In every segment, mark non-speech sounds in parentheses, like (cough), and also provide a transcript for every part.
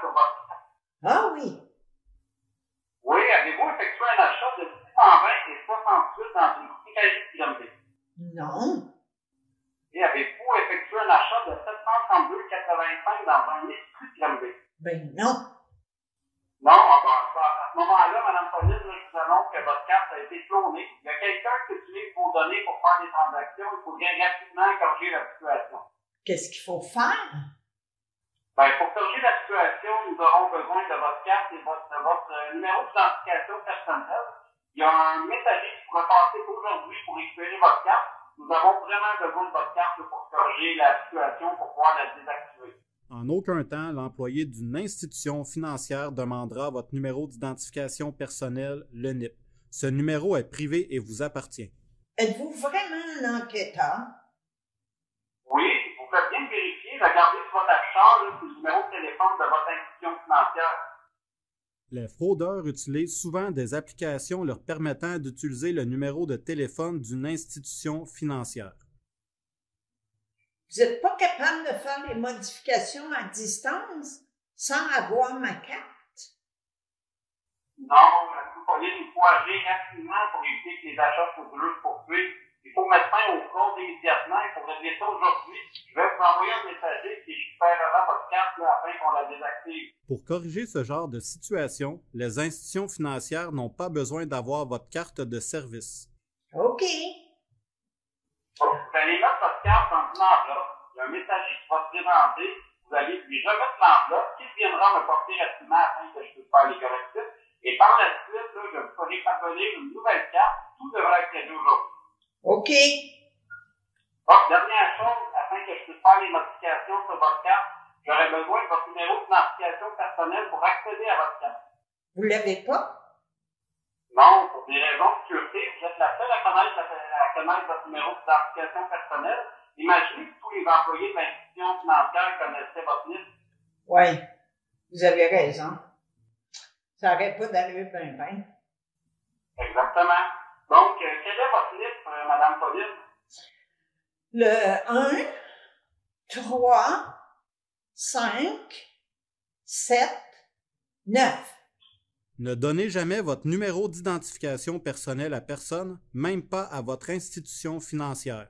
sur votre Ah oui. Oui, avez-vous effectué un achat de 620 et 68 dans une de kilométrique? Non. Et avez-vous effectué un achat de 732,85 dans un esprit Ben non. Non, ah ben, à ce moment-là, Mme Pauline, je vous annonce que votre carte a été clonée. Il y a quelqu'un que tu es pour donner pour faire des transactions. Il faut bien rapidement corriger la situation. Qu'est-ce qu'il faut faire? Bien, pour corriger la situation, nous aurons besoin de votre carte et votre, de votre euh, numéro d'identification personnelle. Il y a un messager qui pourra passer aujourd'hui pour récupérer votre carte. Nous avons vraiment besoin de votre carte pour corriger la situation pour pouvoir la désactiver. En aucun temps, l'employé d'une institution financière demandera votre numéro d'identification personnelle, le NIP. Ce numéro est privé et vous appartient. Êtes-vous vraiment un enquêteur? Oui, vous faites bien vérifier le numéro de téléphone de votre institution financière. Les fraudeurs utilisent souvent des applications leur permettant d'utiliser le numéro de téléphone d'une institution financière. Vous n'êtes pas capable de faire les modifications à distance sans avoir ma carte? Non, vous pourriez nous poiger rapidement pour éviter que les achats soient se poursuivent. Il faut mettre fin au front des et Il faut régler ça aujourd'hui. Je vais vous envoyer un messager et je votre carte afin qu'on la désactive. Pour corriger ce genre de situation, les institutions financières n'ont pas besoin d'avoir votre carte de service. OK. Vous allez mettre votre carte dans une enveloppe. Il y a un messager qui va se présenter. Vous allez lui remettre l'enveloppe qui viendra me porter rapidement afin que je puisse faire les correctifs. Et par la suite, là, je vous ferai parvenir une nouvelle carte. Tout devrait être aujourd'hui. OK. Bon, dernière chose, afin que je puisse faire les modifications sur votre carte, j'aurais besoin de votre numéro d'identification personnelle pour accéder à votre carte. Vous ne l'avez pas? Non, pour des raisons de sécurité, vous êtes la seule à connaître, votre numéro d'identification personnelle. Imaginez que tous les employés de l'institution financière connaissaient votre liste. Oui, vous avez raison. Ça n'arrête pas plein ben, de ben. Exactement. Madame Pauline? Le 1, 3, 5, 7, 9. Ne donnez jamais votre numéro d'identification personnelle à personne, même pas à votre institution financière.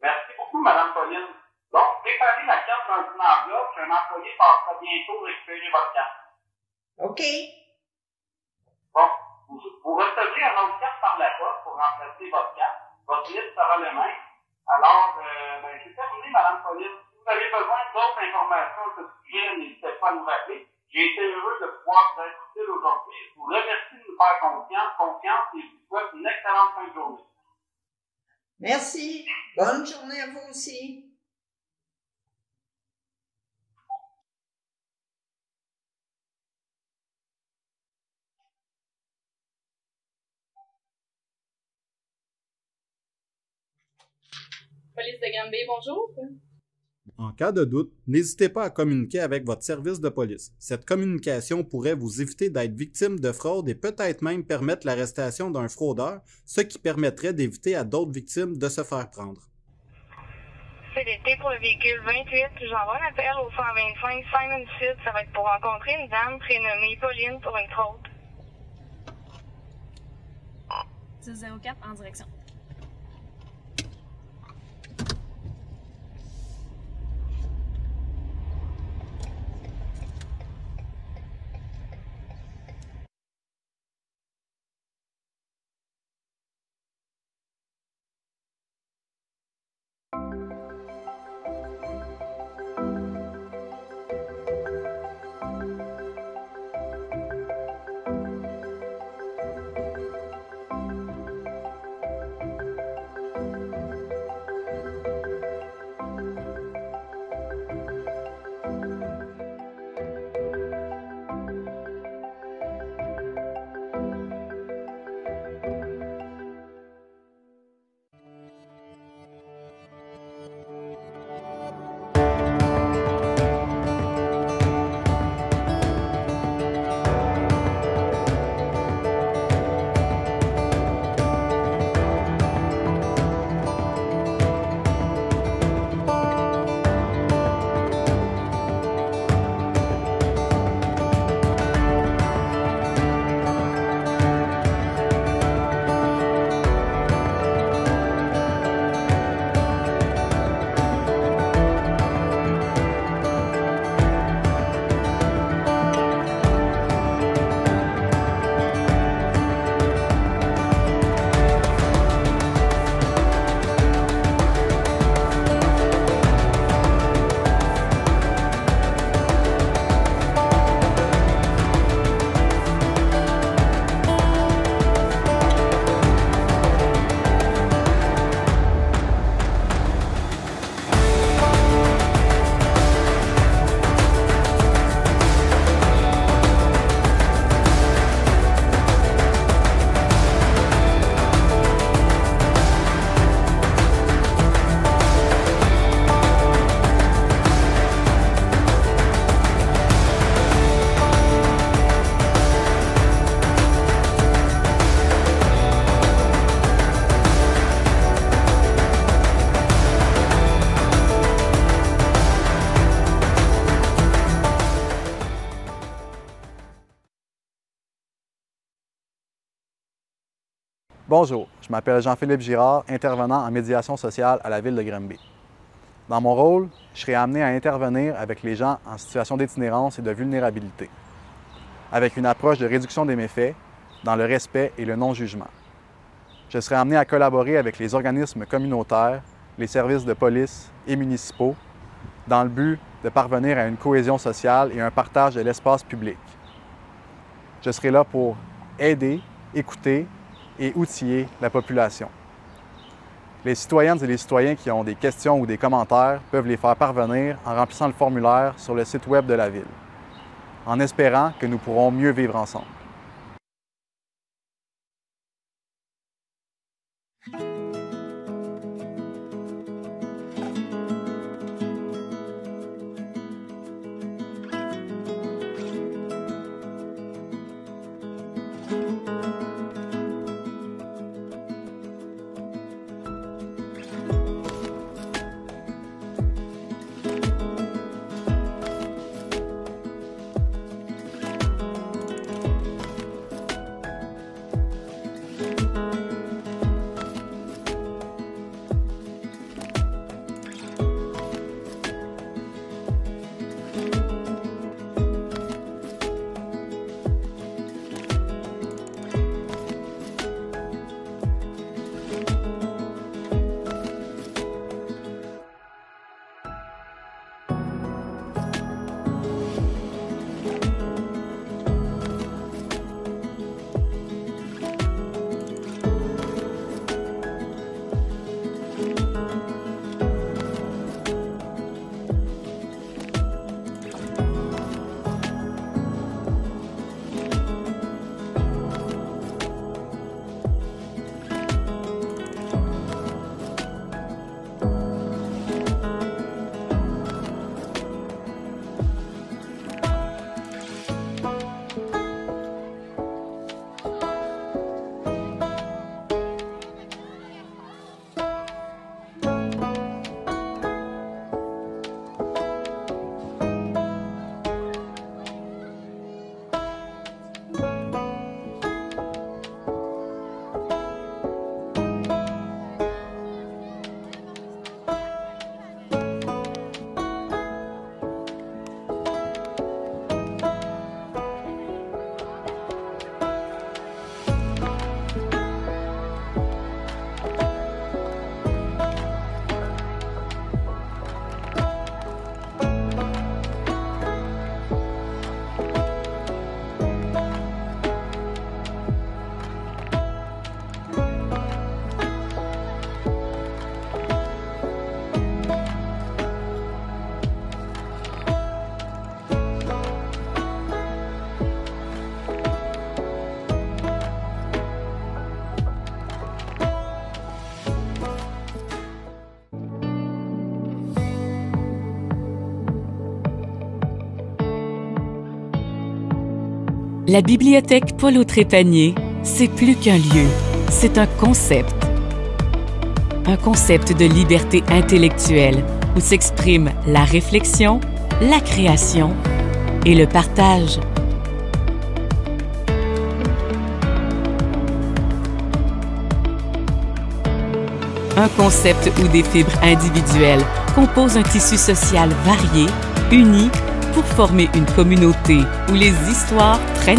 Merci beaucoup, Madame Pauline. Donc, préparez la carte dans une enveloppe. Un employé passera bientôt récupérer votre carte. OK. Bon, vous, recevrez un autre carte par la poste pour remplacer votre carte. Votre liste sera le même. Alors, j'ai euh, ben, c'est terminé, Madame Police. Si vous avez besoin d'autres informations sur ce sujet, n'hésitez pas à nous rappeler. J'ai été heureux de pouvoir vous être aujourd'hui. Je vous remercie de nous faire confiance, confiance et je vous souhaite une excellente fin de journée. Merci. Bonne journée à vous aussi. Police de Granby, bonjour. En cas de doute, n'hésitez pas à communiquer avec votre service de police. Cette communication pourrait vous éviter d'être victime de fraude et peut-être même permettre l'arrestation d'un fraudeur, ce qui permettrait d'éviter à d'autres victimes de se faire prendre. C'est l'été pour le véhicule 28, j'envoie un appel au 125 Simon Ça va être pour rencontrer une dame prénommée Pauline pour une fraude. 04 en direction Bonjour, je m'appelle Jean-Philippe Girard, intervenant en médiation sociale à la ville de Granby. Dans mon rôle, je serai amené à intervenir avec les gens en situation d'itinérance et de vulnérabilité, avec une approche de réduction des méfaits, dans le respect et le non-jugement. Je serai amené à collaborer avec les organismes communautaires, les services de police et municipaux, dans le but de parvenir à une cohésion sociale et un partage de l'espace public. Je serai là pour aider, écouter et outiller la population. Les citoyennes et les citoyens qui ont des questions ou des commentaires peuvent les faire parvenir en remplissant le formulaire sur le site Web de la Ville, en espérant que nous pourrons mieux vivre ensemble. La bibliothèque Polo-Trépanier, c'est plus qu'un lieu, c'est un concept. Un concept de liberté intellectuelle où s'expriment la réflexion, la création et le partage. Un concept où des fibres individuelles composent un tissu social varié, uni, pour former une communauté où les histoires vie.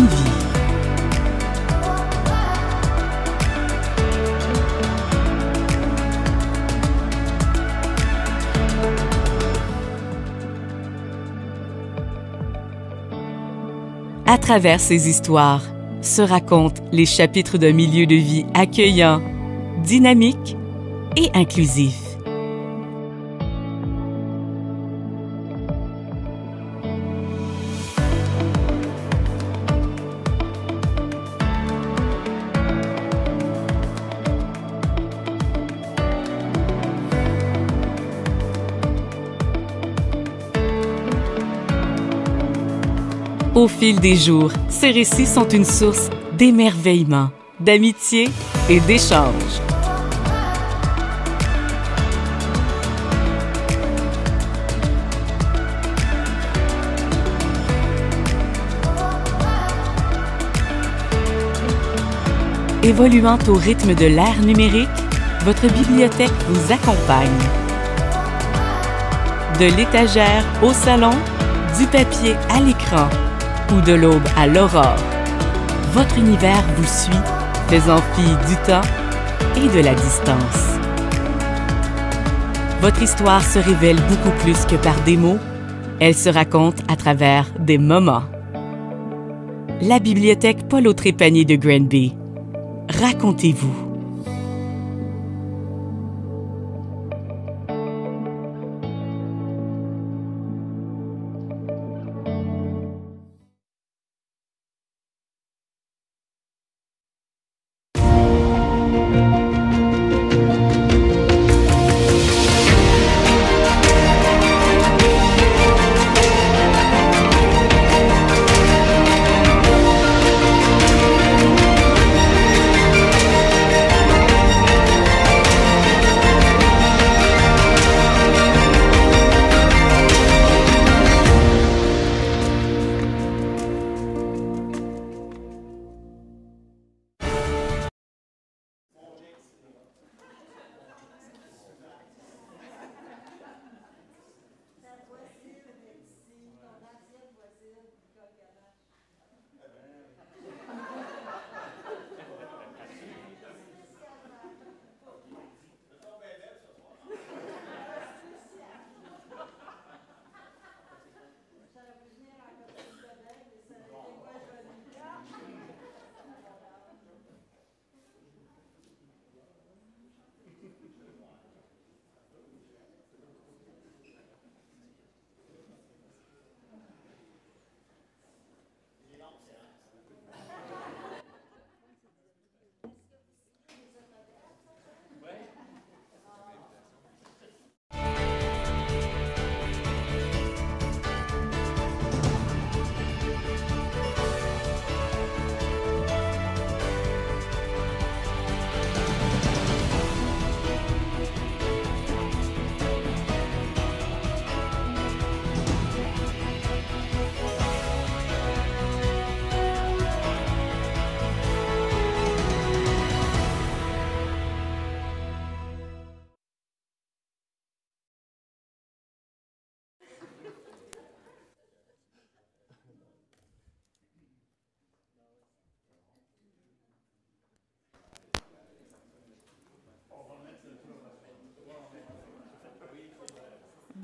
À travers ces histoires, se racontent les chapitres d'un milieu de vie accueillant, dynamique et inclusif. Au fil des jours, ces récits sont une source d'émerveillement, d'amitié et d'échange. Évoluant au rythme de l'ère numérique, votre bibliothèque vous accompagne. De l'étagère au salon, du papier à l'écran de l'aube à l'aurore. Votre univers vous suit, faisant fi du temps et de la distance. Votre histoire se révèle beaucoup plus que par des mots, elle se raconte à travers des moments. La bibliothèque Paul Trépanier de Granby. Racontez-vous.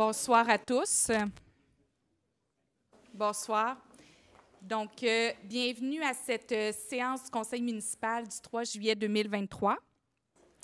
Bonsoir à tous. Bonsoir. Donc, euh, bienvenue à cette euh, séance du Conseil municipal du 3 juillet 2023.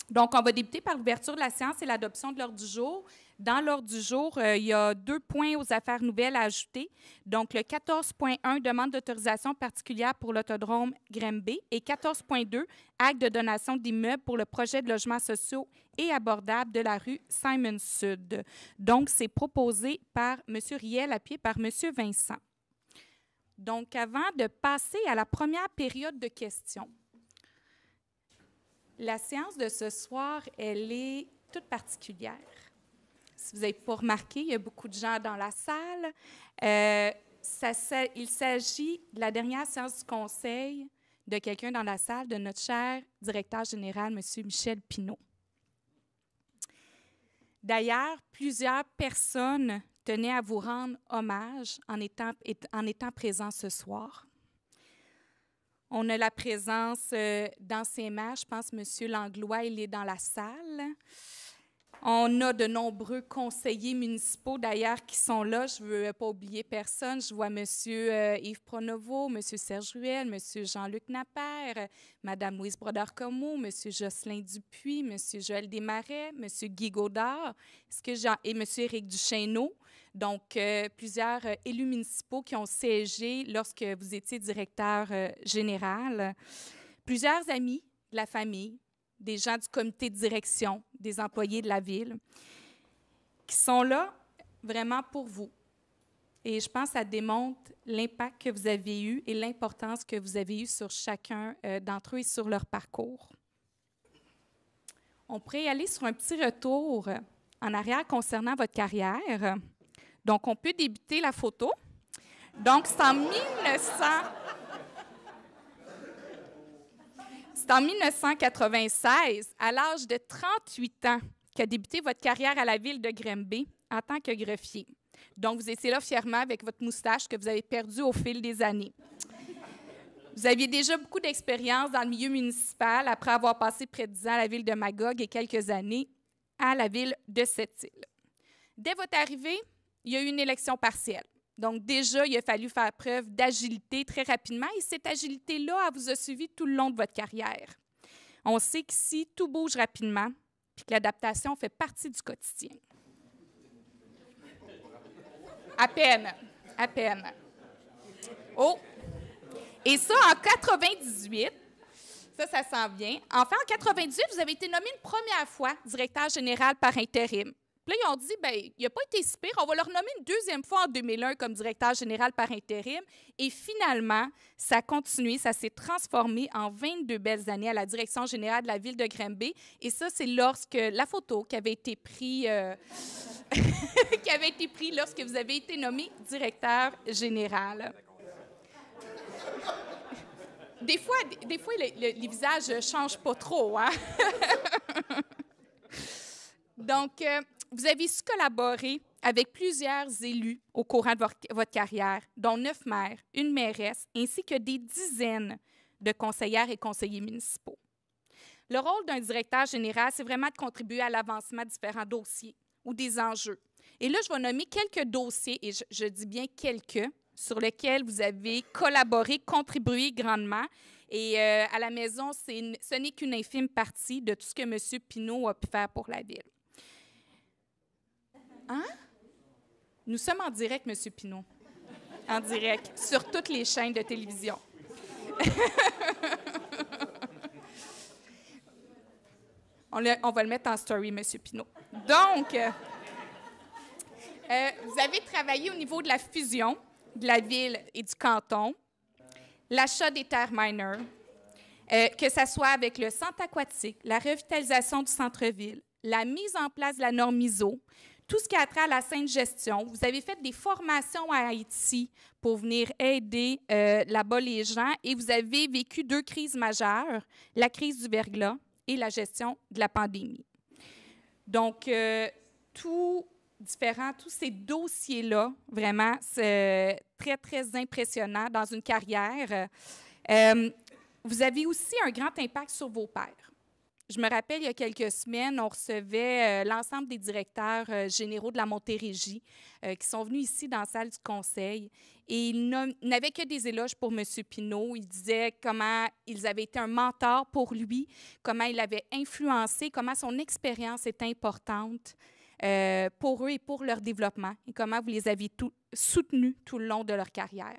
Donc, on va débuter par l'ouverture de la séance et l'adoption de l'ordre du jour. Dans l'ordre du jour, euh, il y a deux points aux affaires nouvelles à ajouter. Donc, le 14.1, demande d'autorisation particulière pour l'autodrome Grimby et 14.2, acte de donation d'immeubles pour le projet de logements sociaux et abordables de la rue Simon Sud. Donc, c'est proposé par M. Riel, appuyé par M. Vincent. Donc, avant de passer à la première période de questions, la séance de ce soir, elle est toute particulière si vous n'avez pas remarqué, il y a beaucoup de gens dans la salle. Euh, ça, il s'agit de la dernière séance du conseil de quelqu'un dans la salle, de notre cher directeur général, M. Michel Pinault. D'ailleurs, plusieurs personnes tenaient à vous rendre hommage en étant, en étant présents ce soir. On a la présence euh, dans ces maires, je pense, M. Langlois, il est dans la salle. On a de nombreux conseillers municipaux d'ailleurs qui sont là. Je ne veux pas oublier personne. Je vois M. Euh, Yves Pronovo, M. Serge Ruel, M. Jean-Luc Napper, Mme Louise Brodeur-Comeau, M. Jocelyn Dupuis, M. Joël Desmarais, M. Guy Gaudard ce et M. Éric Duchesneau. Donc, euh, plusieurs euh, élus municipaux qui ont siégé lorsque vous étiez directeur général. Plusieurs amis de la famille, des gens du comité de direction, des employés de la ville, qui sont là vraiment pour vous. Et je pense que ça démontre l'impact que vous avez eu et l'importance que vous avez eu sur chacun euh, d'entre eux et sur leur parcours. On pourrait aller sur un petit retour en arrière concernant votre carrière. Donc, on peut débuter la photo. Donc, c'est en 1900. C'est en 1996, à l'âge de 38 ans, qu'a débuté votre carrière à la ville de Grimby en tant que greffier. Donc, vous étiez là fièrement avec votre moustache que vous avez perdue au fil des années. Vous aviez déjà beaucoup d'expérience dans le milieu municipal après avoir passé près de 10 ans à la ville de Magog et quelques années à la ville de Sept-Îles. Dès votre arrivée, il y a eu une élection partielle. Donc déjà, il a fallu faire preuve d'agilité très rapidement et cette agilité-là, vous a suivi tout le long de votre carrière. On sait qu'ici, tout bouge rapidement puis que l'adaptation fait partie du quotidien. À peine, à peine. Oh! Et ça, en 98, ça, ça s'en vient. Enfin, en 98, vous avez été nommé une première fois directeur général par intérim. Puis là, ils ont dit, ben, il a pas été si pire. On va le renommer une deuxième fois en 2001 comme directeur général par intérim. Et finalement, ça a continué, ça s'est transformé en 22 belles années à la direction générale de la ville de Grimby. Et ça, c'est lorsque la photo qui avait été prise, euh, (laughs) qui avait été prise lorsque vous avez été nommé directeur général. Des fois, des fois les, visages ne changent pas trop. Hein? (laughs) Donc, euh, vous avez su collaborer avec plusieurs élus au courant de votre carrière, dont neuf maires, une mairesse, ainsi que des dizaines de conseillères et conseillers municipaux. Le rôle d'un directeur général, c'est vraiment de contribuer à l'avancement de différents dossiers ou des enjeux. Et là, je vais nommer quelques dossiers, et je, dis bien quelques, sur lesquels vous avez collaboré, contribué grandement. Et euh, à la maison, ce n'est qu'une infime partie de tout ce que M. Pinault a pu faire pour la ville. Hein? Nous sommes en direct, M. Pinault. En direct, sur toutes les chaînes de télévision. (laughs) on, va le mettre en story, M. Pinault. Donc, euh, euh, vous avez travaillé au niveau de la fusion de la ville et du canton, l'achat des terres mineures, euh, que ce soit avec le centre aquatique, la revitalisation du centre-ville, la mise en place de la norme ISO, tout ce qui a trait à la sainte gestion. Vous avez fait des formations à Haïti pour venir aider euh, là-bas les gens et vous avez vécu deux crises majeures, la crise du verglas et la gestion de la pandémie. Donc, euh, tout différent, tous ces dossiers-là, vraiment, c'est euh, très, très impressionnant dans une carrière. vous avez aussi un grand impact sur vos pères. Je me rappelle, il y a quelques semaines, on recevait euh, l'ensemble des directeurs euh, généraux de la Montérégie euh, qui sont venus ici dans la salle du conseil. Et ils n'avaient que des éloges pour M. Pinault. Ils disaient comment ils avaient été un mentor pour lui, comment il avait influencé, comment son expérience est importante pour eux et pour leur développement, et comment vous les avez tous soutenus tout le long de leur carrière.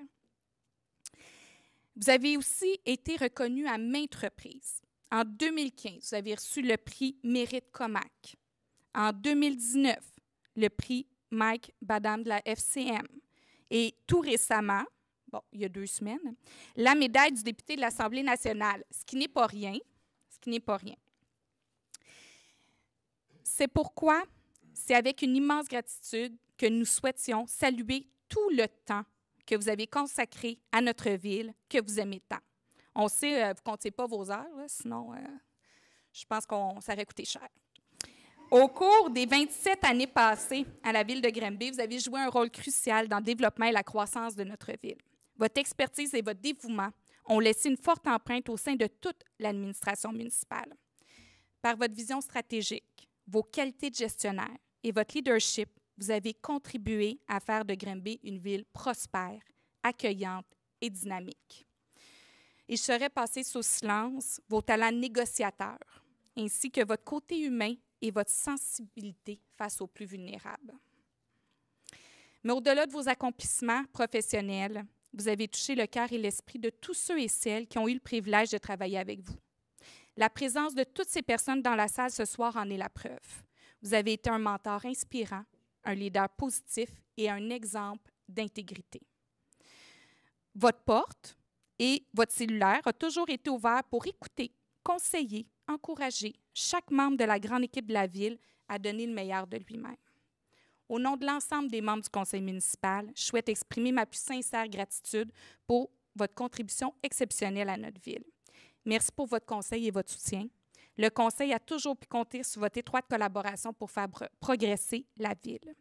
Vous avez aussi été reconnu à maintes reprises. En 2015, vous avez reçu le prix Mérite Comac. En 2019, le prix Mike Badam de la FCM. Et tout récemment, bon, il y a deux semaines, la médaille du député de l'Assemblée nationale, ce qui n'est pas rien, ce qui n'est pas rien. C'est pourquoi c'est avec une immense gratitude que nous souhaitions saluer tout le temps que vous avez consacré à notre ville que vous aimez tant on sait, euh, vous ne comptez pas vos heures, sinon, euh, je pense qu'on ça aurait coûté cher. Au cours des 27 années passées à la ville de Granby, vous avez joué un rôle crucial dans le développement et la croissance de notre ville. Votre expertise et votre dévouement ont laissé une forte empreinte au sein de toute l'administration municipale. Par votre vision stratégique, vos qualités de gestionnaire et votre leadership, vous avez contribué à faire de Granby une ville prospère, accueillante et dynamique. Il serait passé sous silence vos talents négociateurs, ainsi que votre côté humain et votre sensibilité face aux plus vulnérables. Mais au-delà de vos accomplissements professionnels, vous avez touché le cœur et l'esprit de tous ceux et celles qui ont eu le privilège de travailler avec vous. La présence de toutes ces personnes dans la salle ce soir en est la preuve. Vous avez été un mentor inspirant, un leader positif et un exemple d'intégrité. Votre porte, et votre cellulaire a toujours été ouvert pour écouter, conseiller, encourager chaque membre de la grande équipe de la ville à donner le meilleur de lui-même. Au nom de l'ensemble des membres du conseil municipal, je souhaite exprimer ma plus sincère gratitude pour votre contribution exceptionnelle à notre ville. Merci pour votre conseil et votre soutien. Le conseil a toujours pu compter sur votre étroite collaboration pour faire progresser la ville.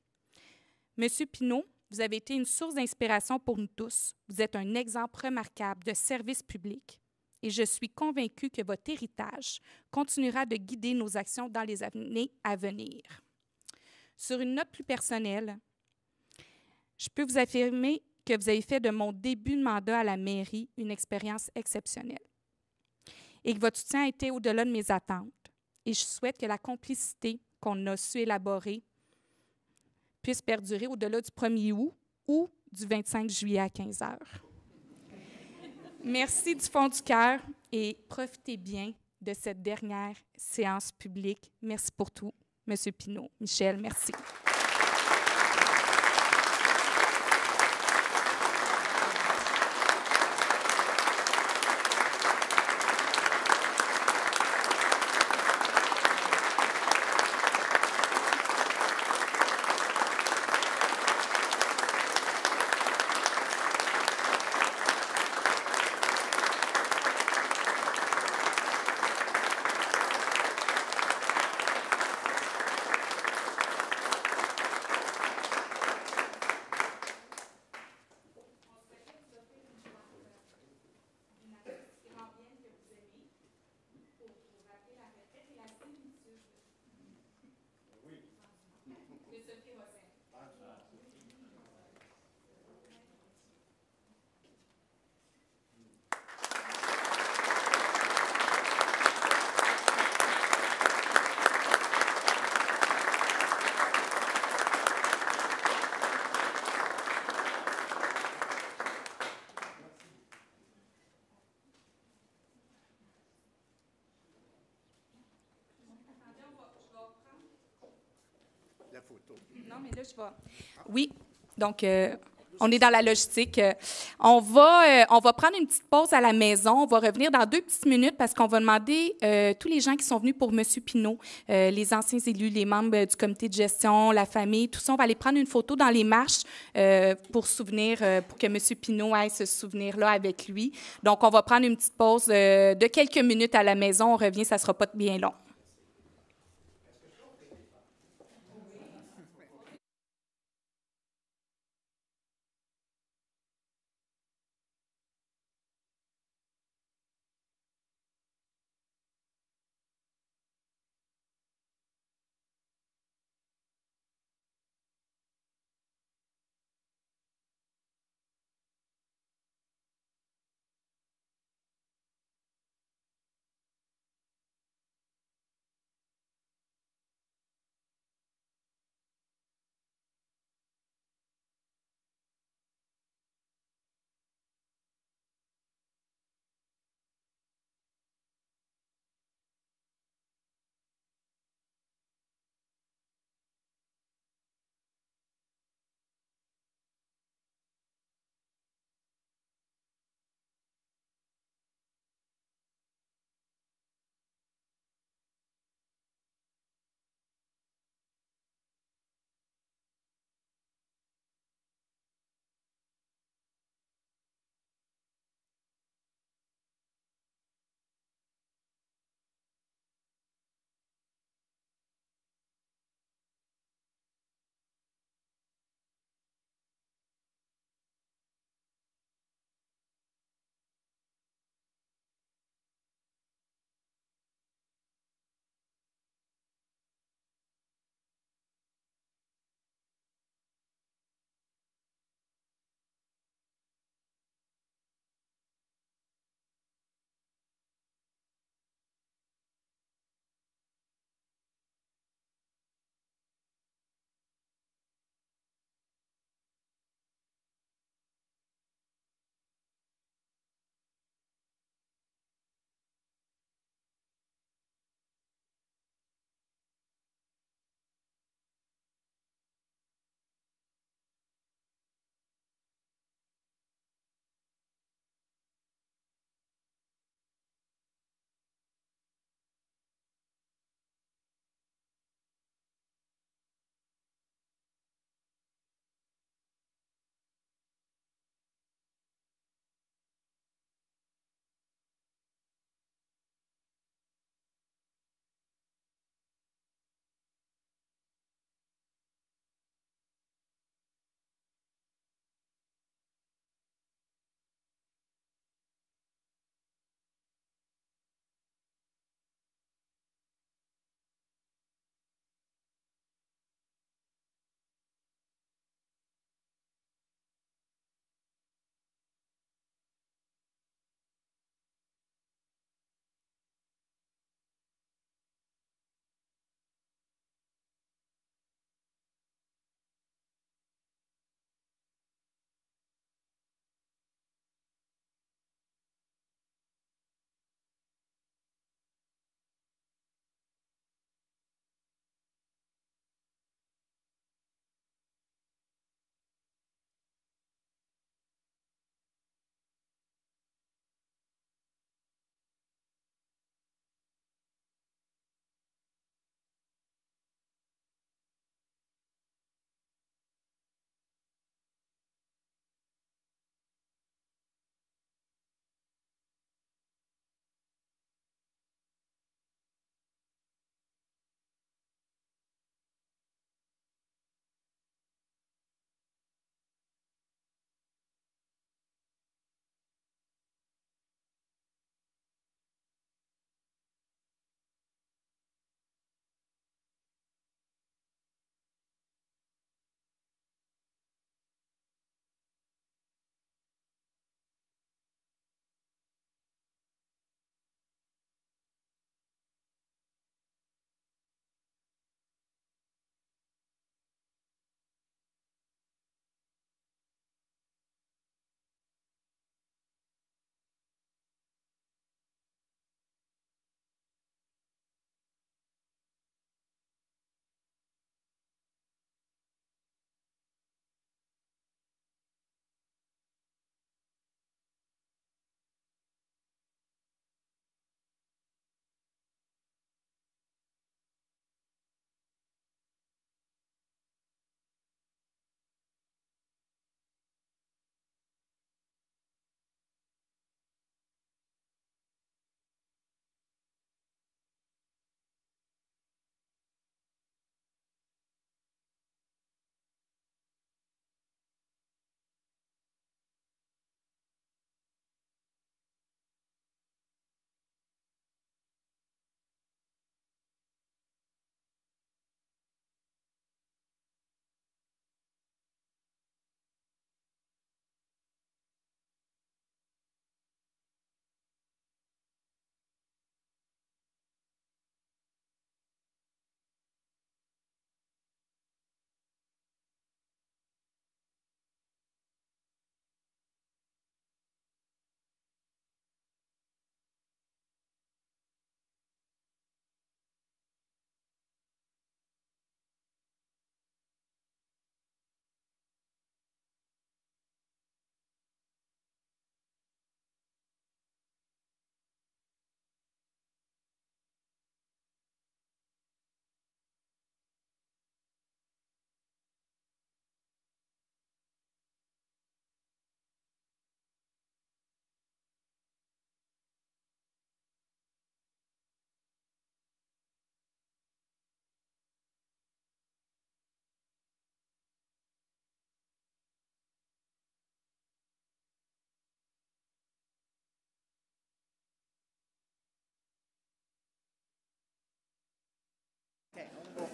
Monsieur Pinault, vous avez été une source d'inspiration pour nous tous. Vous êtes un exemple remarquable de service public et je suis convaincue que votre héritage continuera de guider nos actions dans les années à venir. Sur une note plus personnelle, je peux vous affirmer que vous avez fait de mon début de mandat à la mairie une expérience exceptionnelle et que votre soutien a été au-delà de mes attentes. Et je souhaite que la complicité qu'on a su élaborer puisse perdurer au-delà du 1er août ou du 25 juillet à 15 heures. Merci du fond du cœur et profitez bien de cette dernière séance publique. Merci pour tout, M. Pinault. Michel, merci. Oui, donc. Euh, on est dans la logistique. Euh, on va, euh, on va prendre une petite pause à la maison. On va revenir dans deux petites minutes parce qu'on va demander tous les gens qui sont venus pour M. Pinault, les anciens élus, les membres du comité de gestion, la famille, tout ça. On va aller prendre une photo dans les marches pour souvenir, pour que M. Pinault aille ce souvenir-là avec lui. Donc, on va prendre une petite pause de quelques minutes à la maison. On revient, ça ne sera pas bien long.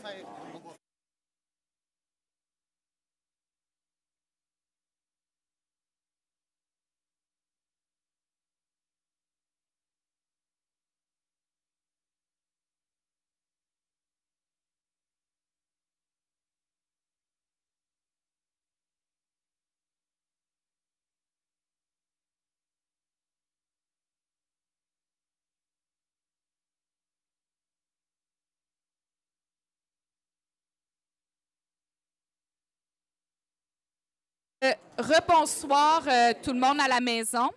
side. Euh, Reponsoir euh, tout le monde à la maison.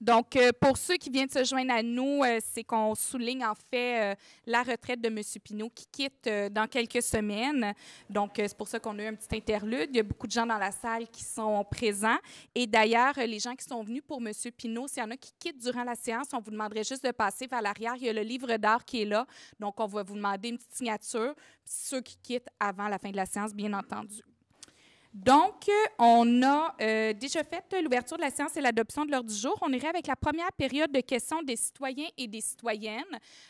Donc, euh, pour ceux qui viennent se joindre à nous, c'est qu'on souligne en fait la retraite de M. Pinault qui quitte dans quelques semaines. Donc, c'est pour ça qu'on a eu un petit interlude. Il y a beaucoup de gens dans la salle qui sont présents. Et d'ailleurs, les gens qui sont venus pour M. Pinault, s'il y en a qui quittent durant la séance, on vous demanderait juste de passer vers l'arrière. Il y a le livre d'art qui est là. Donc, on va vous demander une petite signature. Ceux qui quittent avant la fin de la séance, bien entendu. Donc, on a euh, déjà fait l'ouverture de la séance et l'adoption de l'heure du jour. On irait avec la première période de questions des citoyens et des citoyennes.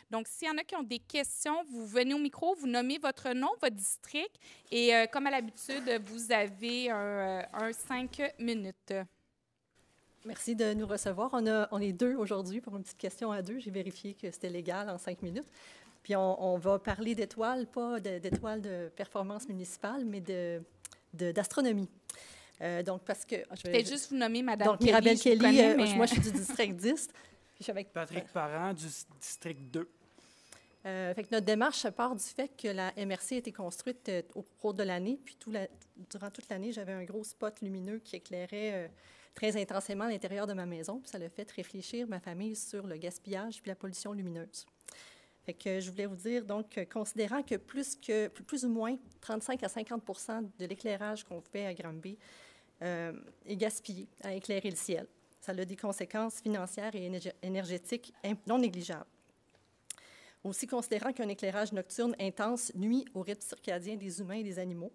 Donc, s'il y en a qui ont des questions, vous venez au micro, vous nommez votre nom, votre district, et euh, comme à l'habitude, vous avez euh, un, cinq minutes. Merci de nous recevoir. On, on est deux aujourd'hui pour une petite question à deux. J'ai vérifié que c'était légal en cinq minutes. Puis on, on va parler d'étoiles, pas d'étoiles de performance municipale, mais de d'astronomie. Euh, donc, parce que. Ah, je vais juste vous nommer Madame donc, Kelly. Kelly, euh, mais... moi, je suis euh, du district 10. (laughs) je suis avec, Patrick Parent, du district 2. fait que notre démarche part du fait que la MRC a été construite au cours de l'année, puis tout durant toute l'année, j'avais un gros spot lumineux qui éclairait très intensément l'intérieur de ma maison, puis ça l'a fait réfléchir ma famille sur le gaspillage puis la pollution lumineuse je voulais vous dire, donc, euh, considérant que plus, que, plus ou moins 35 à 50 de l'éclairage qu'on fait à Granby euh, est gaspillé à éclairer le ciel. Ça a des conséquences financières et énergétiques non négligeables. Aussi, considérant qu'un éclairage nocturne intense nuit au rythme circadien des humains et des animaux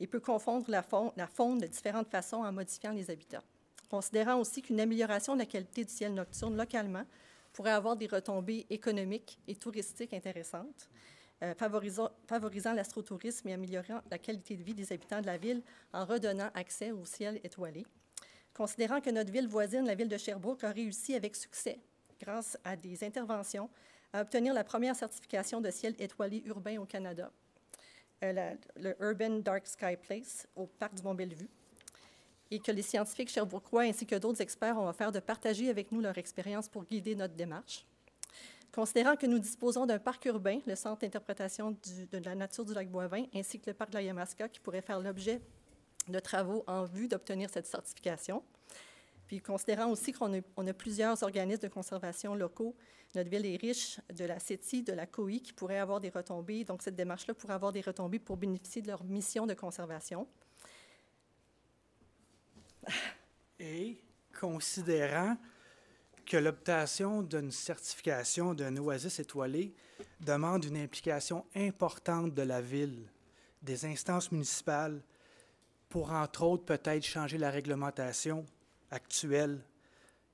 et peut confondre la faune de différentes façons en modifiant les habitats. Considérant aussi qu'une amélioration de la qualité du ciel nocturne localement pourrait avoir des retombées économiques et touristiques intéressantes, euh, favorisant, favorisant l'astrotourisme et améliorant la qualité de vie des habitants de la ville en redonnant accès au ciel étoilé. Considérant que notre ville voisine, la ville de Sherbrooke, a réussi avec succès, grâce à des interventions, à obtenir la première certification de ciel étoilé urbain au Canada, euh, le Urban Dark Sky Place au parc du Mont-Bellevue et que les scientifiques cherbourgois ainsi que d'autres experts ont offert de partager avec nous leur expérience pour guider notre démarche. Considérant que nous disposons d'un parc urbain, le Centre d'interprétation de la nature du lac Boivin, ainsi que le parc de la Yamaska, qui pourrait faire l'objet de travaux en vue d'obtenir cette certification. Puis considérant aussi qu'on a, a, plusieurs organismes de conservation locaux, notre ville est riche de la CETI, de la COI, qui pourraient avoir des retombées. Donc, cette démarche-là pourrait avoir des retombées pour bénéficier de leur mission de conservation. Et considérant que l'obtention d'une certification d'un oasis étoilé demande une implication importante de la ville, des instances municipales, pour entre autres peut-être changer la réglementation actuelle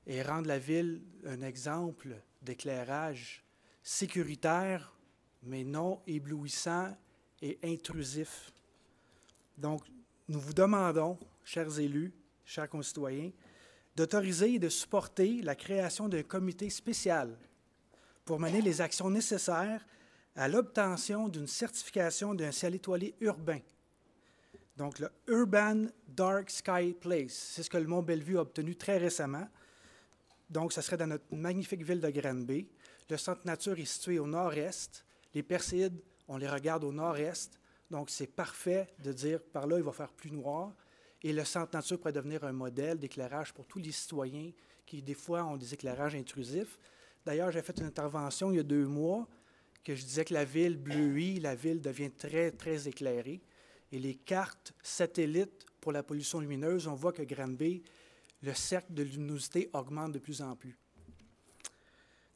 et rendre la ville un exemple d'éclairage sécuritaire, mais non éblouissant et intrusif. Donc, nous vous demandons, chers élus, chers concitoyens, d'autoriser et de supporter la création d'un comité spécial pour mener les actions nécessaires à l'obtention d'une certification d'un ciel étoilé urbain. Donc, le Urban Dark Sky Place, c'est ce que le Mont Bellevue a obtenu très récemment. Donc, ce serait dans notre magnifique ville de Granby. Le centre nature est situé au nord-est. Les Perséides, on les regarde au nord-est. Donc, c'est parfait de dire par là, il va faire plus noir. Et le centre nature pourrait devenir un modèle d'éclairage pour tous les citoyens qui, des fois, ont des éclairages intrusifs. D'ailleurs, j'ai fait une intervention il y a deux mois que je disais que la ville bleuit, la ville devient très, très éclairée. Et les cartes satellites pour la pollution lumineuse, on voit que Granby, le cercle de luminosité augmente de plus en plus.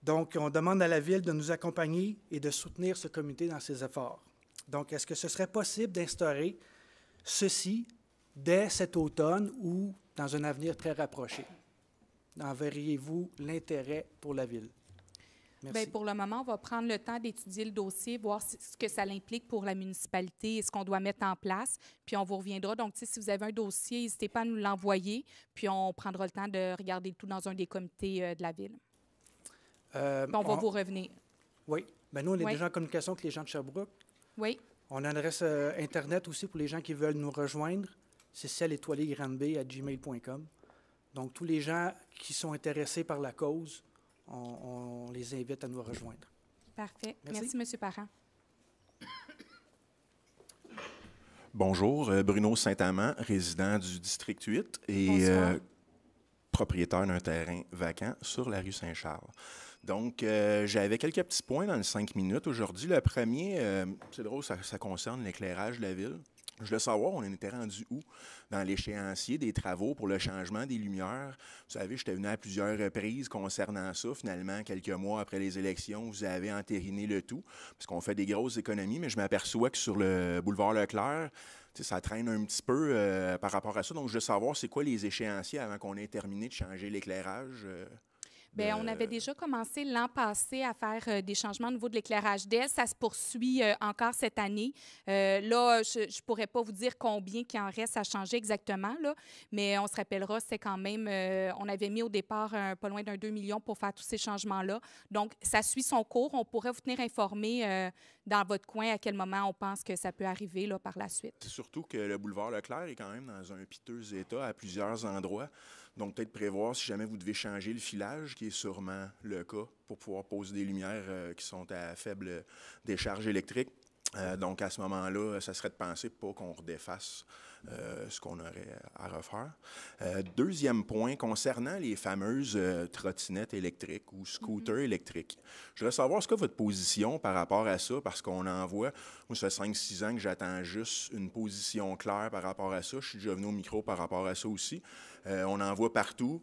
Donc, on demande à la Ville de nous accompagner et de soutenir ce comité dans ses efforts. Donc, est-ce que ce serait possible d'instaurer ceci dès cet automne ou dans un avenir très rapproché? enverriez vous l'intérêt pour la Ville? Ben, pour le moment, on va prendre le temps d'étudier le dossier, voir ce que ça implique pour la municipalité et ce qu'on doit mettre en place. Puis on vous reviendra. Donc, si vous avez un dossier, n'hésitez pas à nous l'envoyer. Puis on prendra le temps de regarder tout dans un des comités euh, de la Ville. Euh, on va vous revenir. Oui. Ben, nous, on est déjà en communication avec les gens de Sherbrooke. Oui. On a une adresse euh, Internet aussi pour les gens qui veulent nous rejoindre c'est celle à gmail.com. Donc, tous les gens qui sont intéressés par la cause, on, les invite à nous rejoindre. Parfait. Merci, monsieur M. Parent. Bonjour, euh, Bruno Saint-Amand, résident du district 8 et euh, propriétaire d'un terrain vacant sur la rue Saint-Charles. Donc, euh, j'avais quelques petits points dans les cinq minutes aujourd'hui. Le premier, c'est drôle, ça concerne l'éclairage de la ville. Je veux savoir, on était rendu où dans l'échéancier des travaux pour le changement des lumières. Vous savez, j'étais venu à plusieurs reprises concernant ça. Finalement, quelques mois après les élections, vous avez entériné le tout, parce qu'on fait des grosses économies, mais je m'aperçois que sur le boulevard Leclerc, ça traîne un petit peu euh, par rapport à ça. Donc, je veux savoir, c'est quoi les échéanciers avant qu'on ait terminé de changer l'éclairage? Euh? Bien, euh, on avait déjà commencé l'an passé à faire euh, des changements au niveau de l'éclairage d'aile. Ça se poursuit euh, encore cette année. là, je ne pourrais pas vous dire combien qui en reste à changer exactement, là, mais on se rappellera, c'est quand même, on avait mis au départ un, pas loin d'un 2 millions pour faire tous ces changements-là. Donc, ça suit son cours. On pourrait vous tenir informé dans votre coin à quel moment on pense que ça peut arriver là, par la suite. Surtout que le boulevard Leclerc est quand même dans un piteux état à plusieurs endroits. Donc, peut-être prévoir si jamais vous devez changer le filage, qui est sûrement le cas, pour pouvoir poser des lumières euh, qui sont à faible décharge électrique. Euh, donc, à ce moment-là, ça serait de penser pas qu'on redéfasse euh, ce qu'on aurait à refaire. Euh, deuxième point, concernant les fameuses euh, trottinettes électriques ou scooters mm-hmm. électriques, je voudrais savoir ce que votre position par rapport à ça, parce qu'on en voit, moi, ça fait 5-6 ans que j'attends juste une position claire par rapport à ça. Je suis déjà venu au micro par rapport à ça aussi. on en voit partout,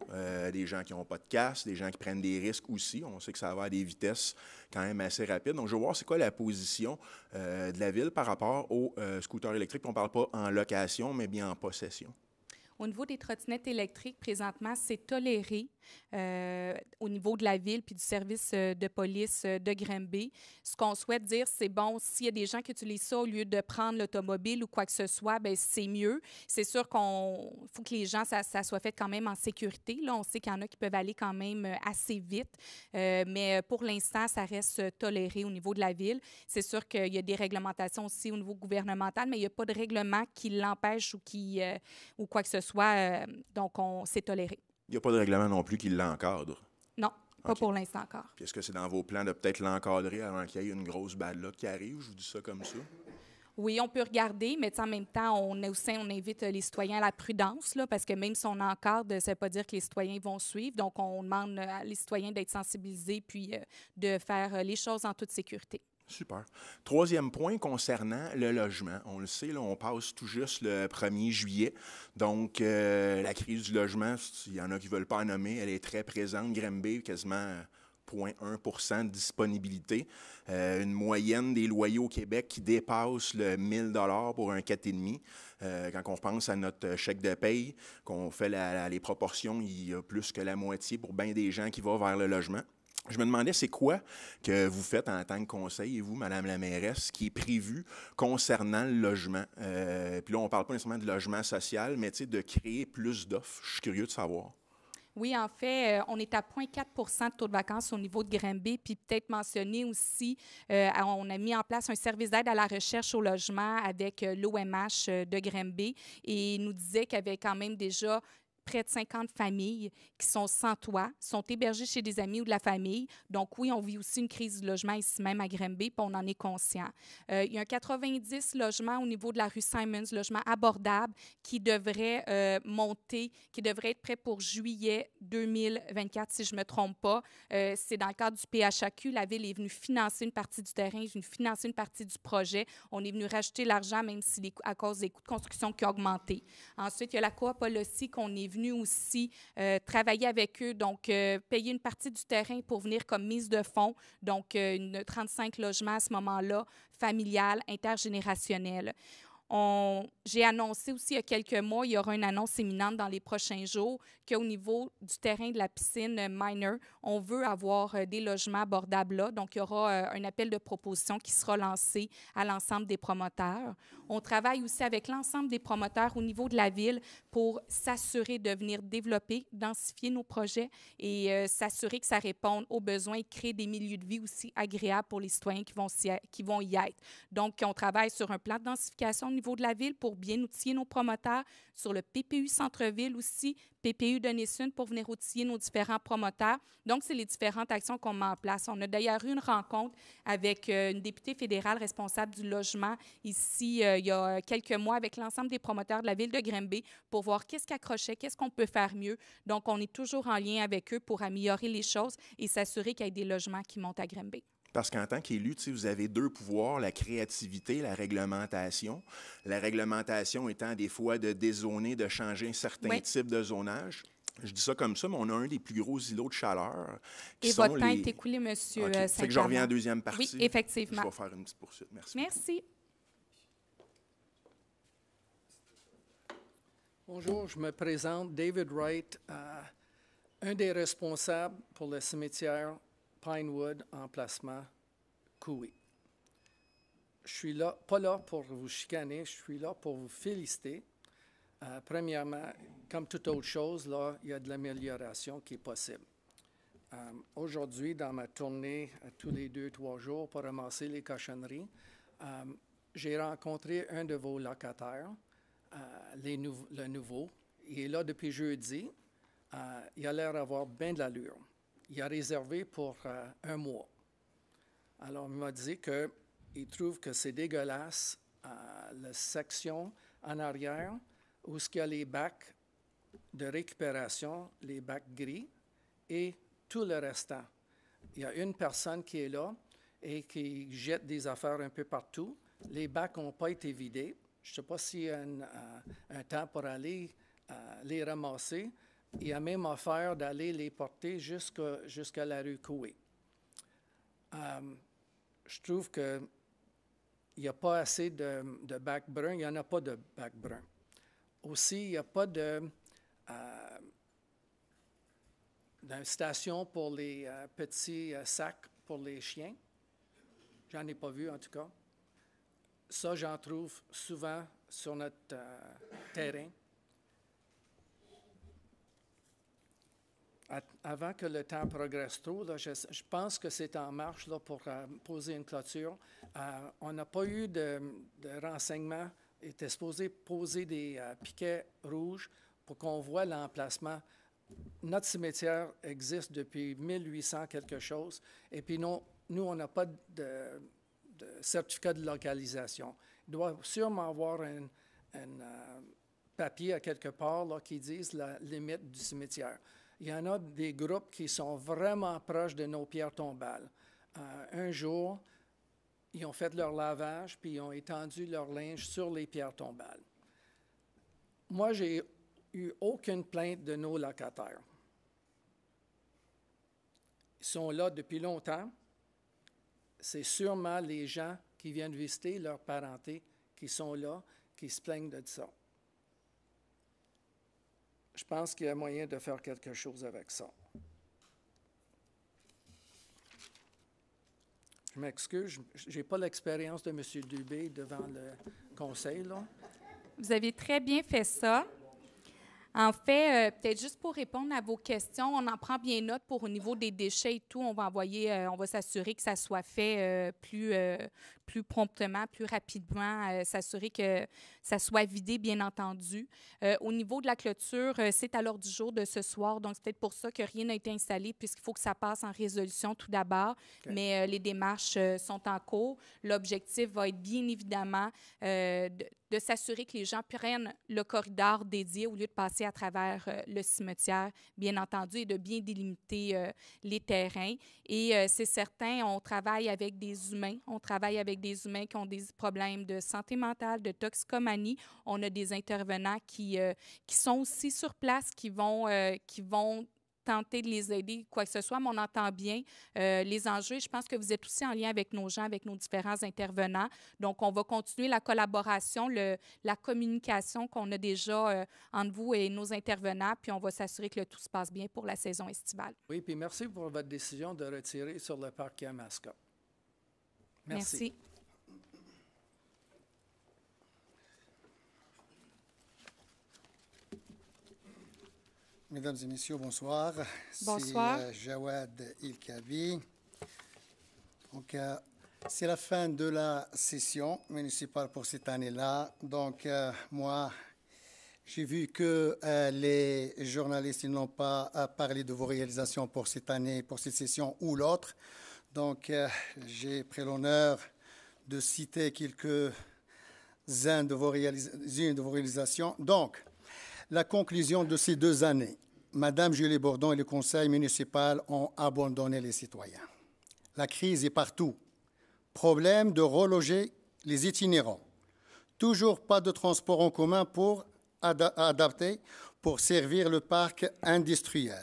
des gens qui n'ont pas de casse, des gens qui prennent des risques aussi. On sait que ça va à des vitesses quand même assez rapides. Donc, je veux voir c'est quoi la position de la ville par rapport aux scooters électriques. On ne parle pas en location, mais bien en possession. Au niveau des trottinettes électriques, présentement, c'est toléré euh, au niveau de la ville puis du service euh, de police euh, de Grimby. Ce qu'on souhaite dire, c'est bon, s'il y a des gens qui utilisent ça au lieu de prendre l'automobile ou quoi que ce soit, ben c'est mieux. C'est sûr qu'on faut que les gens, ça, soit fait quand même en sécurité. Là, on sait qu'il y en a qui peuvent aller quand même assez vite, mais pour l'instant, ça reste toléré au niveau de la ville. C'est sûr qu'il y a des réglementations aussi au niveau gouvernemental, mais il n'y a pas de règlement qui l'empêche ou qui ou quoi que ce soit. donc, on, c'est toléré. Il n'y a pas de règlement non plus qui l'encadre. Non, pas pour l'instant encore. est-ce que c'est dans vos plans de peut-être l'encadrer avant qu'il y ait une grosse balle qui arrive? Je vous dis ça comme ça. Oui, on peut regarder, mais en même temps, on, est aussi, on invite les citoyens à la prudence, là, parce que même si on encadre, ça ne veut pas dire que les citoyens vont suivre. Donc, on demande à les citoyens d'être sensibilisés puis euh, de faire euh, les choses en toute sécurité. Super. Troisième point concernant le logement. On le sait, là, on passe tout juste le 1er juillet. Donc, euh, la crise du logement, s'il y en a qui ne veulent pas en nommer, elle est très présente. Grimby, quasiment 0,1 euh, de disponibilité. Euh, une moyenne des loyers au Québec qui dépasse le 1000 pour un et demi. quand on pense à notre chèque de paye, qu'on fait les proportions, il y a plus que la moitié pour bien des gens qui vont vers le logement. Je me demandais, c'est quoi que vous faites en tant que conseil, et vous, Madame la mairesse, qui est prévu concernant le logement? Euh, puis là, on ne parle pas nécessairement de logement social, mais de créer plus d'offres. Je suis curieux de savoir. Oui, en fait, euh, on est à 0,4 de taux de vacances au niveau de Grimby, puis peut-être mentionner aussi, euh, on a mis en place un service d'aide à la recherche au logement avec l'OMH de Grimby et nous disait qu'il y avait quand même déjà près de 50 familles qui sont sans toit, sont hébergées chez des amis ou de la famille. Donc oui, on vit aussi une crise du logement ici même à Grimby, puis on en est conscient. Euh, il y a un 90 logements au niveau de la rue Simons, logements abordables, qui devraient euh, monter, qui devraient être prêts pour juillet 2024, si je ne me trompe pas. Euh, c'est dans le cadre du PHAQ. La Ville est venue financer une partie du terrain, est venue financer une partie du projet. On est venu racheter l'argent, même si à cause des coûts de construction qui ont augmenté. Ensuite, il y a la coop qu'on est nous aussi euh, travailler avec eux, donc euh, payer une partie du terrain pour venir comme mise de fonds, donc euh, une 35 logements à ce moment-là, familial, intergénérationnel j'ai annoncé aussi il y a quelques mois, il y aura une annonce éminente dans les prochains jours qu'au niveau du terrain de la piscine euh, minor, on veut avoir euh, des logements abordables là. Donc, il y aura euh, un appel de proposition qui sera lancé à l'ensemble des promoteurs. On travaille aussi avec l'ensemble des promoteurs au niveau de la ville pour s'assurer de venir développer, densifier nos projets et s'assurer que ça réponde aux besoins et créer des milieux de vie aussi agréables pour les citoyens qui vont, qui vont y être. Donc, on travaille sur un plan de densification de la ville pour bien outiller nos promoteurs, sur le PPU Centre-Ville aussi, PPU de Nessun pour venir outiller nos différents promoteurs. Donc, c'est les différentes actions qu'on met en place. On a d'ailleurs eu une rencontre avec euh, une députée fédérale responsable du logement ici euh, il y a quelques mois avec l'ensemble des promoteurs de la ville de Grimby pour voir qu'est-ce qu'accrochait, qu'est-ce qu'on peut faire mieux. Donc, on est toujours en lien avec eux pour améliorer les choses et s'assurer qu'il y ait des logements qui montent à Grimby. Parce qu'en tant qu'élu, vous avez deux pouvoirs, la créativité, la réglementation. La réglementation étant des fois de dézoner, de changer un certain type de zonage. Je dis ça comme ça, mais on a un des plus gros îlots de chaleur. Qui Et votre temps est écoulé, monsieur Okay. C'est euh, que je reviens en deuxième partie. Oui, effectivement. Je vais faire une petite poursuite. Merci. Merci. Bonjour, je me présente David Wright, euh, un des responsables pour le cimetière Pinewood, emplacement, Coué. Je suis là, pas là pour vous chicaner, je suis là pour vous féliciter. Euh, premièrement, comme toute autre chose, là, il y a de l'amélioration qui est possible. Euh, aujourd'hui, dans ma tournée, euh, tous les deux, trois jours, pour ramasser les cochonneries, j'ai rencontré un de vos locataires, le nouveau. Il est là depuis jeudi. il a l'air d'avoir bien de l'allure il a réservé pour euh, un mois. Alors, il m'a dit qu'il trouve que c'est dégueulasse, euh, la section en arrière, où il y a les bacs de récupération, les bacs gris, et tout le restant. Il y a une personne qui est là et qui jette des affaires un peu partout. Les bacs n'ont pas été vidés. Je ne sais pas s'il y a un, euh, un temps pour aller les ramasser, il a même affaire d'aller les porter jusqu'à la rue Coué. Euh, je trouve qu'il n'y a pas assez de, de bac brun, il n'y en a pas de bac brun. Aussi, il n'y a pas de, euh, station pour les euh, petits euh, sacs pour les chiens. J'en ai pas vu, en tout cas. Ça, j'en trouve souvent sur notre terrain. avant que le temps progresse trop, je, pense que c'est en marche là, pour euh, poser une clôture. Euh, on n'a pas eu de, renseignements. Il était supposé poser des euh, piquets rouges pour qu'on voit l'emplacement. Notre cimetière existe depuis 1800 quelque chose. Et puis, nous, on n'a pas de, certificat de localisation. Il doit sûrement avoir un, papier à quelque part là, qui dise la limite du cimetière il y en a des groupes qui sont vraiment proches de nos pierres tombales. Euh, un jour, ils ont fait leur lavage, puis ils ont étendu leur linge sur les pierres tombales. Moi, j'ai eu aucune plainte de nos locataires. Ils sont là depuis longtemps. C'est sûrement les gens qui viennent visiter leurs parentés qui sont là, qui se plaignent de ça je pense qu'il y a moyen de faire quelque chose avec ça. Je m'excuse, je n'ai pas l'expérience de M. Dubé devant le conseil. Vous avez très bien fait ça. En fait, euh, peut-être juste pour répondre à vos questions, on en prend bien note pour au niveau des déchets et tout. On va envoyer, euh, on va s'assurer que ça soit fait euh, plus plus promptement, plus rapidement, euh, s'assurer que ça soit vidé, bien entendu. Euh, au niveau de la clôture, euh, c'est à l'heure du jour de ce soir, donc c'est peut-être pour ça que rien n'a été installé, puisqu'il faut que ça passe en résolution tout d'abord, mais les démarches sont en cours. L'objectif va être bien évidemment de, s'assurer que les gens prennent le corridor dédié au lieu de passer à travers le cimetière, bien entendu, et de bien délimiter les terrains. Et c'est certain, on travaille avec des humains, on travaille avec des humains qui ont des problèmes de santé mentale, de toxicomanie. On a des intervenants qui, euh, qui sont aussi sur place, qui vont, euh, qui vont tenter de les aider, quoi que ce soit, mais on entend bien euh, les enjeux. Je pense que vous êtes aussi en lien avec nos gens, avec nos différents intervenants. Donc, on va continuer la collaboration, le, la communication qu'on a déjà entre vous et nos intervenants, puis on va s'assurer que le tout se passe bien pour la saison estivale. Oui, puis merci pour votre décision de retirer sur le parc Yamaska. merci. Mesdames et messieurs, bonsoir. Bonsoir. C'est euh, Jawad Ilkabi. Donc, euh, c'est la fin de la session municipale pour cette année-là. Donc, euh, moi, j'ai vu que les journalistes n'ont pas parlé de vos réalisations pour cette année, pour cette session ou l'autre. Donc, j'ai pris l'honneur de citer quelques-unes de, de vos réalisations. Donc, la conclusion de ces deux années, Madame Julie Bourdon et le conseil municipal ont abandonné les citoyens. La crise est partout. Problème de reloger les itinérants. Toujours pas de transport en commun pour adapter pour servir le parc industriel.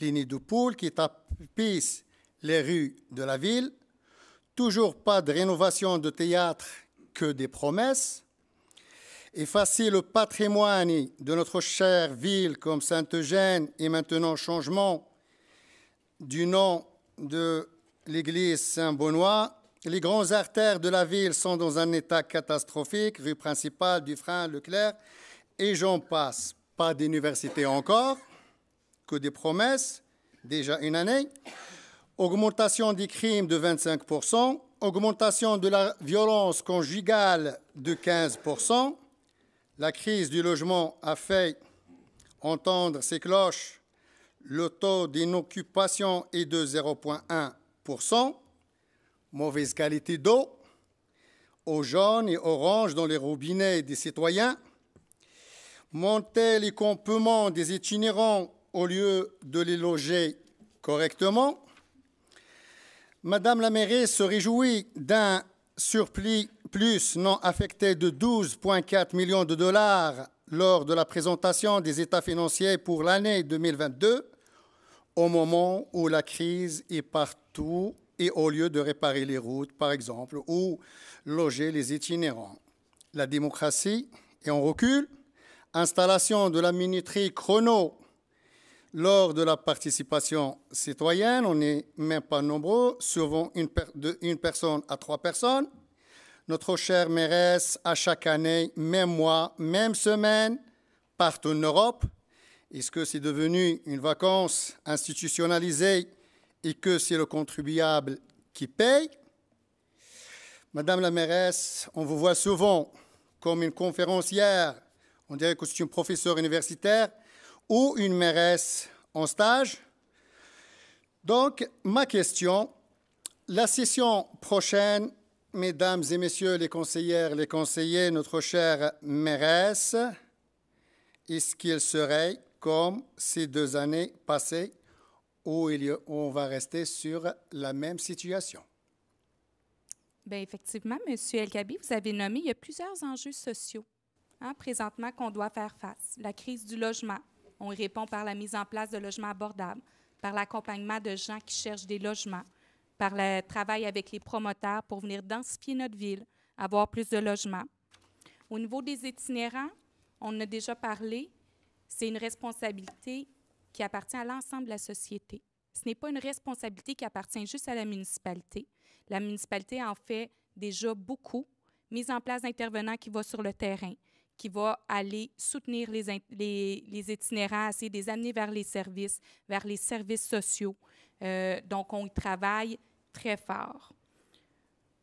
Les nids de poules qui tapissent les rues de la ville. Toujours pas de rénovation de théâtre que des promesses. Effacer le patrimoine de notre chère ville comme Saint-Eugène et maintenant changement du nom de l'église Saint-Benoît. Les grands artères de la ville sont dans un état catastrophique, rue principale, Dufresne, Leclerc, et j'en passe. Pas d'université encore, que des promesses, déjà une année. Augmentation des crimes de 25%, augmentation de la violence conjugale de 15%, la crise du logement a fait entendre ses cloches. Le taux d'inoccupation est de 0,1%. Mauvaise qualité d'eau eau jaune et orange dans les robinets des citoyens. Monter les campements des itinérants au lieu de les loger correctement. Madame la mairie se réjouit d'un surplus plus non affecté de 12,4 millions de dollars lors de la présentation des états financiers pour l'année 2022, au moment où la crise est partout et au lieu de réparer les routes, par exemple, ou loger les itinérants. La démocratie, est en recul. installation de la minuterie chrono lors de la participation citoyenne, on n'est même pas nombreux, souvent une, de une personne à trois personnes, notre chère mairesse à chaque année, même mois, même semaine, partout en Europe, est ce que c'est devenu une vacance institutionnalisée et que c'est le contribuable qui paye. Madame la mairesse, on vous voit souvent comme une conférencière, on dirait que c'est une professeure universitaire, ou une mairesse en stage. Donc, ma question, la session prochaine mesdames et messieurs les conseillères, les conseillers, notre chère mairesse, est-ce qu'il serait comme ces deux années passées où, on va rester sur la même situation? Bien, effectivement, M. Elkabi, vous avez nommé, il y a plusieurs enjeux sociaux hein, présentement qu'on doit faire face. La crise du logement, on répond par la mise en place de logements abordables, par l'accompagnement de gens qui cherchent des logements, par le travail avec les promoteurs pour venir densifier notre ville, avoir plus de logements. Au niveau des itinérants, on a déjà parlé, c'est une responsabilité qui appartient à l'ensemble de la société. Ce n'est pas une responsabilité qui appartient juste à la municipalité. La municipalité en fait déjà beaucoup, mise en place d'intervenants qui vont sur le terrain, qui vont aller soutenir les, les, itinérants, essayer de les amener vers les services, vers les services sociaux. Euh, donc, on y travaille très fort.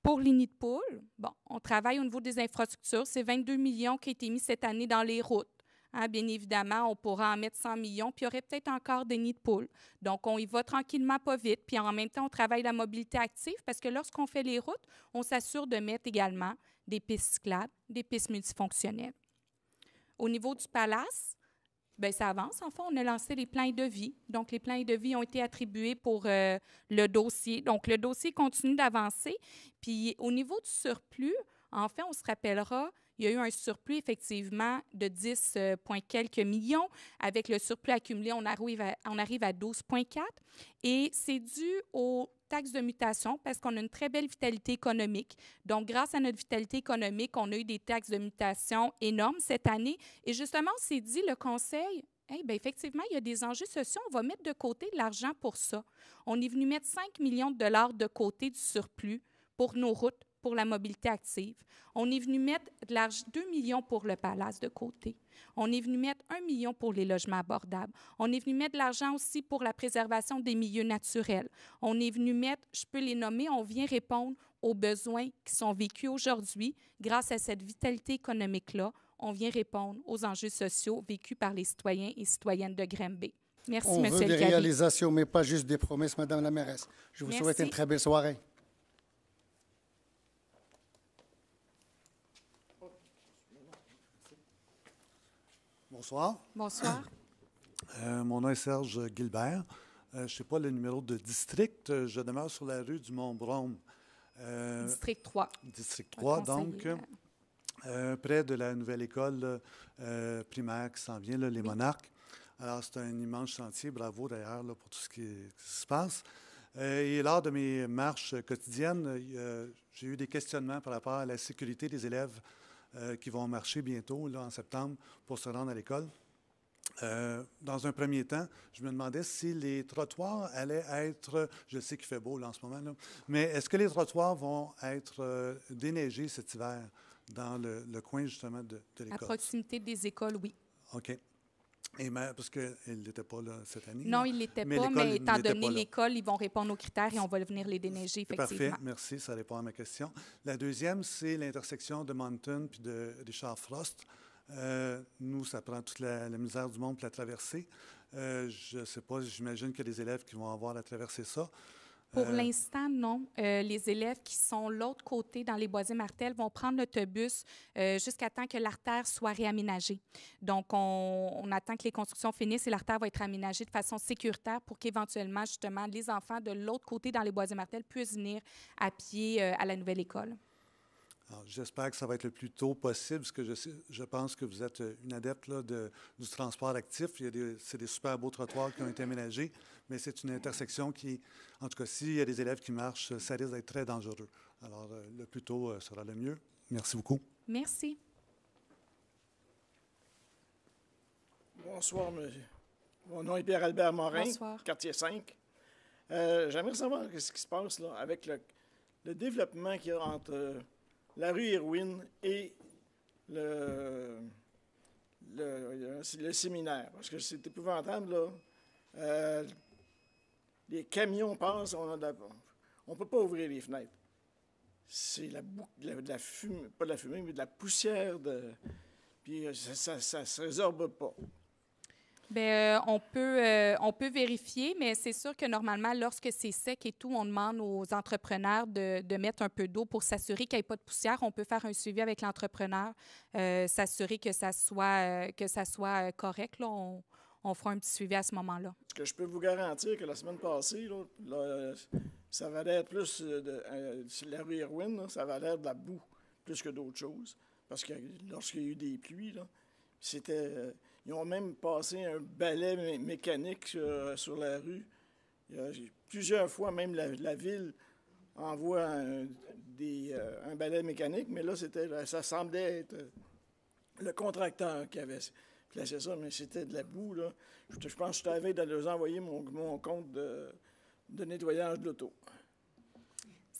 Pour les nids de poules, bon, on travaille au niveau des infrastructures. C'est 22 millions qui ont été mis cette année dans les routes. Hein, bien évidemment, on pourra en mettre 100 millions, puis il y aurait peut-être encore des nids de poules. Donc, on y va tranquillement, pas vite. Puis en même temps, on travaille la mobilité active parce que lorsqu'on fait les routes, on s'assure de mettre également des pistes cyclables, des pistes multifonctionnelles. Au niveau du palace, Bien, ça avance. En fait, on a lancé les plans de vie. Donc, les plans de vie ont été attribués pour euh, le dossier. Donc, le dossier continue d'avancer. Puis, au niveau du surplus, en fait, on se rappellera, il y a eu un surplus, effectivement, de 10 euh, quelques millions. Avec le surplus accumulé, on arrive à 12,4. Et c'est dû au taxes de mutation parce qu'on a une très belle vitalité économique. Donc, grâce à notre vitalité économique, on a eu des taxes de mutation énormes cette année. Et justement, on s'est dit, le Conseil, ben, effectivement, il y a des enjeux sociaux. On va mettre de côté de l'argent pour ça. On est venu mettre 5 millions de dollars de côté du surplus pour nos routes, pour la mobilité active. On est venu mettre de 2 millions pour le palace de côté. On est venu mettre 1 million pour les logements abordables. On est venu mettre de l'argent aussi pour la préservation des milieux naturels. On est venu mettre, je peux les nommer, on vient répondre aux besoins qui sont vécus aujourd'hui grâce à cette vitalité économique-là. On vient répondre aux enjeux sociaux vécus par les citoyens et citoyennes de Grimby. Merci, on veut des réalisations, mais pas juste des promesses, Madame la mairesse. Je vous souhaite une très belle soirée. Bonsoir. Bonsoir. Euh, mon nom est Serge Gilbert. Euh, je ne sais pas le numéro de district. Euh, je demeure sur la rue du Mont-Brome. district 3. District 3, donc. près de la nouvelle école primaire qui s'en vient, les Monarques. Alors, c'est un immense chantier. Bravo d'ailleurs là, pour tout ce qui se passe. et lors de mes marches quotidiennes, j'ai eu des questionnements par rapport à la sécurité des élèves euh, qui vont marcher bientôt, là, en septembre, pour se rendre à l'école. Euh, dans un premier temps, je me demandais si les trottoirs allaient être, je sais qu'il fait beau là en ce moment, mais est-ce que les trottoirs vont être euh, déneigés cet hiver dans le, coin justement de, de l'école? À proximité des écoles, oui. OK parce qu'il n'était pas là cette année. Non, il n'était pas, mais étant donné l'école, ils vont répondre aux critères et on va venir les déneiger, effectivement. Parfait, merci, ça répond à ma question. La deuxième, c'est l'intersection de Mountain puis de Richard Frost. Euh, nous, ça prend toute la, misère du monde pour la traverser. Euh, je ne sais pas, j'imagine qu'il y a des élèves qui vont avoir à traverser ça. Pour euh. l'instant, non. Euh, les élèves qui sont de l'autre côté dans les boisiers martel vont prendre l'autobus euh, jusqu'à temps que l'artère soit réaménagée. Donc, on, attend que les constructions finissent et l'artère va être aménagée de façon sécuritaire pour qu'éventuellement, justement, les enfants de l'autre côté dans les boisiers martel puissent venir à pied à la nouvelle école. J'espère que ça va être le plus tôt possible, parce que je, pense que vous êtes euh, une adepte du transport actif. des, c'est des super beaux trottoirs qui ont été aménagés, mais c'est une intersection qui, en tout cas, s'il y a des élèves qui marchent, ça risque d'être très dangereux. Alors, euh, le plus tôt euh, sera le mieux. Merci beaucoup. Merci. Bonsoir, monsieur. Mon nom est Pierre-Albert Morin, quartier 5. j'aimerais savoir ce qui se passe avec le, le développement qui y a entre la rue Irwin et le, le, séminaire. Parce que c'est épouvantable, là. Euh, les camions passent, on ne peut pas ouvrir les fenêtres. C'est la, de la fumée, pas la fumée, mais de la poussière. De, puis euh, ça ne se résorbe pas. Ben, euh, on, peut, euh, on peut vérifier, mais c'est sûr que normalement, lorsque c'est sec et tout, on demande aux entrepreneurs de, mettre un peu d'eau pour s'assurer qu'il n'y ait pas de poussière. On peut faire un suivi avec l'entrepreneur, euh, s'assurer que ça soit, que ça soit correct. On, on, fera un petit suivi à ce moment-là. Ce que je peux vous garantir que la semaine passée, là, là, ça être plus de, la rue Irwin, ça l'être de la boue plus que d'autres choses. Parce que lorsqu'il y a eu des pluies, c'était ils ont même passé un balai mécanique sur, la rue. plusieurs fois, même la, ville envoie un, des, euh, balai mécanique, mais là, c'était, ça semblait être le contracteur qui avait placé ça, mais c'était de la boue. Je, pense que je t'avais d'aller envoyer mon, compte de nettoyage de l'auto.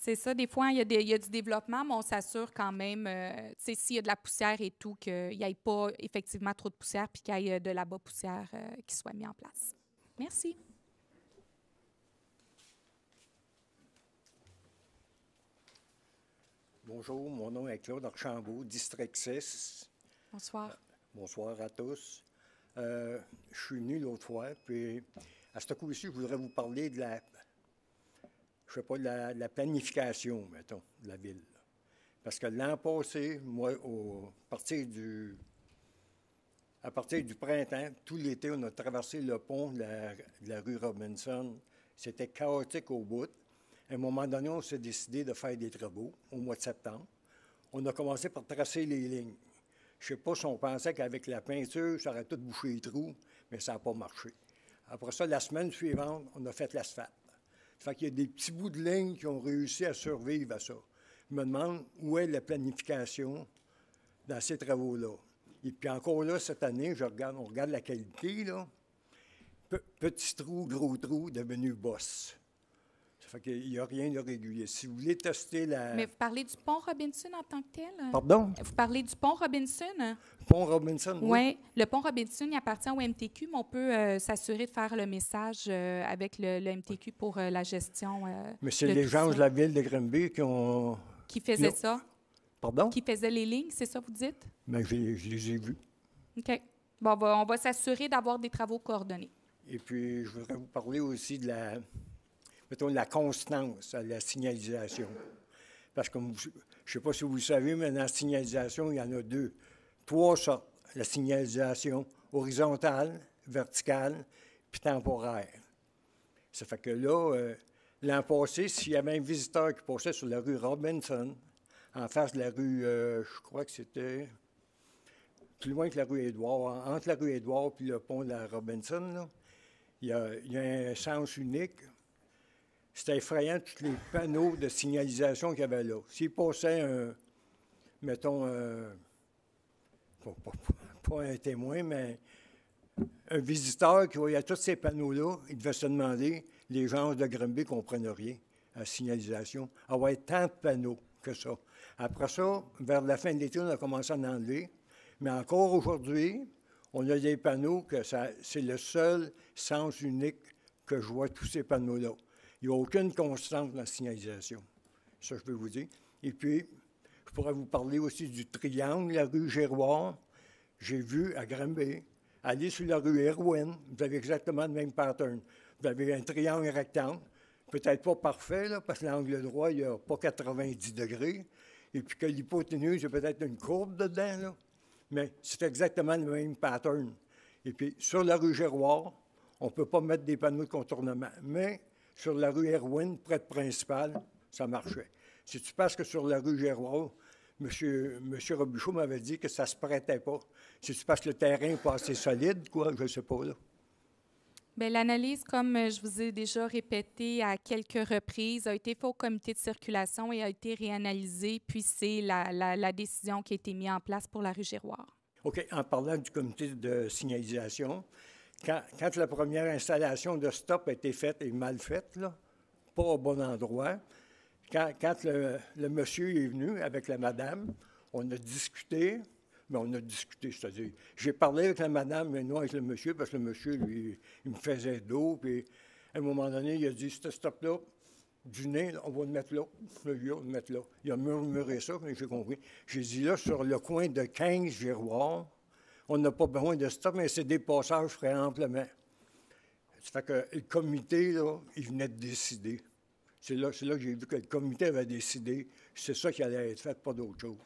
C'est ça, des fois, il y, a des, du développement, mais on s'assure quand même, c'est euh, tu sais, s'il y a de la poussière et tout, qu'il n'y ait pas effectivement trop de poussière, puis qu'il y ait de la bas poussière euh, qui soit mise en place. Merci. Bonjour, mon nom est Claude Archambault, district 6. Bonsoir. Euh, bonsoir à tous. je suis venu l'autre fois, puis à ce coup-ci, je voudrais vous parler de la je ne sais pas, la, la, planification, mettons, de la ville. Parce que l'an passé, moi, à, partir du, à partir du printemps, tout l'été, on a traversé le pont de la, rue Robinson. C'était chaotique au bout. À un moment donné, on s'est décidé de faire des travaux au mois de septembre. On a commencé par tracer les lignes. Je ne sais pas si on pensait qu'avec la peinture, ça aurait tout bouché les trous, mais ça n'a pas marché. Après ça, la semaine suivante, on a fait l'asphalte. Fait qu'il y a des petits bouts de ligne qui ont réussi à survivre à ça. Je me demande où est la planification dans ces travaux-là. Et puis encore là, cette année, je regarde, on regarde la qualité, là. petit trou, gros trou, devenu bosse il fait n'y a rien de régulier. Si vous voulez tester la. Mais vous parlez du pont Robinson en tant que tel? Pardon? Vous parlez du pont Robinson? Pont Robinson, oui. Ouais, le pont Robinson, appartient au MTQ, mais on peut euh, s'assurer de faire le message euh, avec le, MTQ pour euh, la gestion. mais c'est les gens de la ville de Grimby qui ont. Qui faisaient ça? Pardon? Qui faisaient les lignes, c'est ça, vous dites? Mais ben, je, les ai vus. OK. Bon, on va s'assurer d'avoir des travaux coordonnés. Et puis, je voudrais vous parler aussi de la mettons, la constance à la signalisation. Parce que, je ne sais pas si vous le savez, mais dans la signalisation, il y en a deux. Trois sortes. La signalisation horizontale, verticale, puis temporaire. Ça fait que là, euh, l'an passé, s'il y avait un visiteur qui passait sur la rue Robinson, en face de la rue, euh, je crois que c'était plus loin que la rue Édouard, entre la rue Édouard et le pont de la Robinson, il, y il y a un sens unique c'était effrayant, tous les panneaux de signalisation qu'il y avait là. S'il passait un, mettons, pas, un témoin, mais un visiteur qui voyait tous ces panneaux-là, il devait se demander, les gens de Grimby ne comprenaient rien à la signalisation. y ah avait tant de panneaux que ça. Après ça, vers la fin de l'été, on a commencé à en enlever. Mais encore aujourd'hui, on a des panneaux que c'est le seul sens unique que je vois tous ces panneaux-là. Il n'y a aucune constante dans la signalisation. Ça, je peux vous dire. Et puis, je pourrais vous parler aussi du triangle, la rue Géroir. J'ai vu à Granby, aller sur la rue Erwin, vous avez exactement le même pattern. Vous avez un triangle rectangle, peut-être pas parfait, parce que l'angle droit, il n'y a pas 90 degrés, et puis que l'hypoténuse, il y a peut-être une courbe dedans, là. mais c'est exactement le même pattern. Et puis, sur la rue Géroir, on ne peut pas mettre des panneaux de contournement, mais sur la rue Erwin, près de Principale, ça marchait. Si tu passes que sur la rue Géroir, M. Monsieur, monsieur m'avait dit que ça se prêtait pas. Si tu passes le terrain n'est pas assez solide, quoi? Je sais pas, ben, l'analyse, comme euh, je vous ai déjà répété à quelques reprises, a été faite au comité de circulation et a été réanalysée, puis c'est la, la, la décision qui a été mise en place pour la rue Géroir. OK. En parlant du comité de signalisation, quand, la première installation de stop a été faite et mal faite, pas au bon endroit, quand, le, monsieur est venu avec la madame, on a discuté, mais on a discuté, c'est-à-dire, j'ai parlé avec la madame, mais non avec le monsieur, parce que le monsieur, lui, il me faisait dos, puis à un moment donné, il a dit, ce stop-là, du nez, on va le mettre là, le vieux, on va le mettre là. Il a murmuré ça, mais j'ai compris. J'ai dit, là, sur le coin de 15 giroirs, on n'a pas besoin de ça, mais c'est des passages, fréquemment. amplement. Ça fait que le comité, là, il venait de décider. C'est là, que j'ai vu que le comité avait décidé. C'est ça qui allait être fait, pas d'autre chose.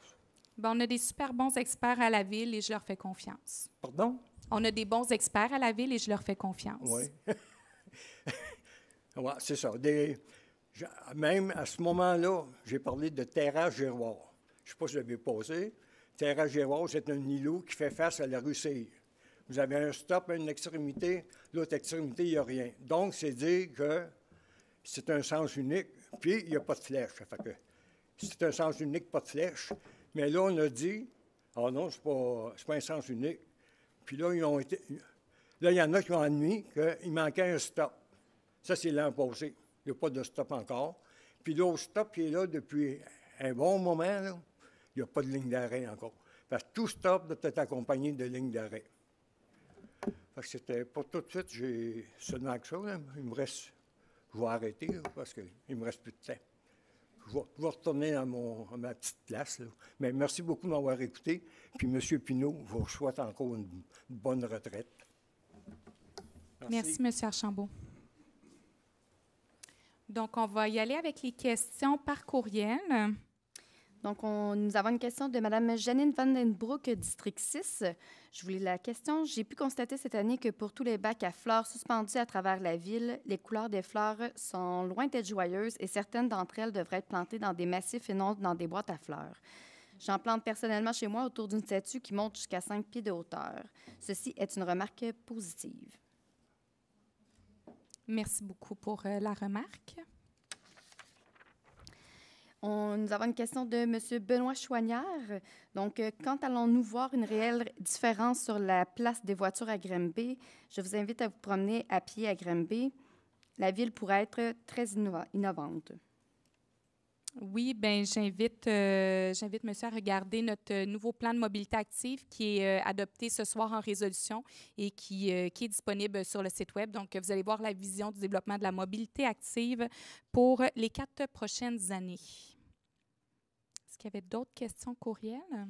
Bon, on a des super bons experts à la ville et je leur fais confiance. Pardon? On a des bons experts à la ville et je leur fais confiance. Oui. (laughs) ouais, c'est ça. même à ce moment-là, j'ai parlé de terrasse Giroir. Je ne sais pas si vous posé géro c'est un îlot qui fait face à la Russie. Vous avez un stop à une extrémité, l'autre extrémité, il n'y a rien. Donc, c'est dit que c'est un sens unique, puis il n'y a pas de flèche. c'est un sens unique, pas de flèche. Mais là, on a dit, ah oh non, ce n'est pas, un sens unique. Puis là, ils ont été, là, il y en a qui ont admis qu'il manquait un stop. Ça, c'est l'imposé. Il n'y a pas de stop encore. Puis l'autre stop il est là depuis un bon moment, là, il n'y a pas de ligne d'arrêt encore. Parce tout stop doit être accompagné de lignes d'arrêt. c'était pour tout de suite, j'ai seulement Il me reste. Je vais arrêter parce qu'il ne me reste plus de temps. Je vais, retourner mon, à ma petite place. Mais merci beaucoup de m'avoir écouté. Puis, M. Pinault, vous souhaite encore une, bonne retraite. Merci, Merci M. Archambault. Donc, on va y aller avec les questions par courriel. Donc, nous avons une question de Mme Janine Van Den district 6. Je voulais la question. J'ai pu constater cette année que pour tous les bacs à fleurs suspendus à travers la ville, les couleurs des fleurs sont loin d'être joyeuses et certaines d'entre elles devraient être plantées dans des massifs et non dans des boîtes à fleurs. J'en plante personnellement chez moi autour d'une statue qui monte jusqu'à 5 pieds de hauteur. Ceci est une remarque positive. Merci beaucoup pour euh, la remarque nous avons une question de M. Benoît Choignard. Donc, euh, quand allons-nous voir une réelle différence sur la place des voitures à Grimby? Je vous invite à vous promener à pied à Grimby. La ville pourrait être très innovante. Oui, ben j'invite euh, j'invite monsieur à regarder notre euh, nouveau plan de mobilité active qui est euh, adopté ce soir en résolution et qui, qui est disponible sur le site web. Donc vous allez voir la vision du développement de la mobilité active pour les quatre prochaines années. Est-ce qu'il y avait d'autres questions courrielles?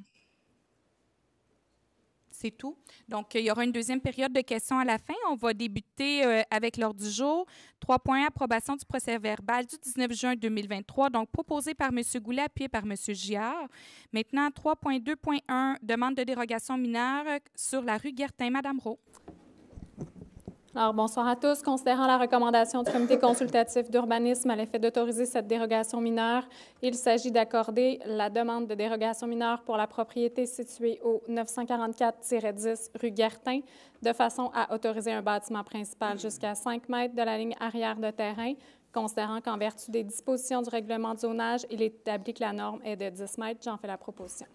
C'est tout. Donc, il y aura une deuxième période de questions à la fin. On va débuter euh, avec l'ordre du jour. points. approbation du procès verbal du 19 juin 2023. Donc, proposé par M. Goulet, appuyé par M. Giard. Maintenant, 3.2.1, demande de dérogation mineure sur la rue Guertin. Madame Rowe. Alors, bonsoir à tous. Considérant la recommandation du comité consultatif d'urbanisme à l'effet d'autoriser cette dérogation mineure, il s'agit d'accorder la demande de dérogation mineure pour la propriété située au 944-10 rue Gertin, de façon à autoriser un bâtiment principal jusqu'à 5 mètres de la ligne arrière de terrain, considérant qu'en vertu des dispositions du règlement de zonage, il est établi que la norme est de 10 mètres. J'en fais la proposition.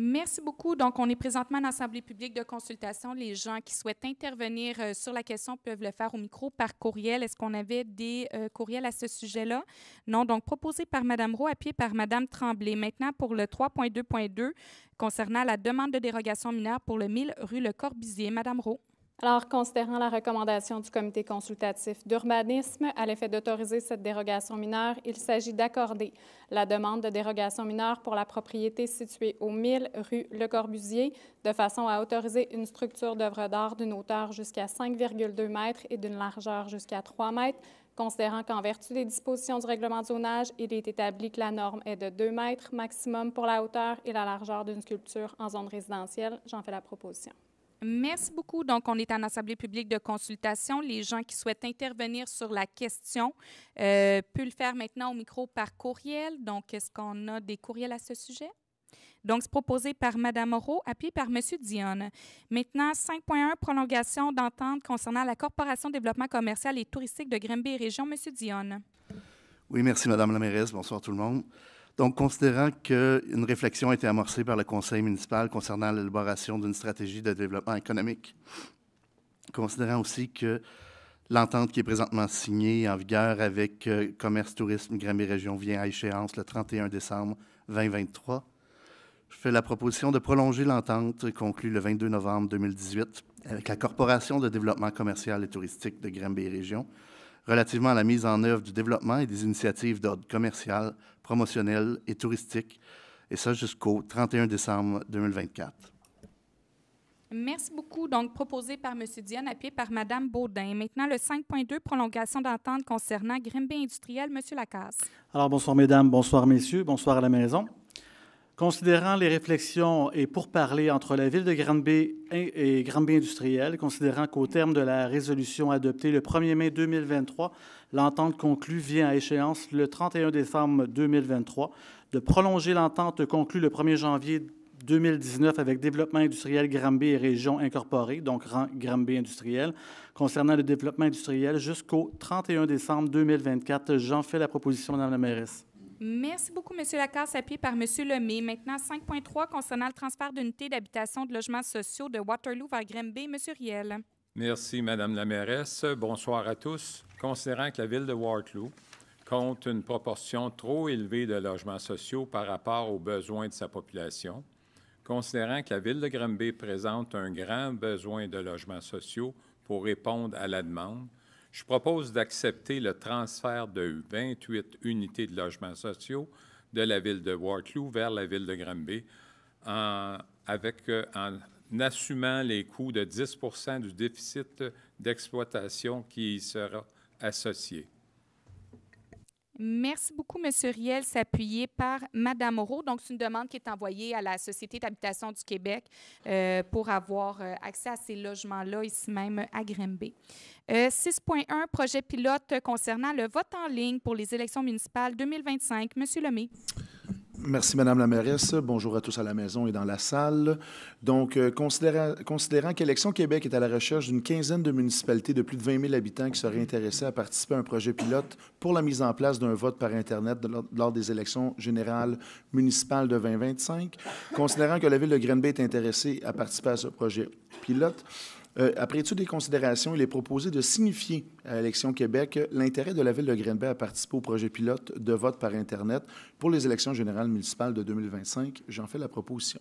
Merci beaucoup. Donc, on est présentement en assemblée publique de consultation. Les gens qui souhaitent intervenir euh, sur la question peuvent le faire au micro par courriel. Est-ce qu'on avait des euh, courriels à ce sujet-là? Non. Donc, proposé par Mme Roux, appuyé par Mme Tremblay. Maintenant, pour le 3.2.2, concernant la demande de dérogation mineure pour le 1000 rue Le Corbusier. Mme Roux. Alors, considérant la recommandation du comité consultatif d'urbanisme à l'effet d'autoriser cette dérogation mineure, il s'agit d'accorder la demande de dérogation mineure pour la propriété située au 1000 rue Le Corbusier de façon à autoriser une structure d'œuvre d'art d'une hauteur jusqu'à 5,2 mètres et d'une largeur jusqu'à 3 mètres, considérant qu'en vertu des dispositions du règlement de zonage, il est établi que la norme est de 2 mètres maximum pour la hauteur et la largeur d'une sculpture en zone résidentielle. J'en fais la proposition. Merci beaucoup. Donc, on est en assemblée publique de consultation. Les gens qui souhaitent intervenir sur la question euh, peuvent le faire maintenant au micro par courriel. Donc, est-ce qu'on a des courriels à ce sujet? Donc, c'est proposé par Mme Moreau, appuyé par M. Dionne. Maintenant, 5.1, prolongation d'entente concernant la Corporation développement commercial et touristique de Grimby Région. M. Dionne. Oui, merci, Mme la mairesse. Bonsoir tout le monde. Donc, considérant qu'une réflexion a été amorcée par le conseil municipal concernant l'élaboration d'une stratégie de développement économique, considérant aussi que l'entente qui est présentement signée en vigueur avec euh, Commerce, Tourisme, Grammy Région vient à échéance le 31 décembre 2023, je fais la proposition de prolonger l'entente conclue le 22 novembre 2018 avec la Corporation de développement commercial et touristique de Bay Région relativement à la mise en œuvre du développement et des initiatives d'ordre commercial, promotionnel et touristique, et ça jusqu'au 31 décembre 2024. Merci beaucoup. Donc, proposé par M. Diane, appuyé par Mme Baudin. Maintenant, le 5.2, prolongation d'entente concernant Grimby industriel. M. Lacasse. Alors, bonsoir, mesdames, bonsoir, messieurs, bonsoir à la maison. Considérant les réflexions et pour parler entre la ville de Granby et Granby industriel, considérant qu'au terme de la résolution adoptée le 1er mai 2023, l'entente conclue vient à échéance le 31 décembre 2023, de prolonger l'entente conclue le 1er janvier 2019 avec Développement industriel Granby et Région incorporée, donc Granby industriel, concernant le développement industriel jusqu'au 31 décembre 2024. J'en fais la proposition, dans la mairesse. Merci beaucoup, M. Lacasse, appuyé par M. Lemay. Maintenant, 5.3 concernant le transfert d'unités d'habitation de logements sociaux de Waterloo vers Grimby. M. Riel. Merci, Madame la mairesse. Bonsoir à tous. Considérant que la ville de Waterloo compte une proportion trop élevée de logements sociaux par rapport aux besoins de sa population, considérant que la ville de Grimby présente un grand besoin de logements sociaux pour répondre à la demande, je propose d'accepter le transfert de 28 unités de logements sociaux de la ville de Waterloo vers la ville de Granby en, avec, euh, en assumant les coûts de 10 du déficit d'exploitation qui y sera associé. Merci beaucoup, M. Riel, s'appuyer par Mme Moreau. Donc, c'est une demande qui est envoyée à la Société d'habitation du Québec euh, pour avoir euh, accès à ces logements-là ici même à Grimby. 6.1, euh, projet pilote concernant le vote en ligne pour les élections municipales 2025. Monsieur Lemay. Merci, Madame la mairesse. Bonjour à tous à la maison et dans la salle. Donc, euh, considérant qu'Élection Québec est à la recherche d'une quinzaine de municipalités de plus de 20 000 habitants qui seraient intéressés à participer à un projet pilote pour la mise en place d'un vote par Internet lors des élections générales municipales de 2025, considérant que la ville de Bay est intéressée à participer à ce projet pilote, euh, après toutes des considérations, il est proposé de signifier à Élections Québec l'intérêt de la Ville de Green Bay à participer au projet pilote de vote par Internet pour les élections générales municipales de 2025. J'en fais la proposition.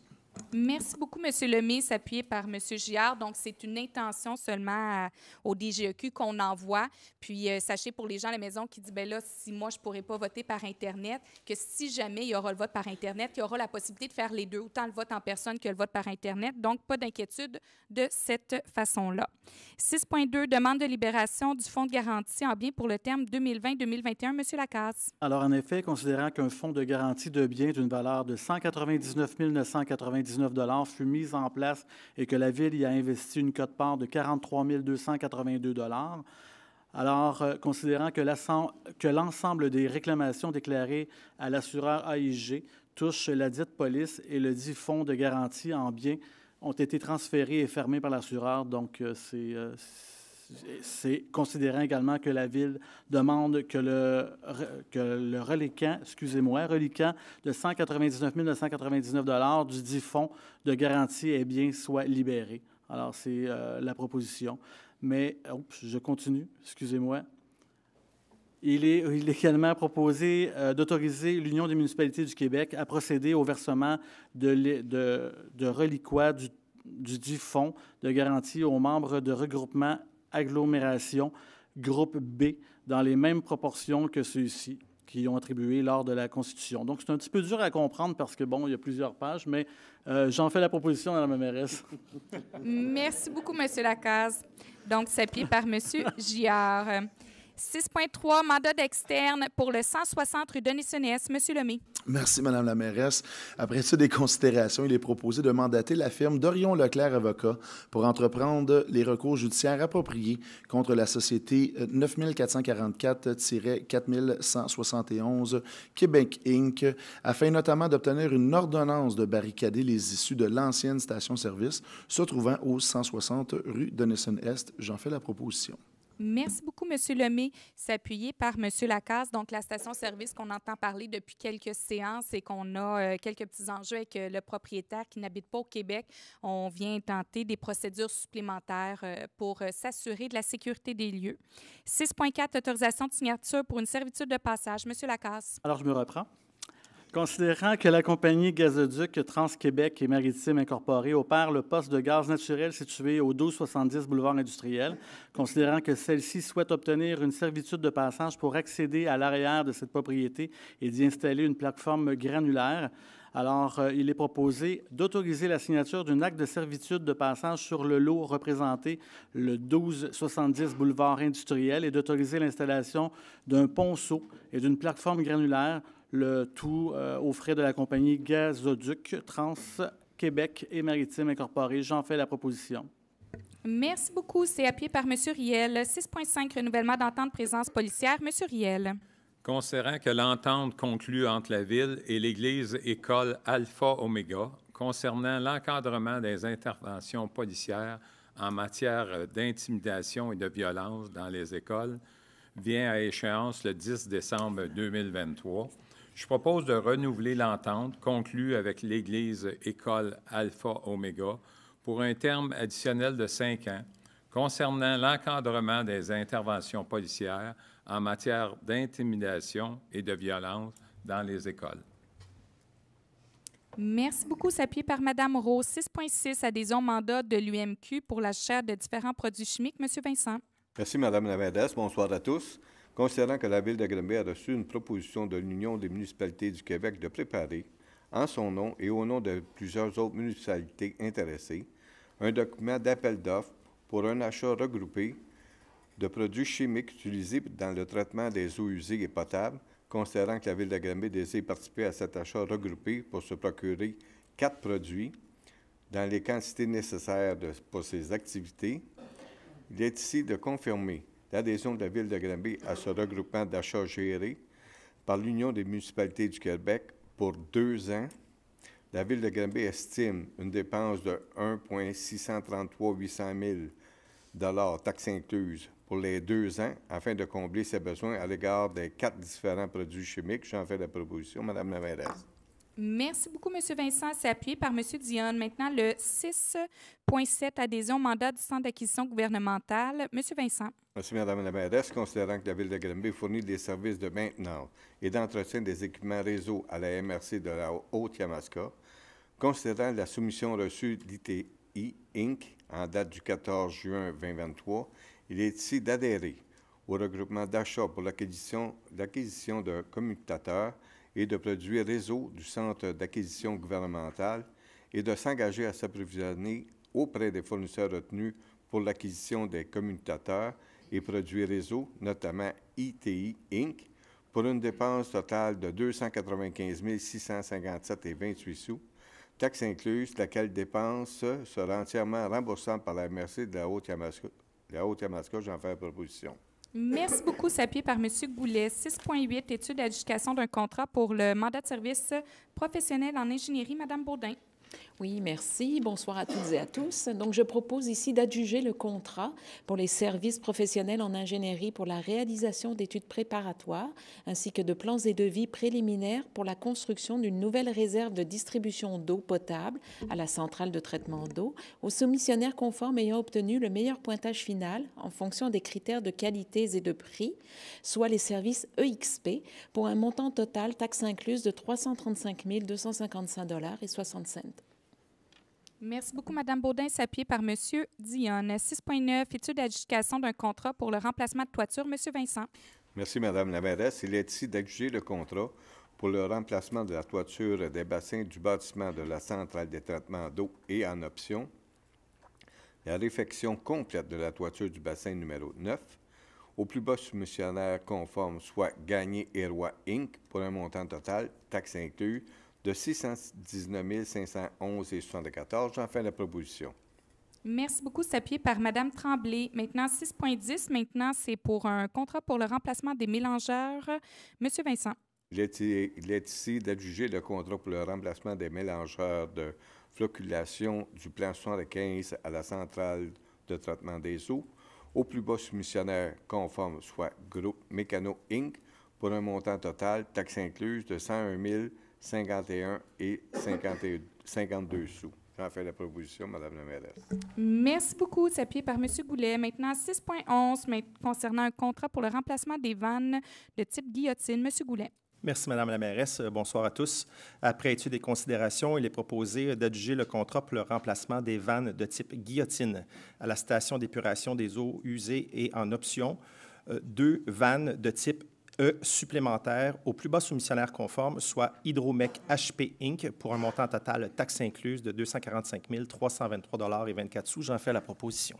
Merci beaucoup, M. Lemay, s'appuyer par M. Giard. Donc, c'est une intention seulement euh, au DGEQ qu'on envoie. Puis, euh, sachez pour les gens à la maison qui disent, ben là, si moi, je ne pourrais pas voter par Internet, que si jamais il y aura le vote par Internet, il y aura la possibilité de faire les deux, autant le vote en personne que le vote par Internet. Donc, pas d'inquiétude de cette façon-là. 6.2, demande de libération du fonds de garantie en biens pour le terme 2020-2021. M. Lacasse. Alors, en effet, considérant qu'un fonds de garantie de biens d'une valeur de 199 990 fut mise en place et que la Ville y a investi une cote-part de 43 282 alors, euh, considérant que l'ensemble des réclamations déclarées à l'assureur AIG touchent la dite police et le dit fonds de garantie en biens ont été transférés et fermés par l'assureur, donc euh, c'est euh, c'est considérant également que la Ville demande que le, que le reliquant, excusez-moi, reliquant de 199 999 du dit fonds de garantie et eh bien soit libéré. Alors, c'est euh, la proposition. Mais, je continue, excusez-moi. Il est, également proposé euh, d'autoriser l'Union des municipalités du Québec à procéder au versement de, reliquats du, dit fonds de garantie aux membres de regroupement agglomération groupe B dans les mêmes proportions que ceux-ci qui ont attribué lors de la Constitution. Donc, c'est un petit peu dur à comprendre parce que, bon, il y a plusieurs pages, mais euh, j'en fais la proposition à la mairesse. Merci beaucoup, M. Lacaze. Donc, c'est pied par M. Giard. 6.3, mandat d'externe pour le 160 rue Denis est Monsieur Lemay. Merci, Madame la mairesse. Après ces des considérations, il est proposé de mandater la firme Dorion Leclerc Avocat pour entreprendre les recours judiciaires appropriés contre la société 9444-4171 euh, Québec Inc., afin notamment d'obtenir une ordonnance de barricader les issues de l'ancienne station-service se trouvant au 160 rue Denison-Est. J'en fais la proposition. Merci beaucoup, M. Lemay. S'appuyer par M. Lacasse. Donc, la station-service qu'on entend parler depuis quelques séances et qu'on a euh, quelques petits enjeux avec euh, le propriétaire qui n'habite pas au Québec. On vient tenter des procédures supplémentaires euh, pour s'assurer de la sécurité des lieux. 6.4, autorisation de signature pour une servitude de passage. M. Lacasse. Alors, je me reprends. Considérant que la compagnie Gazoduc Trans-Québec et Maritime Incorporée opère le poste de gaz naturel situé au 1270 boulevard industriel, considérant que celle-ci souhaite obtenir une servitude de passage pour accéder à l'arrière de cette propriété et d'y installer une plateforme granulaire, alors, euh, il est proposé d'autoriser la signature d'un acte de servitude de passage sur le lot représenté le 1270 boulevard industriel et d'autoriser l'installation d'un ponceau et d'une plateforme granulaire le tout euh, aux frais de la compagnie Gazoduc Trans Québec et Maritime Incorporée. J'en fais la proposition. Merci beaucoup. C'est appuyé par M. Riel. 6.5, renouvellement d'entente présence policière. M. Riel. Concernant que l'entente conclue entre la Ville et l'Église École Alpha Omega concernant l'encadrement des interventions policières en matière d'intimidation et de violence dans les écoles vient à échéance le 10 décembre 2023 je propose de renouveler l'entente conclue avec l'Église École Alpha Omega pour un terme additionnel de cinq ans concernant l'encadrement des interventions policières en matière d'intimidation et de violence dans les écoles. Merci beaucoup, s'appuie par Mme Rose. 6.6, adhésion mandat de l'UMQ pour la chair de différents produits chimiques. Monsieur Vincent. Merci, Mme Lavendès. Bonsoir à tous. Considérant que la Ville de Granby a reçu une proposition de l'Union des municipalités du Québec de préparer, en son nom et au nom de plusieurs autres municipalités intéressées, un document d'appel d'offres pour un achat regroupé de produits chimiques utilisés dans le traitement des eaux usées et potables, considérant que la Ville de Granby désire participer à cet achat regroupé pour se procurer quatre produits dans les quantités nécessaires pour ses activités, il est ici de confirmer l'adhésion de la Ville de Granby à ce regroupement d'achats gérés par l'Union des municipalités du Québec pour deux ans, la Ville de Granby estime une dépense de 1,633 800 000 taxes incluses pour les deux ans afin de combler ses besoins à l'égard des quatre différents produits chimiques. J'en fais la proposition, Madame la mairesse. Merci beaucoup, M. Vincent. C'est appuyé par M. Dionne. Maintenant, le 6.7, adhésion au mandat du Centre d'acquisition gouvernementale. M. Vincent. Merci, Mme la mairesse. Considérant que la Ville de Granby fournit des services de maintenance et d'entretien des équipements réseau à la MRC de la Haute-Yamaska, considérant la soumission reçue d'ITI Inc. en date du 14 juin 2023, il est ici d'adhérer au regroupement d'achat pour l'acquisition d'un commutateur et de produits réseau du Centre d'acquisition gouvernementale et de s'engager à s'approvisionner auprès des fournisseurs retenus pour l'acquisition des commutateurs et produits réseau, notamment ITI Inc., pour une dépense totale de 295 657,28 sous, taxe incluse, laquelle dépense sera entièrement remboursable par la MRC de la Haute-Yamaska. La Haute-Yamaska, j'en fais la proposition. Merci beaucoup, Sapier, par M. Goulet. 6.8, étude d'adjudication d'un contrat pour le mandat de service professionnel en ingénierie, Madame Baudin. Oui, merci. Bonsoir à toutes et à tous. Donc, je propose ici d'adjuger le contrat pour les services professionnels en ingénierie pour la réalisation d'études préparatoires ainsi que de plans et devis préliminaires pour la construction d'une nouvelle réserve de distribution d'eau potable à la centrale de traitement d'eau aux soumissionnaires conformes ayant obtenu le meilleur pointage final en fonction des critères de qualité et de prix, soit les services EXP pour un montant total taxes incluses de 335 255 dollars et 60 Merci beaucoup, Mme Baudin, s'appuie par M. Dionne. 6.9, étude d'adjudication d'un contrat pour le remplacement de toiture. M. Vincent. Merci, Mme la mairesse. Il est ici d'adjuger le contrat pour le remplacement de la toiture des bassins du bâtiment de la centrale des traitements d'eau et en option, la réfection complète de la toiture du bassin numéro 9, au plus bas soumissionnaire conforme, soit Gagné et roi Inc., pour un montant total, taxe inclus, de 619 511 et 74. J'en fais la proposition. Merci beaucoup, Sapier, par Mme Tremblay. Maintenant, 6.10, maintenant, c'est pour un contrat pour le remplacement des mélangeurs. Monsieur Vincent. Il est, ici d'adjuger le contrat pour le remplacement des mélangeurs de flocculation du plan 75 à la centrale de traitement des eaux au plus bas soumissionnaire conforme, soit Groupe Mécano Inc., pour un montant total, taxe incluse, de 101 000 51 et 52 sous. J'en fais la proposition, Madame la mairesse. Merci beaucoup. C'est appuyé par M. Goulet. Maintenant, 6.11, concernant un contrat pour le remplacement des vannes de type guillotine. M. Goulet. Merci, Madame la mairesse. Euh, bonsoir à tous. Après étude et considération, il est proposé euh, d'adjuger le contrat pour le remplacement des vannes de type guillotine à la station d'épuration des eaux usées et en option. Euh, deux vannes de type E supplémentaire au plus bas soumissionnaire conforme, soit Hydromec HP Inc., pour un montant total, taxe incluse de 245 323 et 24 sous. J'en fais la proposition.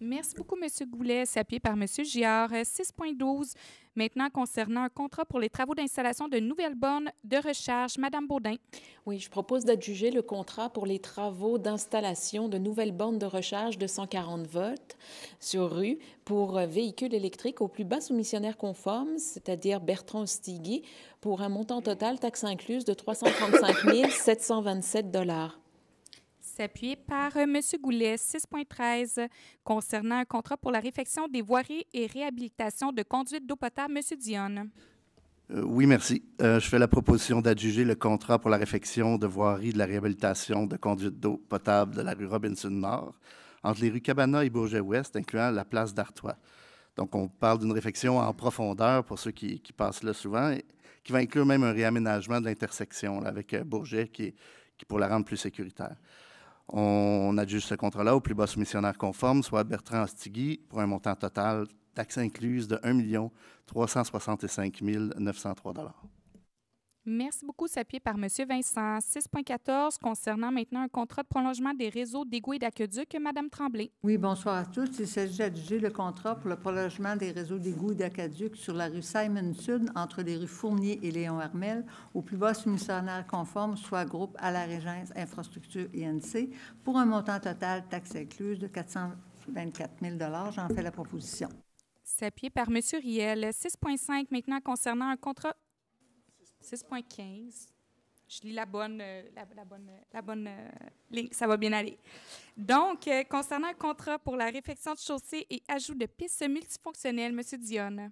Merci beaucoup, M. Goulet, appuyé par M. Giard. 6.12, Maintenant, concernant un contrat pour les travaux d'installation de nouvelles bornes de recharge, Madame Baudin. Oui, je propose d'adjuger le contrat pour les travaux d'installation de nouvelles bornes de recharge de 140 volts sur rue pour véhicules électriques au plus bas soumissionnaire conforme, c'est-à-dire Bertrand Stigui, pour un montant total, taxe incluse, de 335 727 s'appuyer par euh, M. Goulet, 6.13, concernant un contrat pour la réfection des voiries et réhabilitation de conduite d'eau potable. M. Dionne. Euh, oui, merci. Euh, je fais la proposition d'adjuger le contrat pour la réfection de voiries de la réhabilitation de conduite d'eau potable de la rue Robinson-Nord entre les rues Cabana et Bourget-Ouest, incluant la place d'Artois. Donc, on parle d'une réfection en profondeur pour ceux qui, passent là souvent, et qui va inclure même un réaménagement de l'intersection avec Bourget qui qui, pour la rendre plus sécuritaire on adjuge ce contrat-là au plus bas soumissionnaire conforme, soit Bertrand Astigui, pour un montant total, taxes incluses, de 1 365 903 Merci beaucoup, s'appuyé par M. Vincent. 6.14 concernant maintenant un contrat de prolongement des réseaux d'égouts et d'aqueducs. Madame Tremblay. Oui, bonsoir à tous. Il s'agit d'adjuger le contrat pour le prolongement des réseaux d'égouts et d'aqueducs sur la rue Simon Sud entre les rues Fournier et Léon Hermel au plus bas soumissionnaire conforme, soit groupe à la Régence Infrastructure INC, pour un montant total, taxe incluse de 424 000 J'en fais la proposition. S'appuyé par M. Riel. 6.5 maintenant concernant un contrat 6.15. Je lis la bonne, euh, la, bonne, euh, la bonne euh, ligne, ça va bien aller. Donc, concernant le contrat pour la réfection de chaussée et ajout de pistes multifonctionnelles, M. Dionne.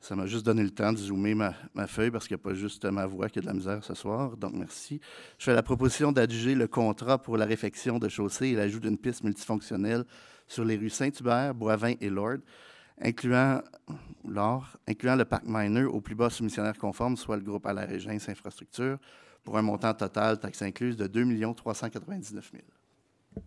Ça m'a juste donné le temps de zoomer ma, feuille parce qu'il n'y a pas juste ma voix qui a de la misère ce soir, donc merci. Je fais la proposition d'adjuger le contrat pour la réfection de chaussée et l'ajout d'une piste multifonctionnelle sur les rues Saint-Hubert, Boisvin et Lord incluant, incluant le parc mineur au plus bas soumissionnaire conforme, soit le groupe à la Régence Infrastructure, pour un montant total, taxe incluse, de 2 399 000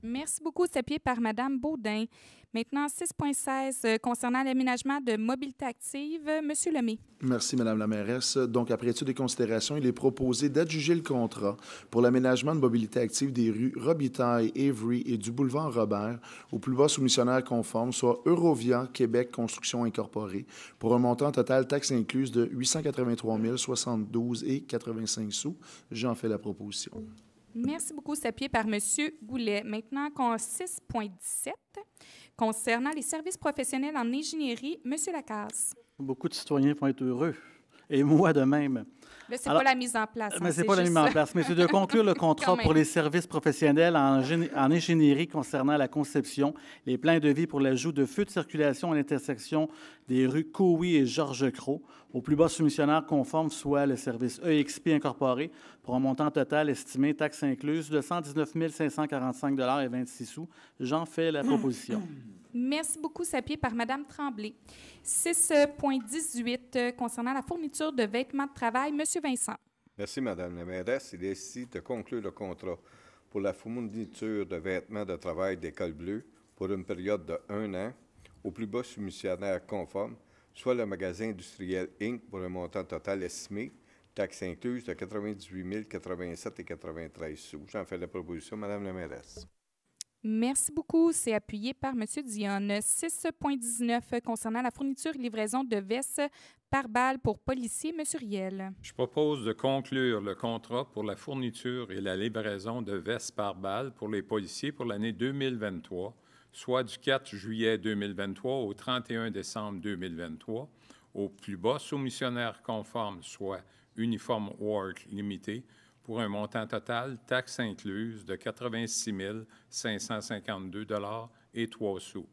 Merci beaucoup, pied par Mme Baudin. Maintenant, 6.16 euh, concernant l'aménagement de mobilité active. Monsieur Lemay. Merci, Madame la mairesse. Donc, après étude et considérations, il est proposé d'adjuger le contrat pour l'aménagement de mobilité active des rues Robitaille, Avery et du boulevard Robert au plus bas soumissionnaire conforme, soit Eurovia Québec Construction Incorporée, pour un montant total taxes incluses de 883 072,85 sous. J'en fais la proposition. Merci beaucoup, s'appuyé par M. Goulet. Maintenant, qu'on 6.17, concernant les services professionnels en ingénierie, M. Lacasse. Beaucoup de citoyens vont être heureux, et moi de même. Mais ce n'est pas la mise en place. mais hein, ce n'est pas la mise en place. Mais c'est de conclure le (laughs) contrat pour les services professionnels en, en, ingénierie concernant la conception, les plans de vie pour l'ajout de feux de circulation à l'intersection des rues Cowie et Georges Cros au plus bas soumissionnaire conforme, soit le service EXP incorporé, pour un montant total estimé, taxes incluses, de 119 545 et 26 sous. J'en fais la proposition. (clears throat) Merci beaucoup, Sapier, par Mme Tremblay. 6.18 euh, euh, concernant la fourniture de vêtements de travail, M. Vincent. Merci, Mme la mairesse. Il est ici de conclure le contrat pour la fourniture de vêtements de travail d'École Bleue pour une période de un an au plus bas soumissionnaire conforme, soit le magasin industriel Inc. pour un montant total estimé, taxe incluse de 98 087 et sous. J'en fais la proposition, Mme la mairesse. Merci beaucoup. C'est appuyé par M. Dionne. 6.19 concernant la fourniture et livraison de vestes par balle pour policiers Riel. Je propose de conclure le contrat pour la fourniture et la livraison de vestes par balle pour les policiers pour l'année 2023, soit du 4 juillet 2023 au 31 décembre 2023, au plus bas soumissionnaire conforme, soit Uniform Work Limited, pour un montant total, taxes incluses, de 86 552 et 3 sous.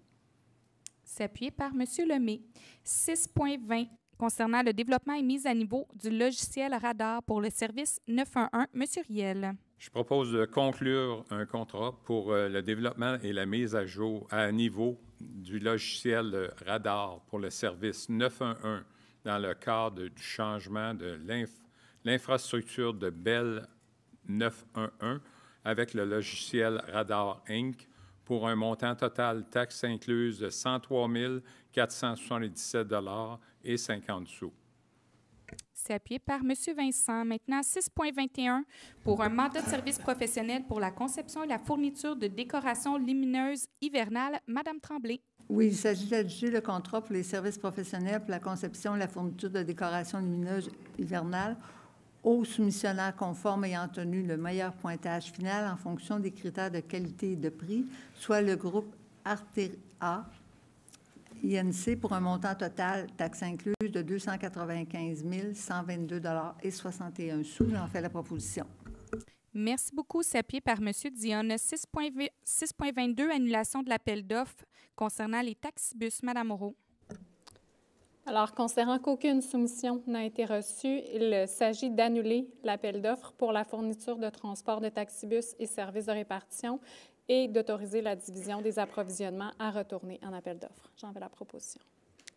C'est appuyé par M. Lemay. 6.20 concernant le développement et mise à niveau du logiciel radar pour le service 911 Riel. Je propose de conclure un contrat pour euh, le développement et la mise à jour à niveau du logiciel radar pour le service 911 dans le cadre du changement de l'information l'infrastructure de Bell 911 avec le logiciel Radar Inc. pour un montant total taxes incluses de 103 477 et 50 sous. C'est appuyé par M. Vincent. Maintenant, 6.21 pour un mandat de service professionnel pour la conception et la fourniture de décorations lumineuses hivernales. Madame Tremblay. Oui, il s'agit d'adjuger le contrat pour les services professionnels pour la conception et la fourniture de décorations lumineuses hivernales aux soumissionnaires conformes ayant tenu le meilleur pointage final en fonction des critères de qualité et de prix, soit le groupe RTA INC pour un montant total, taxe incluse, de 295 122 et 61 sous. J'en fais la proposition. Merci beaucoup, s'appuyer par M. Dionne. 6.22, annulation de l'appel d'offres concernant les taxibus. Madame Moreau. Alors, considérant qu'aucune soumission n'a été reçue, il s'agit d'annuler l'appel d'offres pour la fourniture de transport de taxibus et services de répartition et d'autoriser la division des approvisionnements à retourner en appel d'offres. J'en vais la proposition.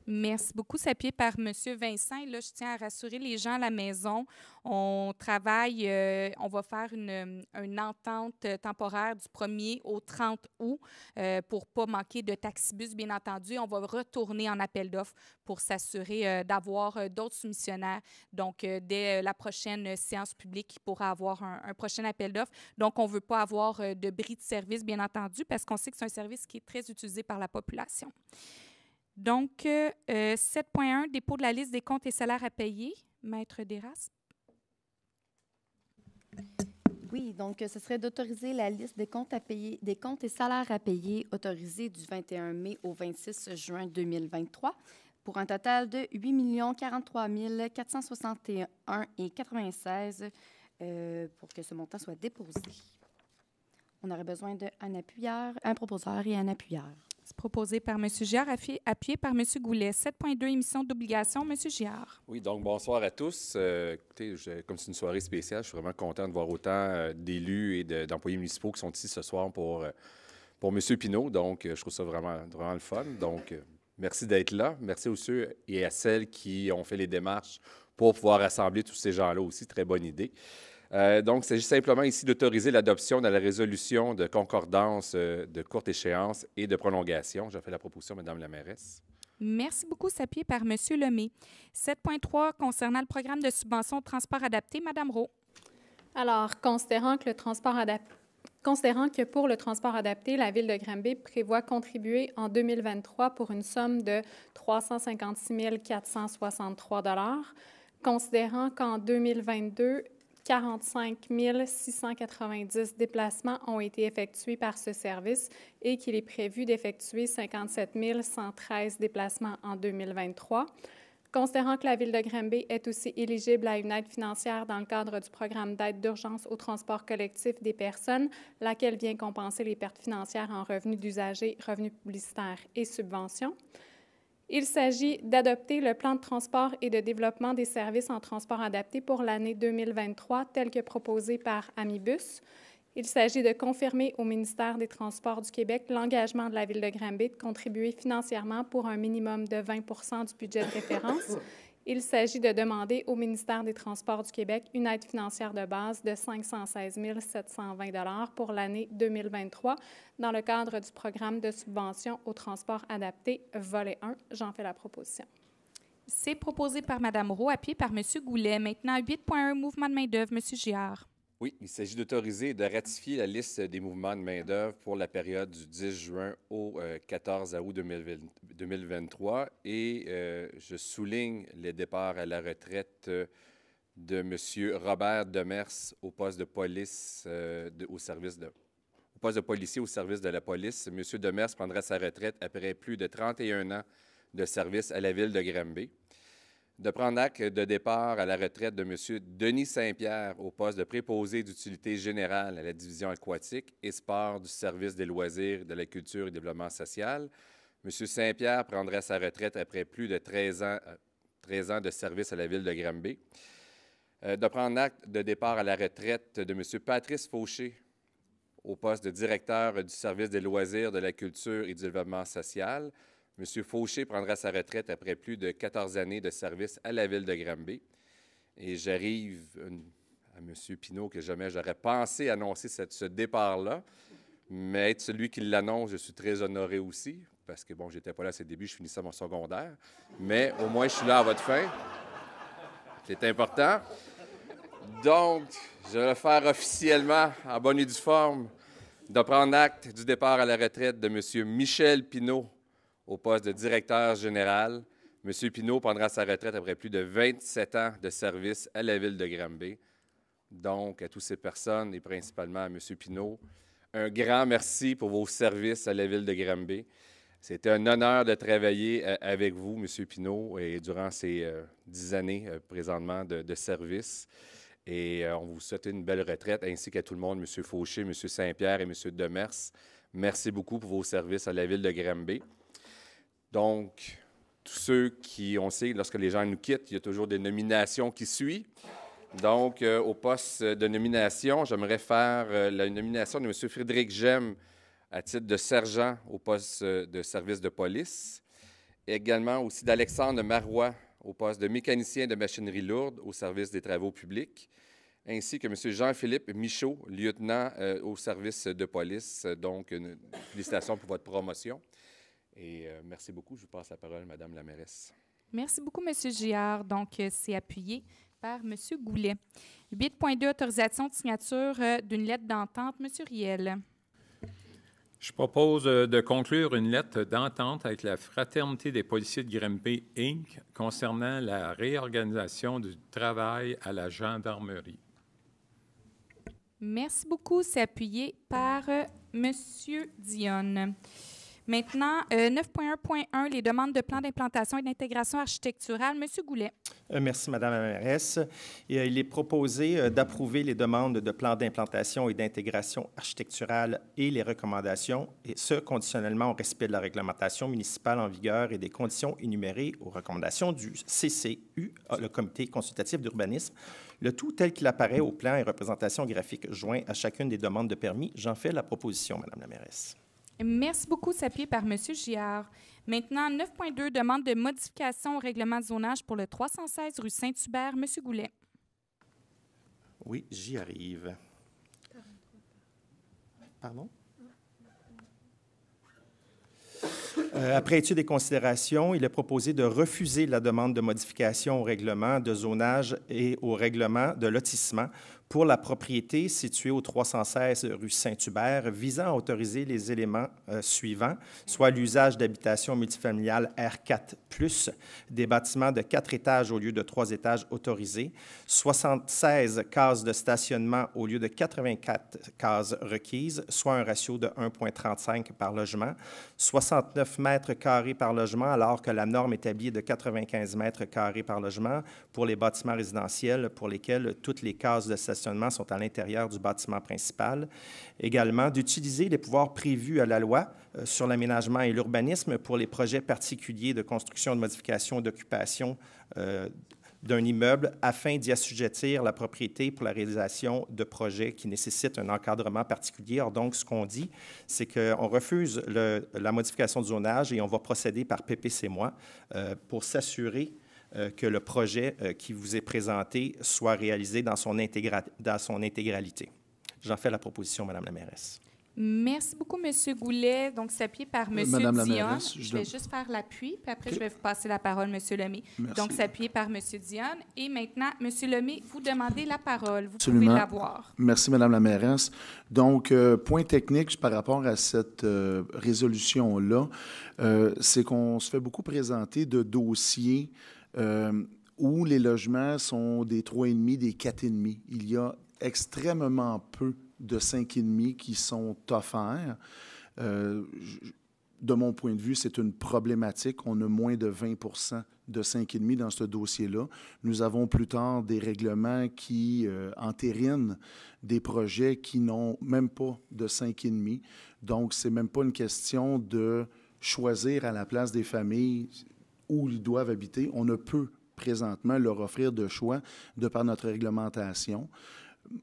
Merci beaucoup, s'appuyer par M. Vincent. là, je tiens à rassurer les gens à la maison. On travaille, euh, on va faire une, euh, entente temporaire du 1er au 30 août euh, pour ne pas manquer de taxibus, bien entendu. On va retourner en appel d'offres pour s'assurer d'avoir d'autres soumissionnaires. Donc, dès la prochaine séance publique, il pourra avoir un, un prochain appel d'offres. Donc, on ne veut pas avoir de bris de service, bien entendu, parce qu'on sait que c'est un service qui est très utilisé par la population. Donc, 7.1, euh, dépôt de la liste des comptes et salaires à payer, maître Desras. Oui, donc euh, ce serait d'autoriser la liste des comptes, à payer, des comptes et salaires à payer autorisés du 21 mai au 26 juin 2023 pour un total de 8 43 461 et 96 euh, pour que ce montant soit déposé. On aurait besoin d'un appuyeur, un proposeur et un appuyeur proposé par M. Giard, appuyé par M. Goulet. 7.2, émission d'obligation. M. Giard. Oui, donc bonsoir à tous. Euh, écoutez, comme c'est une soirée spéciale, je suis vraiment content de voir autant euh, d'élus et d'employés municipaux qui sont ici ce soir pour, euh, pour M. Pinault. Donc, je trouve ça vraiment, vraiment le fun. Donc, merci d'être là. Merci aux ceux et à celles qui ont fait les démarches pour pouvoir rassembler tous ces gens-là aussi. Très bonne idée. Euh, donc, il s'agit simplement ici d'autoriser l'adoption de la résolution de concordance euh, de courte échéance et de prolongation. Je fais la proposition, Madame la mairesse. Merci beaucoup, s'appuyer par M. Lemay. 7.3 concernant le programme de subvention de transport adapté, Madame Rowe. Alors, considérant que Considérant que pour le transport adapté, la ville de Granby prévoit contribuer en 2023 pour une somme de 356 463 Considérant qu'en 2022, 45 690 déplacements ont été effectués par ce service et qu'il est prévu d'effectuer 57 113 déplacements en 2023. Considérant que la Ville de Granby est aussi éligible à une aide financière dans le cadre du programme d'aide d'urgence au transport collectif des personnes, laquelle vient compenser les pertes financières en revenus d'usagers, revenus publicitaires et subventions. Il s'agit d'adopter le plan de transport et de développement des services en transport adapté pour l'année 2023 tel que proposé par Amibus. Il s'agit de confirmer au ministère des Transports du Québec l'engagement de la Ville de Granby de contribuer financièrement pour un minimum de 20 du budget de référence il s'agit de demander au ministère des Transports du Québec une aide financière de base de 516 720 pour l'année 2023 dans le cadre du programme de subvention au transport adapté, volet 1. J'en fais la proposition. C'est proposé par Mme Roux, appuyé par M. Goulet. Maintenant, 8.1, mouvement de main-d'œuvre, M. Giard. Oui, il s'agit d'autoriser et de ratifier la liste des mouvements de main-d'œuvre pour la période du 10 juin au 14 euh, août 2023. Et euh, je souligne les départs à la retraite euh, de M. Robert Demers au poste de service de policier au service de la police. M. Demers prendra sa retraite après plus de 31 ans de service à la ville de Granby de prendre acte de départ à la retraite de M. Denis Saint-Pierre au poste de préposé d'utilité générale à la division aquatique et sport du service des loisirs, de la culture et développement social. M. Saint-Pierre prendra sa retraite après plus de 13 euh, ans, de service à la ville de Granby. Euh, de prendre acte de départ à la retraite de M. Patrice Fauché au poste de directeur du service des loisirs, de la culture et du développement social. M. Fauché prendra sa retraite après plus de 14 années de service à la ville de Granby. Et j'arrive à M. Pinault que jamais j'aurais pensé annoncer ce départ-là. Mais être celui qui l'annonce, je suis très honoré aussi, parce que, bon, j'étais pas là à ses débuts, je finissais mon secondaire. Mais au moins, je suis là à votre fin. C'est important. Donc, je vais faire officiellement, en bonne et due forme, de prendre acte du départ à la retraite de M. Michel Pinault, au poste de directeur général. M. Pinault prendra sa retraite après plus de 27 ans de service à la ville de Granby. Donc, à toutes ces personnes et principalement à M. Pinault, un grand merci pour vos services à la ville de Granby. C'était un honneur de travailler euh, avec vous, M. Pinault, et durant ces euh, dix années euh, présentement de, service. Et on vous souhaite une belle retraite, ainsi qu'à tout le monde, M. Fauché, M. Saint-Pierre et M. Demers. Merci beaucoup pour vos services à la ville de Granby. Donc, tous ceux qui, on sait, lorsque les gens nous quittent, il y a toujours des nominations qui suivent. Donc, euh, au poste de nomination, j'aimerais faire euh, la nomination de M. Frédéric Gemme à titre de sergent au poste euh, de service de police. également aussi d'Alexandre Marois au poste de mécanicien de machinerie lourde au service des travaux publics, ainsi que M. Jean-Philippe Michaud, lieutenant au service de police. Donc, une, félicitations pour votre promotion. Et euh, merci beaucoup. Je vous passe la parole, Madame la mairesse. Merci beaucoup, Monsieur Girard. Donc, euh, c'est appuyé par M. Goulet. 8.2, autorisation de signature euh, d'une lettre d'entente. M. Riel. Je propose de conclure une lettre d'entente avec la Fraternité des policiers de Grimpe Inc. concernant la réorganisation du travail à la gendarmerie. Merci beaucoup. C'est appuyé par M. Dionne. Maintenant, 9.1.1, euh, les demandes de plans d'implantation et d'intégration architecturale. Monsieur Goulet. Euh, merci, Madame la mairesse. Euh, il est proposé d'approuver les demandes de plans d'implantation et d'intégration architecturale et les recommandations, et ce, conditionnellement au respect de la réglementation municipale en vigueur et des conditions énumérées aux recommandations du CCU, le Comité consultatif d'urbanisme, le tout tel qu'il apparaît au plan et représentation graphique joint à chacune des demandes de permis. J'en fais la proposition, Madame la mairesse. Merci beaucoup, s'appuyer par M. Giard. Maintenant, 9.2, demande de modification au règlement de zonage pour le 316 rue Saint-Hubert. M. Goulet. Oui, j'y arrive. Pardon? Euh, après étude et considération, il est proposé de refuser la demande de modification au règlement de zonage et au règlement de lotissement pour la propriété située au 316 rue Saint-Hubert visant à autoriser les éléments euh, suivants, soit l'usage d'habitation multifamiliale R4+, des bâtiments de quatre étages au lieu de trois étages autorisés, 76 cases de stationnement au lieu de 84 cases requises, soit un ratio de 1,35 par logement, 69 mètres carrés par logement alors que la norme établie est de 95 mètres carrés par logement pour les bâtiments résidentiels pour lesquels toutes les cases de stationnement sont à l'intérieur du bâtiment principal. Également, d'utiliser les pouvoirs prévus à la loi euh, sur l'aménagement et l'urbanisme pour les projets particuliers de construction, de modification d'occupation euh, d'un immeuble afin d'y assujettir la propriété pour la réalisation de projets qui nécessitent un encadrement particulier. Or, donc, ce qu'on dit, c'est qu'on refuse la modification du zonage et on va procéder par PPC-moi euh, pour s'assurer euh, que le projet euh, qui vous est présenté soit réalisé dans son, dans son intégralité. J'en fais la proposition, Madame la mairesse. Merci beaucoup, M. Goulet. Donc, s'appuie par euh, M. Dion. je, vais juste faire l'appui, puis après, je vais vous passer la parole, M. Lemay. Merci. Donc, s'appuyer par M. Dion. Et maintenant, M. Lemay, vous demandez la parole. Vous pouvez l'avoir. Merci, Madame la mairesse. Donc, point technique par rapport à cette résolution-là, c'est qu'on se fait beaucoup présenter de dossiers euh, où les logements sont des 3,5, des 4,5. Il y a extrêmement peu de 5,5 qui sont offerts. Euh, de mon point de vue, c'est une problématique. On a moins de 20 de 5,5 dans ce dossier-là. Nous avons plus tard des règlements qui euh, entérinent des projets qui n'ont même pas de 5,5. Donc, c'est même pas une question de choisir à la place des familles où ils doivent habiter. On ne peut présentement leur offrir de choix de par notre réglementation.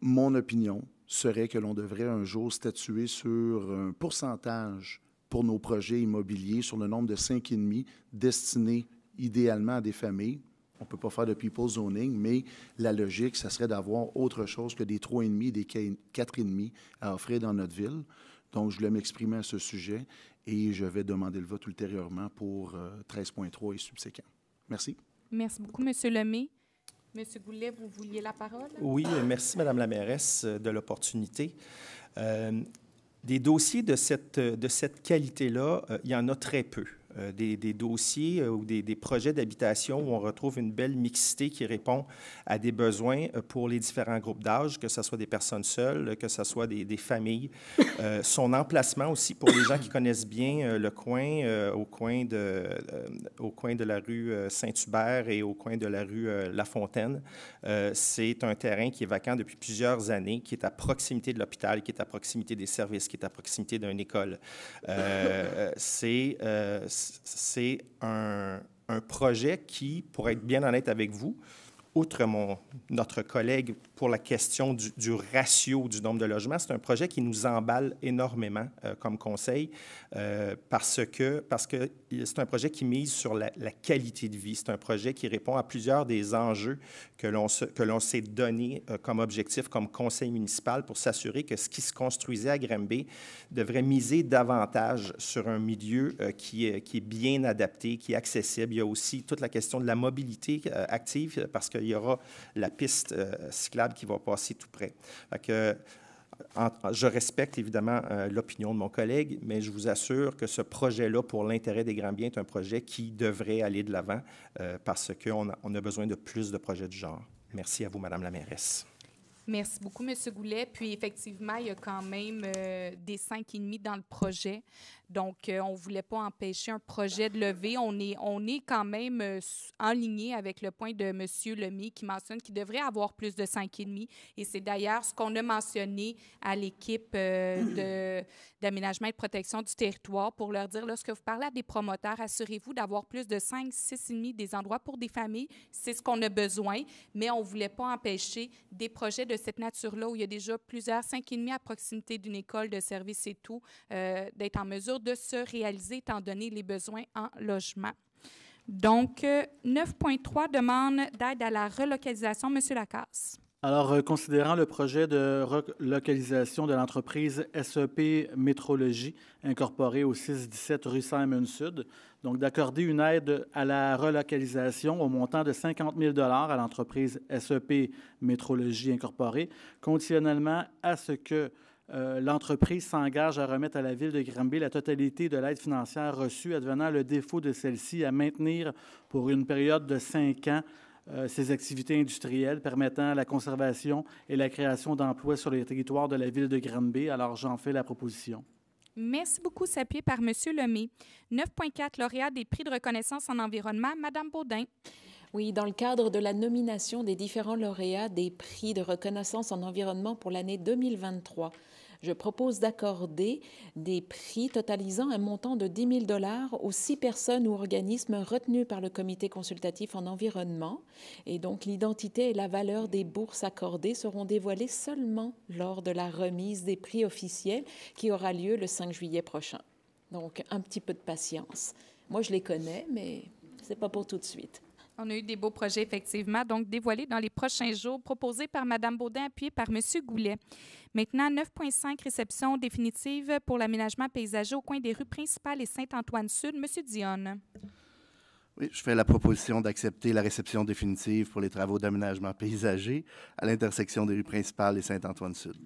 Mon opinion serait que l'on devrait un jour statuer sur un pourcentage pour nos projets immobiliers, sur le nombre de cinq et demi destinés idéalement à des familles. On ne peut pas faire de people zoning, mais la logique, ça serait d'avoir autre chose que des trois et demi, des quatre et demi à offrir dans notre ville. Donc, je voulais m'exprimer à ce sujet et je vais demander le vote ultérieurement pour 13.3 euh, et subséquent. Merci. Merci beaucoup, M. Lemay. M. Goulet, vous vouliez la parole? Oui, euh, merci, Madame la mairesse, euh, de l'opportunité. des dossiers de cette, de cette qualité-là, il y en a très peu. Euh, des, dossiers euh, ou des, projets d'habitation où on retrouve une belle mixité qui répond à des besoins euh, pour les différents groupes d'âge, que ce soit des personnes seules, que ce soit des, familles. son emplacement aussi, pour les gens qui connaissent bien le coin, au, coin de, au coin de la rue Saint-Hubert et au coin de la rue La Fontaine, c'est un terrain qui est vacant depuis plusieurs années, qui est à proximité de l'hôpital, qui est à proximité des services, qui est à proximité d'une école. c'est c'est un, projet qui, pour être bien honnête avec vous, outre notre collègue pour la question du, ratio du nombre de logements, c'est un projet qui nous emballe énormément euh, comme conseil euh, parce que parce que c'est un projet qui mise sur la, qualité de vie. C'est un projet qui répond à plusieurs des enjeux que l'on que l'on s'est donné euh, comme objectif comme conseil municipal pour s'assurer que ce qui se construisait à Grimby devrait miser davantage sur un milieu qui est qui est bien adapté, qui est accessible. Il y a aussi toute la question de la mobilité active parce que il y aura la piste euh, cyclable qui va passer tout près. je respecte évidemment euh, l'opinion de mon collègue, mais je vous assure que ce projet-là, pour l'intérêt des grands biens, est un projet qui devrait aller de l'avant euh, parce qu'on a, besoin de plus de projets du genre. Merci à vous, Madame la mairesse. Merci beaucoup, M. Goulet. Puis effectivement, il y a quand même des cinq et demi dans le projet. Donc, euh, on ne voulait pas empêcher un projet de levée. On est, on est quand même euh, en ligne avec le point de M. Lemie qui mentionne qu'il devrait avoir plus de 5,5. Et c'est d'ailleurs ce qu'on a mentionné à l'équipe euh, d'aménagement et de protection du territoire pour leur dire, lorsque vous parlez à des promoteurs, assurez-vous d'avoir plus de 5, 6,5 des endroits pour des familles. C'est ce qu'on a besoin, mais on ne voulait pas empêcher des projets de cette nature-là où il y a déjà plusieurs 5,5 à proximité d'une école de service et tout, d'être en mesure de se réaliser étant donné les besoins en logement. Donc, 9.3 euh, demande d'aide à la relocalisation. Monsieur Lacasse. Alors, euh, considérant le projet de relocalisation de l'entreprise SEP Métrologie, incorporée au 617 rue Simon-Sud, donc d'accorder une aide à la relocalisation au montant de 50 000 à l'entreprise SEP Métrologie, incorporée, conditionnellement à ce que euh, l'entreprise s'engage à remettre à la Ville de Granby la totalité de l'aide financière reçue, advenant le défaut de celle-ci à maintenir pour une période de cinq ans euh, ses activités industrielles permettant la conservation et la création d'emplois sur les territoires de la Ville de Granby. Alors, j'en fais la proposition. Merci beaucoup, s'appuyer par M. Lemay. 9.4, lauréat des prix de reconnaissance en environnement, Mme Baudin. Oui, dans le cadre de la nomination des différents lauréats des prix de reconnaissance en environnement pour l'année 2023, je propose d'accorder des prix totalisant un montant de 10 000 dollars aux six personnes ou organismes retenus par le comité consultatif en environnement. Et donc l'identité et la valeur des bourses accordées seront dévoilées seulement lors de la remise des prix officiels qui aura lieu le 5 juillet prochain. Donc un petit peu de patience. Moi, je les connais, mais ce n'est pas pour tout de suite. On a eu des beaux projets, effectivement, donc dévoilés dans les prochains jours, proposés par Mme Baudin, appuyés par M. Goulet. Maintenant, 9,5 réception définitive pour l'aménagement paysager au coin des rues principales et Saint-Antoine-Sud. M. Dionne. Oui, je fais la proposition d'accepter la réception définitive pour les travaux d'aménagement paysager à l'intersection des rues principales et Saint-Antoine-Sud.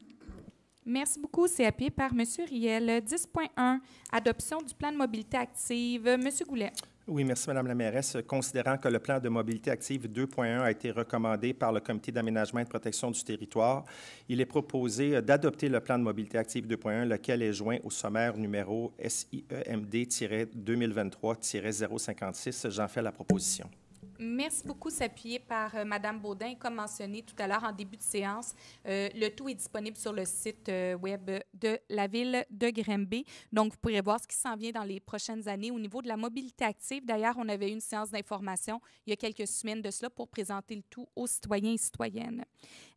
Merci beaucoup. C'est appuyé par M. Riel. 10.1, adoption du plan de mobilité active. M. Goulet. Oui, merci, Madame la mairesse. Considérant que le plan de mobilité active 2.1 a été recommandé par le Comité d'aménagement et de protection du territoire, il est proposé d'adopter le plan de mobilité active 2.1, lequel est joint au sommaire numéro e SIEMD-2023-056. J'en fais la proposition. Merci beaucoup, s'appuyer par euh, Mme Baudin. Comme mentionné tout à l'heure en début de séance, euh, le tout est disponible sur le site euh, web de la ville de Grimby. Donc, vous pourrez voir ce qui s'en vient dans les prochaines années au niveau de la mobilité active. D'ailleurs, on avait eu une séance d'information il y a quelques semaines de cela pour présenter le tout aux citoyens et citoyennes.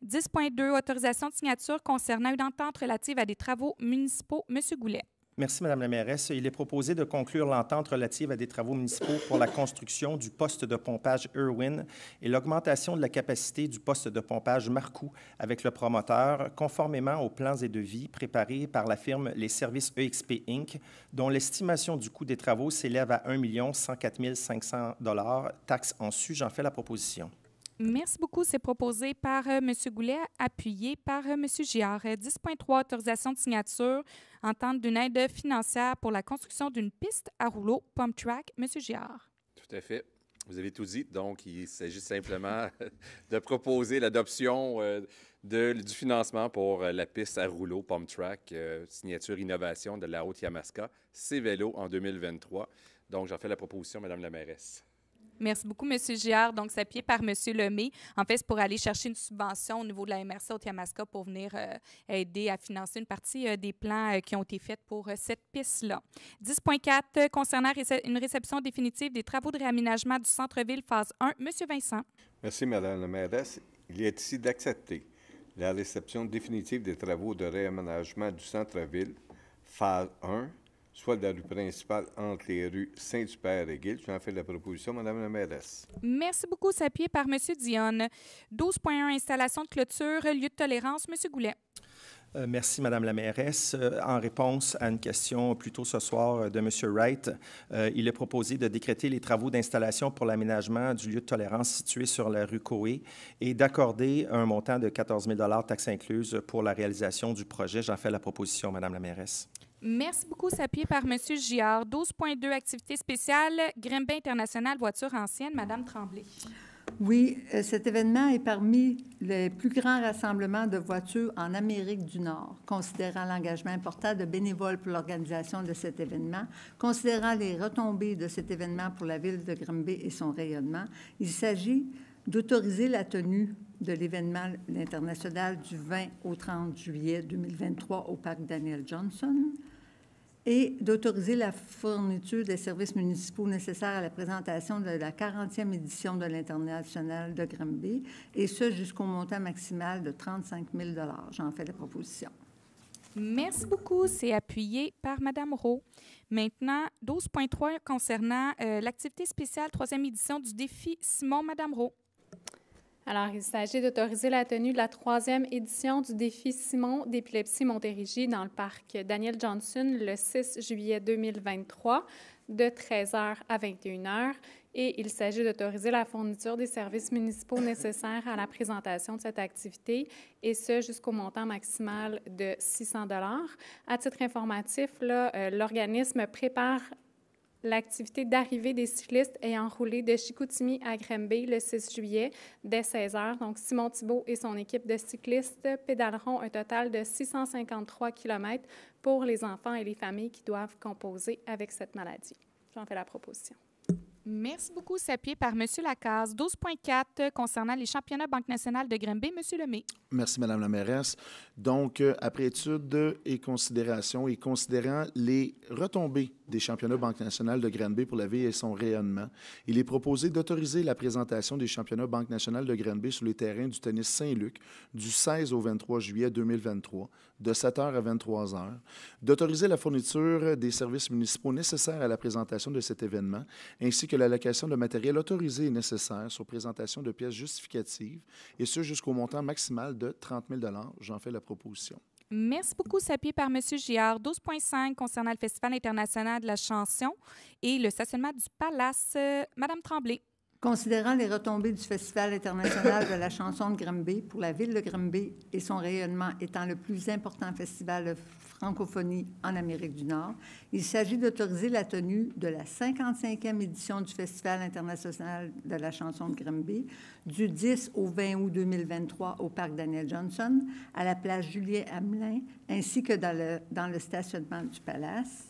10.2, autorisation de signature concernant une entente relative à des travaux municipaux. Monsieur Goulet. Merci, Madame la mairesse. Il est proposé de conclure l'entente relative à des travaux municipaux pour la construction du poste de pompage Irwin et l'augmentation de la capacité du poste de pompage Marcoux avec le promoteur, conformément aux plans et devis préparés par la firme Les Services EXP Inc., dont l'estimation du coût des travaux s'élève à 1 104 500 taxe en su. J'en fais la proposition. Merci beaucoup. C'est proposé par euh, M. Goulet, appuyé par euh, M. Giard. 10.3, euh, autorisation de signature entente d'une aide financière pour la construction d'une piste à rouleau, pump track. M. Giard. Tout à fait. Vous avez tout dit. Donc, il s'agit simplement (laughs) de proposer l'adoption du financement pour la piste à rouleau, pump track, signature innovation de la Haute-Yamaska, C-Vélo en 2023. Donc, j'en fais la proposition, Madame la mairesse. Merci beaucoup, M. Giard. Donc, s'appuyer par M. Lemay. En fait, pour aller chercher une subvention au niveau de la MRC au Yamaska pour venir euh, aider à financer une partie euh, des plans euh, qui ont été faits pour cette piste-là. 10.4, concernant une réception définitive des travaux de réaménagement du centre-ville phase 1. M. Vincent. Merci, Mme la mairesse. Il est ici d'accepter la réception définitive des travaux de réaménagement du centre-ville phase 1 soit de la rue principale entre les rues Saint-Hubert et Guille. Je en fais la proposition, Madame la mairesse. Merci beaucoup, s'appuyer par M. Dionne. 12.1, installation de clôture, lieu de tolérance, M. Goulet. Euh, merci, Madame la mairesse. Euh, en réponse à une question plus tôt ce soir euh, de M. Wright, il est proposé de décréter les travaux d'installation pour l'aménagement du lieu de tolérance situé sur la rue Coé et d'accorder un montant de 14 000 taxes incluses pour la réalisation du projet. J'en fais la proposition, Madame la mairesse. Merci beaucoup, s'appuyer par M. Giard. 12.2, activité spéciale, Grimby international, voiture ancienne, Madame Tremblay. Oui, euh, cet événement est parmi les plus grands rassemblements de voitures en Amérique du Nord, considérant l'engagement important de bénévoles pour l'organisation de cet événement, considérant les retombées de cet événement pour la ville de Grimby et son rayonnement. Il s'agit d'autoriser la tenue de l'événement international du 20 au 30 juillet 2023 au parc Daniel Johnson et d'autoriser la fourniture des services municipaux nécessaires à la présentation de la 40e édition de l'International de Granby, et ce jusqu'au montant maximal de 35 000 J'en fais la proposition. Merci beaucoup. C'est appuyé par Mme Rowe. Maintenant, 12.3 concernant euh, l'activité spéciale 3e édition du défi Simon Mme Rowe. Alors, il s'agit d'autoriser la tenue de la troisième édition du défi Simon d'épilepsie Montérégie dans le parc Daniel Johnson le 6 juillet 2023 de 13h à 21h et il s'agit d'autoriser la fourniture des services municipaux nécessaires à la présentation de cette activité, et ce jusqu'au montant maximal de 600 À titre informatif, euh, l'organisme prépare l'activité d'arrivée des cyclistes ayant roulé de Chicoutimi à Grimby le 6 juillet dès 16 h. Donc, Simon Thibault et son équipe de cyclistes pédaleront un total de 653 km pour les enfants et les familles qui doivent composer avec cette maladie. J'en fais la proposition. Merci beaucoup, Sapier, par M. Lacaze. 12.4 concernant les championnats Banque nationale de Grimby. M. Lemay. Merci, Mme la mairesse. Donc, euh, après étude et considération et considérant les retombées des championnats Banque nationale de Granby pour la vie et son rayonnement, il est proposé d'autoriser la présentation des championnats Banque nationale de Granby sur les terrains du tennis Saint-Luc du 16 au 23 juillet 2023, de 7h à 23h, d'autoriser la fourniture des services municipaux nécessaires à la présentation de cet événement, ainsi que que l'allocation de matériel autorisé est nécessaire sur présentation de pièces justificatives, et ce jusqu'au montant maximal de 30 000 J'en fais la proposition. Merci beaucoup, s'appuie par M. Giard. 12.5 concernant le Festival international de la chanson et le stationnement du Palace. Euh, Madame Tremblay. Considérant les retombées du Festival international de la chanson de Grimby pour la ville de Grimby et son rayonnement étant le plus important festival de francophonie en Amérique du Nord, il s'agit d'autoriser la tenue de la 55e édition du Festival international de la chanson de Grimby du 10 au 20 août 2023 au parc Daniel Johnson, à la place Julien amelin ainsi que dans le, dans le stationnement du Palace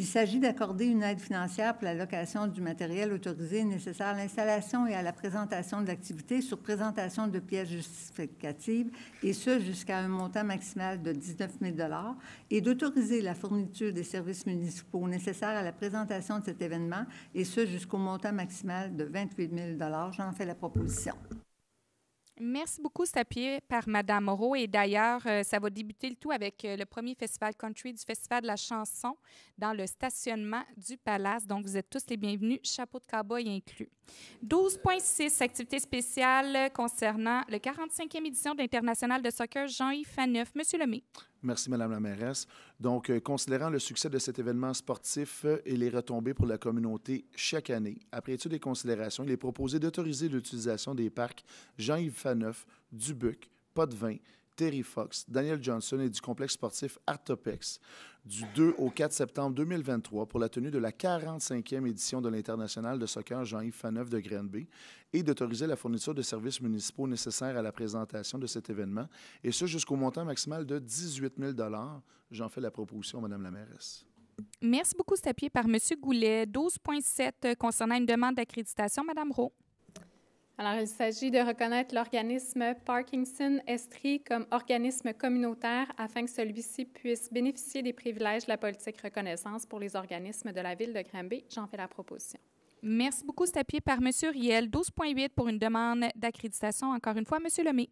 il s'agit d'accorder une aide financière pour la location du matériel autorisé nécessaire à l'installation et à la présentation de l'activité sur présentation de pièces justificatives, et ce jusqu'à un montant maximal de 19 000 et d'autoriser la fourniture des services municipaux nécessaires à la présentation de cet événement, et ce jusqu'au montant maximal de 28 000 J'en fais la proposition. Merci beaucoup, Sapier, par Madame Moreau. Et d'ailleurs, euh, ça va débuter le tout avec euh, le premier festival country du Festival de la chanson dans le stationnement du Palace. Donc, vous êtes tous les bienvenus, chapeau de cowboy inclus. 12.6, activité spéciale euh, concernant le 45e édition de l'International de soccer Jean-Yves Faneuf. Monsieur Lemay. Merci, Madame la mairesse. Donc, euh, considérant le succès de cet événement sportif et euh, les retombées pour la communauté chaque année, après étude et considérations, il est proposé d'autoriser l'utilisation des parcs Jean-Yves Faneuf, Dubuc, Pas-de-Vin, Terry Fox, Daniel Johnson et du complexe sportif Artopex du 2 au 4 septembre 2023 pour la tenue de la 45e édition de l'International de soccer Jean-Yves Faneuf de Granby et d'autoriser la fourniture de services municipaux nécessaires à la présentation de cet événement, et ce jusqu'au montant maximal de 18 000 J'en fais la proposition, Madame la mairesse. Merci beaucoup, c'est appuyé par M. Goulet. 12.7 euh, concernant une demande d'accréditation, Madame Rowe. Alors, il s'agit de reconnaître l'organisme Parkinson Estrie comme organisme communautaire afin que celui-ci puisse bénéficier des privilèges de la politique reconnaissance pour les organismes de la ville de Granby. J'en fais la proposition. Merci beaucoup. C'est appuyé par M. Riel. 12.8 pour une demande d'accréditation. Encore une fois, M. Lemay.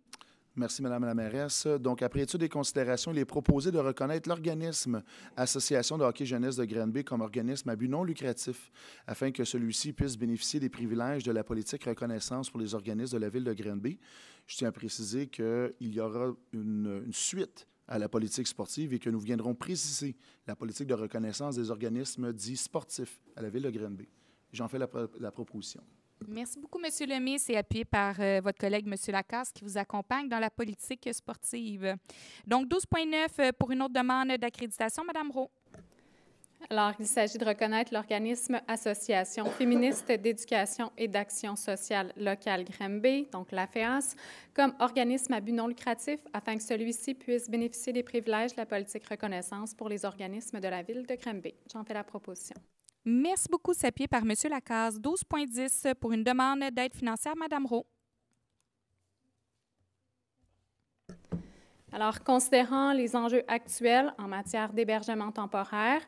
Merci, Madame la mairesse. Donc, après étude et considération, il est proposé de reconnaître l'organisme Association de hockey jeunesse de Granby comme organisme à but non lucratif afin que celui-ci puisse bénéficier des privilèges de la politique reconnaissance pour les organismes de la ville de Granby. Je tiens à préciser qu'il y aura une, suite à la politique sportive et que nous viendrons préciser la politique de reconnaissance des organismes dits sportifs à la ville de Grenby. J'en fais la proposition. Merci beaucoup, M. Lemis. C'est appuyé par euh, votre collègue, M. Lacasse, qui vous accompagne dans la politique sportive. Donc, 12.9 euh, pour une autre demande d'accréditation, Mme Rowe. Alors, il s'agit de reconnaître l'organisme Association féministe d'éducation et d'action sociale locale Grimby, donc la e comme organisme à but non lucratif afin que celui-ci puisse bénéficier des privilèges de la politique reconnaissance pour les organismes de la ville de Grimby. J'en fais la proposition. Merci beaucoup, Sapier, par M. Lacaze. 12.10 pour une demande d'aide financière, Madame Rowe. Alors, considérant les enjeux actuels en matière d'hébergement temporaire,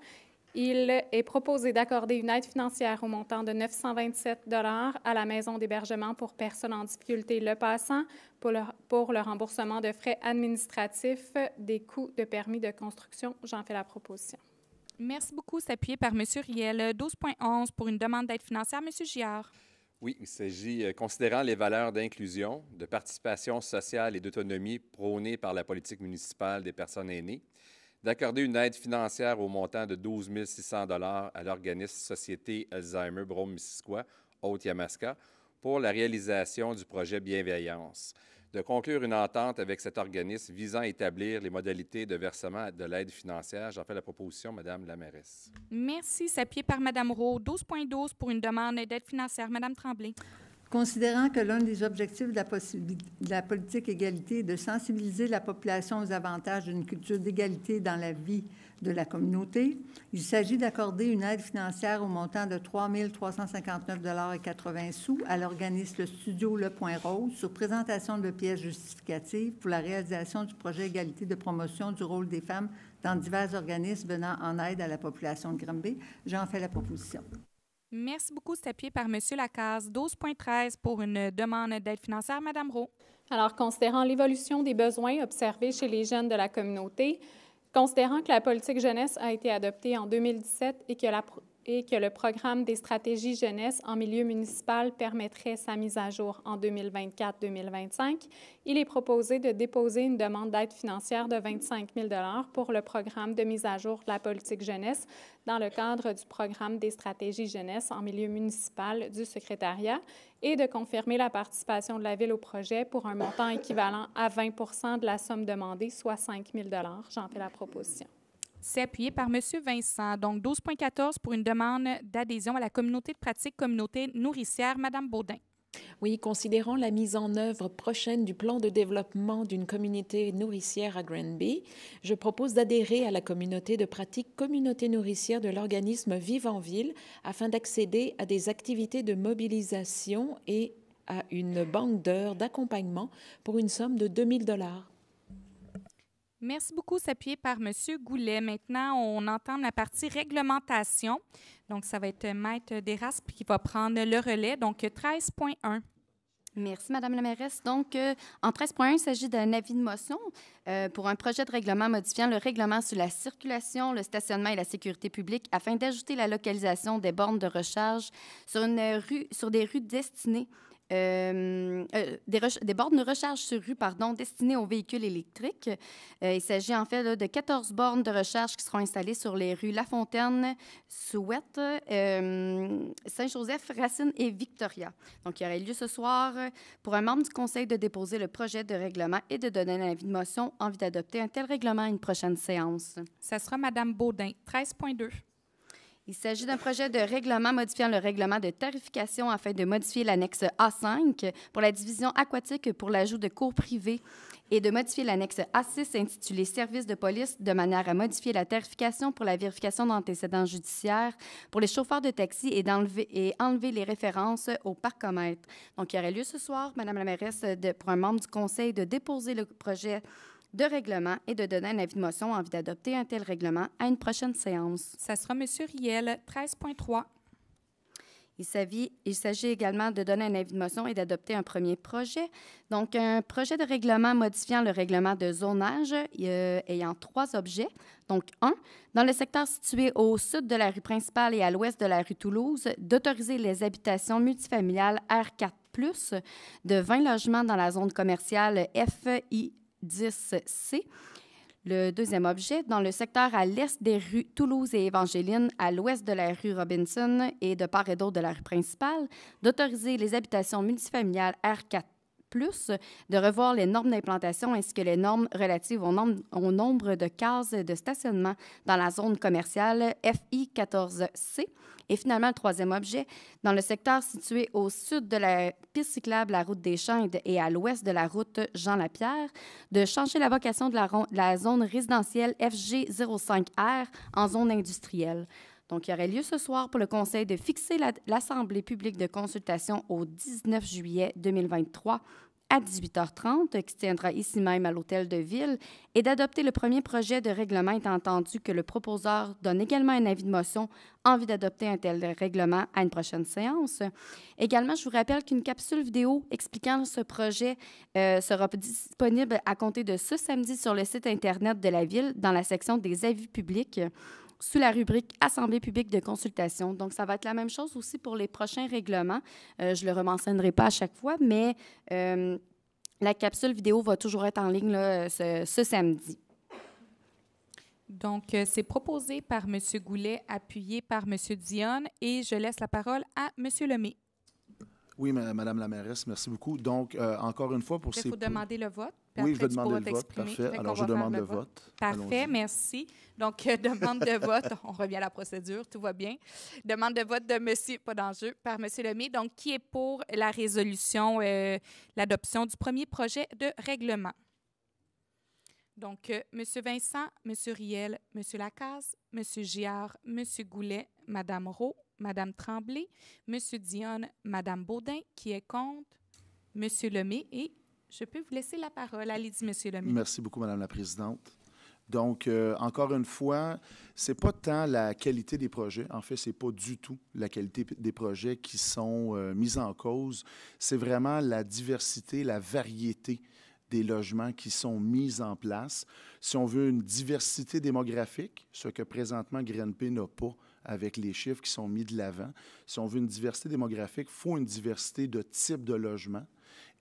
il est proposé d'accorder une aide financière au montant de 927 à la maison d'hébergement pour personnes en difficulté Le Passant pour le remboursement de frais administratifs des coûts de permis de construction. J'en fais la proposition. Merci beaucoup. S'appuyer par M. Riel. 12.11 euh, pour une demande d'aide financière. M. Giard. Oui, il s'agit, euh, considérant les valeurs d'inclusion, de participation sociale et d'autonomie prônées par la politique municipale des personnes aînées, d'accorder une aide financière au montant de 12 600 à l'organisme Société Alzheimer Brome-Missisquoi, Haute-Yamaska, pour la réalisation du projet Bienveillance de conclure une entente avec cet organisme visant à établir les modalités de versement de l'aide financière. J'en fais la proposition, Madame la mairesse. Merci. S'appuyer par Madame Rowe, 12.12 pour une demande d'aide financière. Madame Tremblay. Considérant que l'un des objectifs de la, de la, politique égalité est de sensibiliser la population aux avantages d'une culture d'égalité dans la vie de la communauté. Il s'agit d'accorder une aide financière au montant de 3 359,80 sous à l'organisme Studio Le Point Rose sur présentation de pièces justificatives pour la réalisation du projet Égalité de promotion du rôle des femmes dans divers organismes venant en aide à la population de Granby. J'en fais la proposition. Merci beaucoup. C'est appuyé par M. Lacaze. 12.13 pour une demande d'aide financière. Madame Rowe. Alors, considérant l'évolution des besoins observés chez les jeunes de la communauté, Considérant que la politique jeunesse a été adoptée en 2017 et que la et que le programme des stratégies jeunesse en milieu municipal permettrait sa mise à jour en 2024-2025, il est proposé de déposer une demande d'aide financière de 25 000 pour le programme de mise à jour de la politique jeunesse dans le cadre du programme des stratégies jeunesse en milieu municipal du secrétariat et de confirmer la participation de la Ville au projet pour un montant équivalent à 20 de la somme demandée, soit 5 000 J'en fais la proposition. C'est appuyé par M. Vincent. Donc, 12.14 pour une demande d'adhésion à la communauté de pratique communauté nourricière, Mme Baudin. Oui, considérant la mise en œuvre prochaine du plan de développement d'une communauté nourricière à Granby, je propose d'adhérer à la communauté de pratique communauté nourricière de l'organisme Vive en Ville afin d'accéder à des activités de mobilisation et à une banque d'heures d'accompagnement pour une somme de 2000 dollars. Merci beaucoup, s'appuyer par M. Goulet. Maintenant, on entend la partie réglementation. Donc, ça va être Maître Desraspe qui va prendre le relais. Donc, 13.1. Merci, Madame la mairesse. Donc, euh, en 13.1, il s'agit d'un avis de motion euh, pour un projet de règlement modifiant le règlement sur la circulation, le stationnement et la sécurité publique afin d'ajouter la localisation des bornes de recharge sur, une rue, sur des rues destinées euh, euh, des, bornes de recharge sur rue pardon, destinées aux véhicules électriques. Euh, il s'agit en fait de 14 bornes de recharge qui seront installées sur les rues La Fontaine, Souette, Saint-Joseph, Racine et Victoria. Donc, il y aurait lieu ce soir pour un membre du Conseil de déposer le projet de règlement et de donner l'avis de motion en vue d'adopter un tel règlement à une prochaine séance. Ça sera Madame Baudin, 13.2. Il s'agit d'un projet de règlement modifiant le règlement de tarification afin de modifier l'annexe A5 pour la division aquatique pour l'ajout de cours privés et de modifier l'annexe A6 intitulée Services de police de manière à modifier la tarification pour la vérification d'antécédents judiciaires pour les chauffeurs de taxi et, d'enlever, enlever les références au parcomètre. Donc, il y aurait lieu ce soir, Madame la mairesse, de, pour un membre du conseil de déposer le projet de règlement et de donner un avis de motion en vue d'adopter un tel règlement à une prochaine séance. Ça sera M. Riel, 13.3. Il s'agit également de donner un avis de motion et d'adopter un premier projet. Donc, un projet de règlement modifiant le règlement de zonage euh, ayant trois objets. Donc, un, dans le secteur situé au sud de la rue principale et à l'ouest de la rue Toulouse, d'autoriser les habitations multifamiliales R4 de 20 logements dans la zone commerciale FI 10C. Le deuxième objet, dans le secteur à l'est des rues Toulouse et Évangéline, à l'ouest de la rue Robinson et de part et d'autre de la rue principale, d'autoriser les habitations multifamiliales R4 plus, de revoir les normes d'implantation ainsi que les normes relatives au nombre, de cases de stationnement dans la zone commerciale FI 14C. Et finalement, le troisième objet, dans le secteur situé au sud de la piste cyclable, la route des Champs et, à l'ouest de la route Jean-Lapierre, de changer la vocation de la zone résidentielle FG05R en zone industrielle. Donc, il y aurait lieu ce soir pour le Conseil de fixer l'Assemblée publique de consultation au 19 juillet 2023 à 18h30, qui tiendra ici même à l'Hôtel de Ville, et d'adopter le premier projet de règlement, étant entendu que le proposeur donne également un avis de motion en vue d'adopter un tel règlement à une prochaine séance. Également, je vous rappelle qu'une capsule vidéo expliquant ce projet euh, sera disponible à compter de ce samedi sur le site Internet de la Ville dans la section des avis publics sous la rubrique Assemblée publique de consultation. Donc, ça va être la même chose aussi pour les prochains règlements. Euh, je ne le remensionnerai pas à chaque fois, mais euh, la capsule vidéo va toujours être en ligne ce, ce, samedi. Donc, euh, c'est proposé par M. Goulet, appuyé par M. Dionne, et je laisse la parole à M. Lemay. Oui, Madame la mairesse, merci beaucoup. Donc, euh, encore une fois, pour ces... Il faut demander le vote. oui, je demander le vote. Parfait. Alors, je demande le vote. Parfait, merci. Donc, euh, (laughs) demande de vote. On revient à la procédure, tout va bien. Demande de vote de monsieur, pas d'enjeu, par monsieur Lemay. Donc, qui est pour la résolution, euh, l'adoption du premier projet de règlement? Donc, monsieur Vincent, monsieur Riel, monsieur Lacasse, monsieur Giard, monsieur Goulet, madame Rowe, Madame Tremblay, Monsieur Dionne, Madame Baudin, qui est contre, Monsieur Lemay et je peux vous laisser la parole. Allez-y, Monsieur Lemay. Merci beaucoup, Madame la Présidente. Donc, euh, encore une fois, c'est pas tant la qualité des projets. En fait, c'est pas du tout la qualité des projets qui sont euh, mis en cause. C'est vraiment la diversité, la variété des logements qui sont mis en place. Si on veut une diversité démographique, ce que présentement Grenpé n'a pas, avec les chiffres qui sont mis de l'avant. Si on veut une diversité démographique, il faut une diversité de types de logements.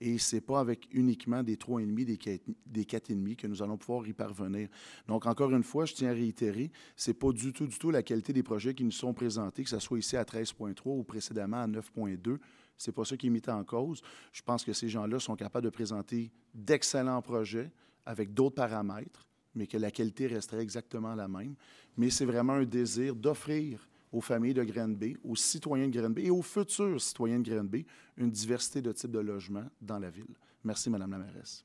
Et ce n'est pas avec uniquement des 3,5, des 4,5 et que nous allons pouvoir y parvenir. Donc, encore une fois, je tiens à réitérer, ce n'est pas du tout, du tout la qualité des projets qui nous sont présentés, que ce soit ici à 13,3 ou précédemment à 9,2. Ce n'est pas ça qui est mis en cause. Je pense que ces gens-là sont capables de présenter d'excellents projets avec d'autres paramètres mais que la qualité resterait exactement la même. Mais c'est vraiment un désir d'offrir aux familles de Granby, aux citoyens de Granby et aux futurs citoyens de Granby une diversité de types de logements dans la ville. Merci, Madame la mairesse.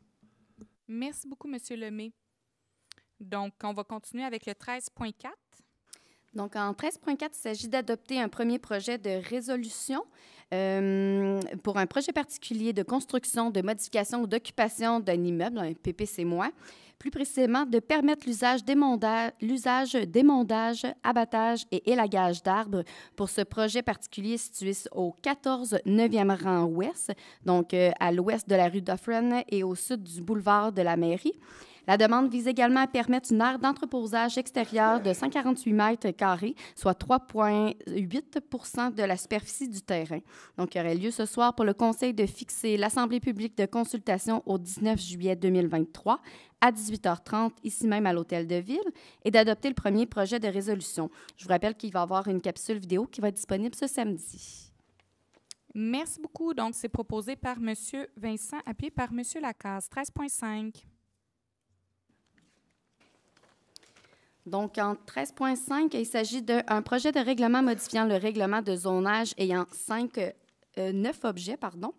Merci beaucoup, Monsieur Lemay. Donc, on va continuer avec le 13.4. Donc, en 13.4, il s'agit d'adopter un premier projet de résolution euh, pour un projet particulier de construction, de modification ou d'occupation d'un immeuble, un PPC-moi, plus précisément de permettre l'usage d'émondage, abattage et élagage d'arbres pour ce projet particulier situé au 14 9e rang ouest, donc euh, à l'ouest de la rue Dufferin et au sud du boulevard de la mairie. La demande vise également à permettre une aire d'entreposage extérieure de 148 mètres carrés, soit 3,8 de la superficie du terrain. Donc, il y aurait lieu ce soir pour le Conseil de fixer l'Assemblée publique de consultation au 19 juillet 2023 à 18h30, ici même à l'Hôtel de Ville, et d'adopter le premier projet de résolution. Je vous rappelle qu'il va y avoir une capsule vidéo qui va être disponible ce samedi. Merci beaucoup. Donc, c'est proposé par M. Vincent, appuyé par M. Lacasse. 13.5. Donc, en 13.5, il s'agit d'un projet de règlement modifiant le règlement de zonage ayant cinq, euh, neuf objets, pardon,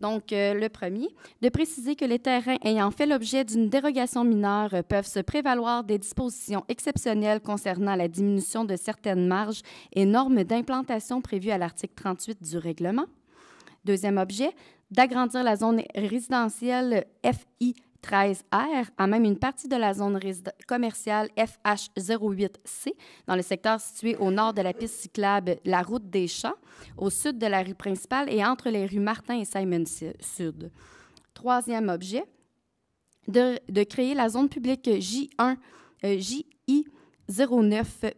donc, euh, le premier, de préciser que les terrains ayant fait l'objet d'une dérogation mineure euh, peuvent se prévaloir des dispositions exceptionnelles concernant la diminution de certaines marges et normes d'implantation prévues à l'article 38 du règlement. Deuxième objet, d'agrandir la zone résidentielle FI 13R a même une partie de la zone commerciale FH08C dans le secteur situé au nord de la piste cyclable La Route des Champs, au sud de la rue principale et entre les rues Martin et Simon Sud. Troisième objet, de, créer la zone publique J1, euh, JI09P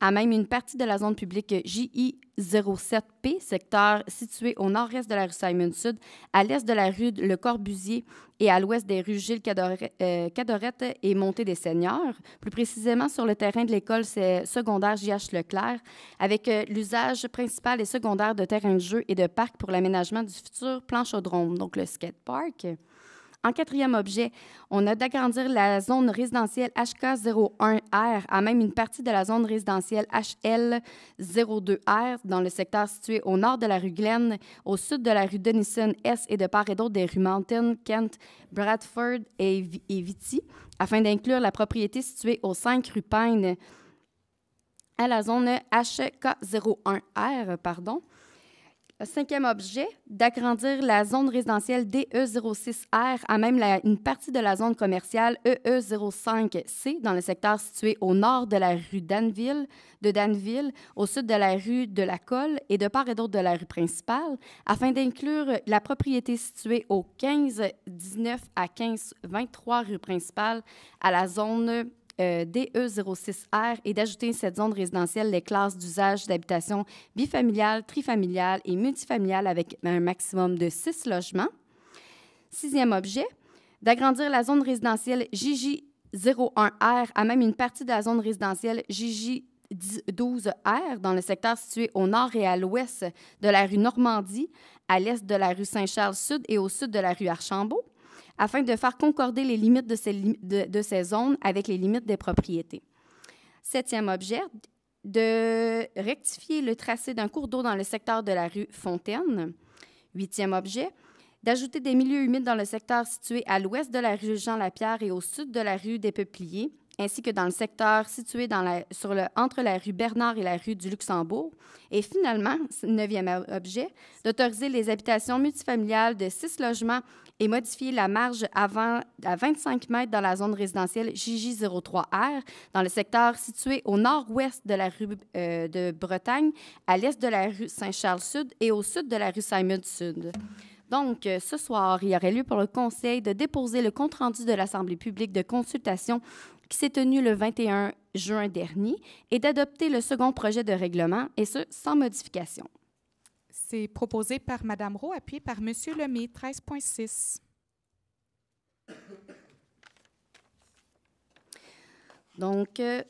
à même une partie de la zone publique JI07P, secteur situé au nord-est de la rue Simon Sud, à l'est de la rue Le Corbusier et à l'ouest des rues Gilles euh, Cadorette, et Montée des Seigneurs, plus précisément sur le terrain de l'école secondaire JH Leclerc, avec euh, l'usage principal et secondaire de terrains de jeu et de parc pour l'aménagement du futur plan chaudron, donc le skatepark. En quatrième objet, on a d'agrandir la zone résidentielle HK01R à même une partie de la zone résidentielle HL02R dans le secteur situé au nord de la rue Glen, au sud de la rue Denison S et de part et d'autre des rues Mountain, Kent, Bradford et, Viti, afin d'inclure la propriété située au 5 rue Pine à la zone HK01R. Pardon. Cinquième objet, d'agrandir la zone résidentielle DE06R à même une partie de la zone commerciale EE05C dans le secteur situé au nord de la rue Danville, de Danville, au sud de la rue de la Colle et de part et d'autre de la rue principale, afin d'inclure la propriété située au 15-19 à 15-23 rue principale à la zone euh, DE06R et d'ajouter cette zone résidentielle les classes d'usage d'habitation bifamiliale, trifamiliale et multifamiliale avec un maximum de six logements. Sixième objet, d'agrandir la zone résidentielle JJ01R à même une partie de la zone résidentielle JJ 12R dans le secteur situé au nord et à l'ouest de la rue Normandie, à l'est de la rue Saint-Charles-Sud et au sud de la rue Archambault afin de faire concorder les limites de ces, de, ces zones avec les limites des propriétés. Septième objet, de rectifier le tracé d'un cours d'eau dans le secteur de la rue Fontaine. Huitième objet, d'ajouter des milieux humides dans le secteur situé à l'ouest de la rue Jean-Lapierre et au sud de la rue des Peupliers, ainsi que dans le secteur situé sur entre la rue Bernard et la rue du Luxembourg. Et finalement, neuvième objet, d'autoriser les habitations multifamiliales de six logements et modifier la marge avant, à 25 mètres dans la zone résidentielle JJ03R, dans le secteur situé au nord-ouest de la rue euh, de Bretagne, à l'est de la rue Saint-Charles-Sud et au sud de la rue Simon-Sud. Donc, euh, ce soir, il y aurait lieu pour le Conseil de déposer le compte-rendu de l'Assemblée publique de consultation qui s'est tenue le 21 juin dernier, et d'adopter le second projet de règlement, et ce, sans modification. C'est proposé par Mme Roux, appuyé par M. Lemay, 13.6. Donc, euh,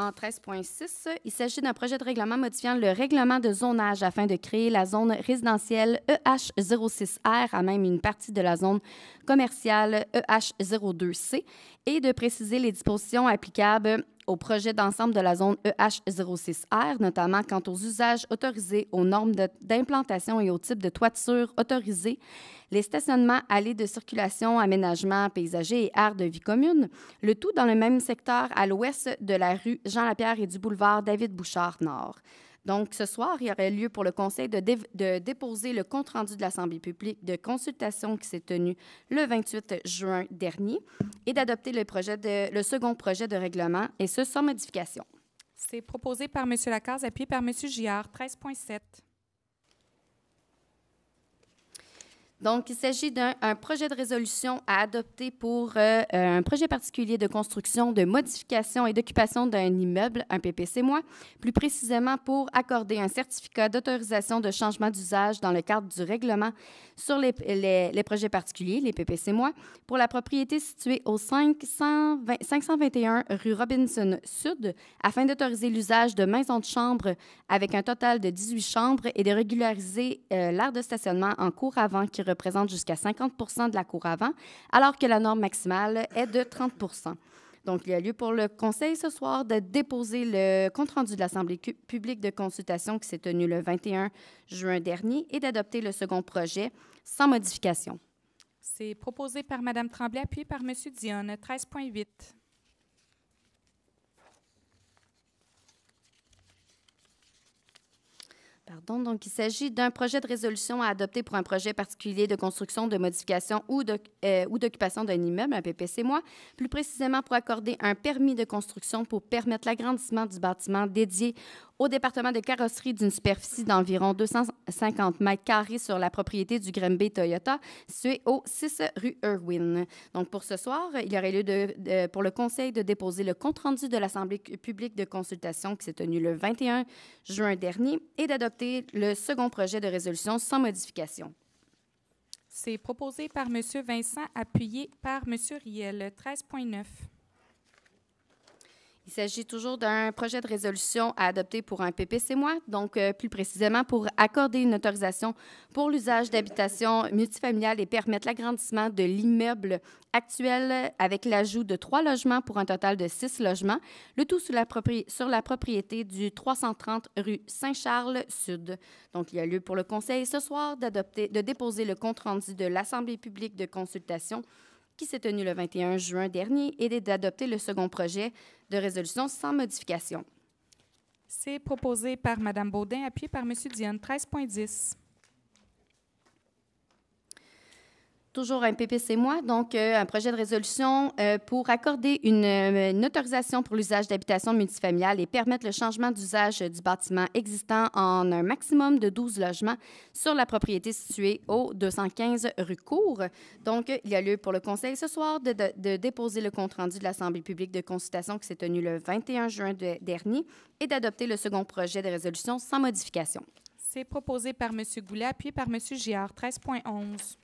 en 13.6, il s'agit d'un projet de règlement modifiant le règlement de zonage afin de créer la zone résidentielle EH06R à même une partie de la zone commerciale EH02C et de préciser les dispositions applicables au projet d'ensemble de la zone EH06R, notamment quant aux usages autorisés, aux normes d'implantation et aux types de toitures autorisées, les stationnements, allées de circulation, aménagements paysagers et aires de vie commune, le tout dans le même secteur à l'ouest de la rue Jean-Lapierre et du boulevard David Bouchard Nord. Donc, ce soir, il y aurait lieu pour le Conseil de, déposer le compte-rendu de l'Assemblée publique de consultation qui s'est tenue le 28 juin dernier et d'adopter le, le second projet de règlement, et ce, sans modification. C'est proposé par M. Lacaze, appuyé par M. Giard, 13.7. Donc, il s'agit d'un projet de résolution à adopter pour euh, euh, un projet particulier de construction, de modification et d'occupation d'un immeuble, un PPC moi, plus précisément pour accorder un certificat d'autorisation de changement d'usage dans le cadre du règlement sur les, projets particuliers, les PPC moi, pour la propriété située au 521 rue Robinson Sud, afin d'autoriser l'usage de maisons de chambre avec un total de 18 chambres et de régulariser euh, l'aire de stationnement en cours avant qui représente jusqu'à 50 de la cour avant, alors que la norme maximale est de 30 donc, il y a lieu pour le Conseil ce soir de déposer le compte-rendu de l'Assemblée publique de consultation qui s'est tenue le 21 juin dernier et d'adopter le second projet sans modification. C'est proposé par Mme Tremblay, appuyé par M. Dionne. 13.8. donc il s'agit d'un projet de résolution à adopter pour un projet particulier de construction, de modification ou euh, d'occupation d'un immeuble, un PPC moi, plus précisément pour accorder un permis de construction pour permettre l'agrandissement du bâtiment dédié au département de carrosserie d'une superficie d'environ 250 mètres carrés sur la propriété du Grimby Toyota, située au 6 rue Irwin. Donc, pour ce soir, il y aurait lieu de, pour le Conseil de déposer le compte-rendu de l'Assemblée publique de consultation qui s'est tenue le 21 juin dernier et d'adopter le second projet de résolution sans modification. C'est proposé par M. Vincent, appuyé par M. Riel. 13.9. Il s'agit toujours d'un projet de résolution à adopter pour un PPC-moi, donc euh, plus précisément pour accorder une autorisation pour l'usage d'habitations multifamiliales et permettre l'agrandissement de l'immeuble actuel avec l'ajout de trois logements pour un total de six logements, le tout sur la, propriété du 330 rue Saint-Charles-Sud. Donc, il y a lieu pour le Conseil ce soir de déposer le compte rendu de l'Assemblée publique de consultation qui s'est tenue le 21 juin dernier et d'adopter le second projet de résolution sans modification. C'est proposé par Mme Baudin, appuyé par M. Dionne. 13.10. Toujours un PPC moi, donc euh, un projet de résolution euh, pour accorder euh, une, autorisation pour l'usage d'habitations multifamiliales et permettre le changement d'usage du bâtiment existant en un maximum de 12 logements sur la propriété située au 215 rue Cour. Donc, il y a lieu pour le Conseil ce soir de, déposer le compte-rendu de l'Assemblée publique de consultation qui s'est tenue le 21 juin dernier et d'adopter le second projet de résolution sans modification. C'est proposé par M. Goulet, appuyé par M. Giard, 13.11.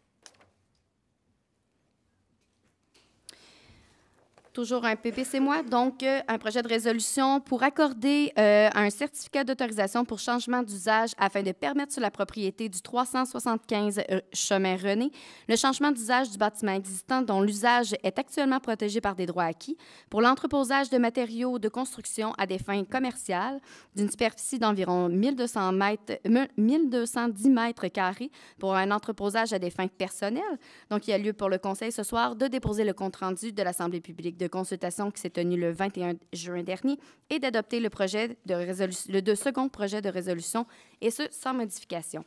toujours un PPC-moi, donc euh, un projet de résolution pour accorder euh, un certificat d'autorisation pour changement d'usage afin de permettre sur la propriété du 375 euh, chemin René le changement d'usage du bâtiment existant dont l'usage est actuellement protégé par des droits acquis pour l'entreposage de matériaux de construction à des fins commerciales d'une superficie d'environ 1200 mètres, 1210 mètres carrés pour un entreposage à des fins personnelles. Donc, il y a lieu pour le Conseil ce soir de déposer le compte-rendu de l'Assemblée publique de de consultation qui s'est tenue le 21 juin dernier et d'adopter le, projet de résolution, le deuxième second projet de résolution, et ce, sans modification.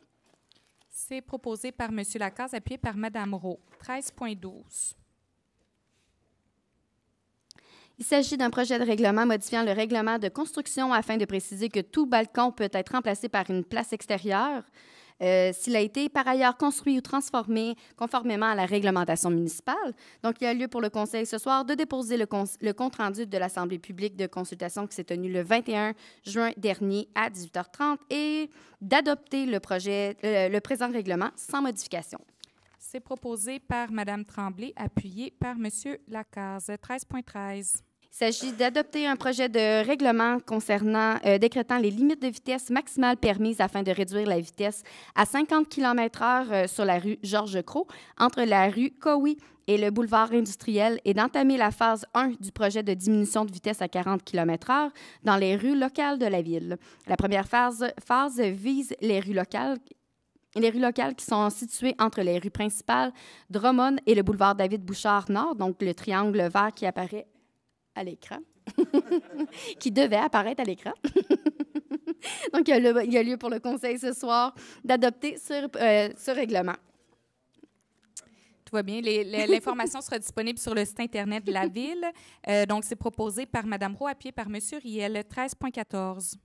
C'est proposé par M. Lacasse, appuyé par Mme Rowe. 13.12. Il s'agit d'un projet de règlement modifiant le règlement de construction afin de préciser que tout balcon peut être remplacé par une place extérieure. Euh, s'il a été par ailleurs construit ou transformé conformément à la réglementation municipale. Donc, il y a lieu pour le Conseil ce soir de déposer le, compte-rendu de l'Assemblée publique de consultation qui s'est tenue le 21 juin dernier à 18h30 et d'adopter le, projet, euh, le présent règlement sans modification. C'est proposé par Mme Tremblay, appuyé par M. Lacaze. 13.13. Il s'agit d'adopter un projet de règlement concernant, euh, décrétant les limites de vitesse maximales permises afin de réduire la vitesse à 50 km/h euh, sur la rue Georges Croix entre la rue Cowie et le boulevard industriel et d'entamer la phase 1 du projet de diminution de vitesse à 40 km/h dans les rues locales de la ville. La première phase, phase vise les rues locales les rues locales qui sont situées entre les rues principales, Drummond et le boulevard David Bouchard Nord, donc le triangle vert qui apparaît à l'écran, (laughs) qui devait apparaître à l'écran. (laughs) Donc, il y, a lieu pour le Conseil ce soir d'adopter ce, euh, règlement. Tout va bien. L'information sera disponible sur le site Internet de la Ville. Euh, donc, c'est proposé par Mme Roux à pied par M. Riel, 13.14.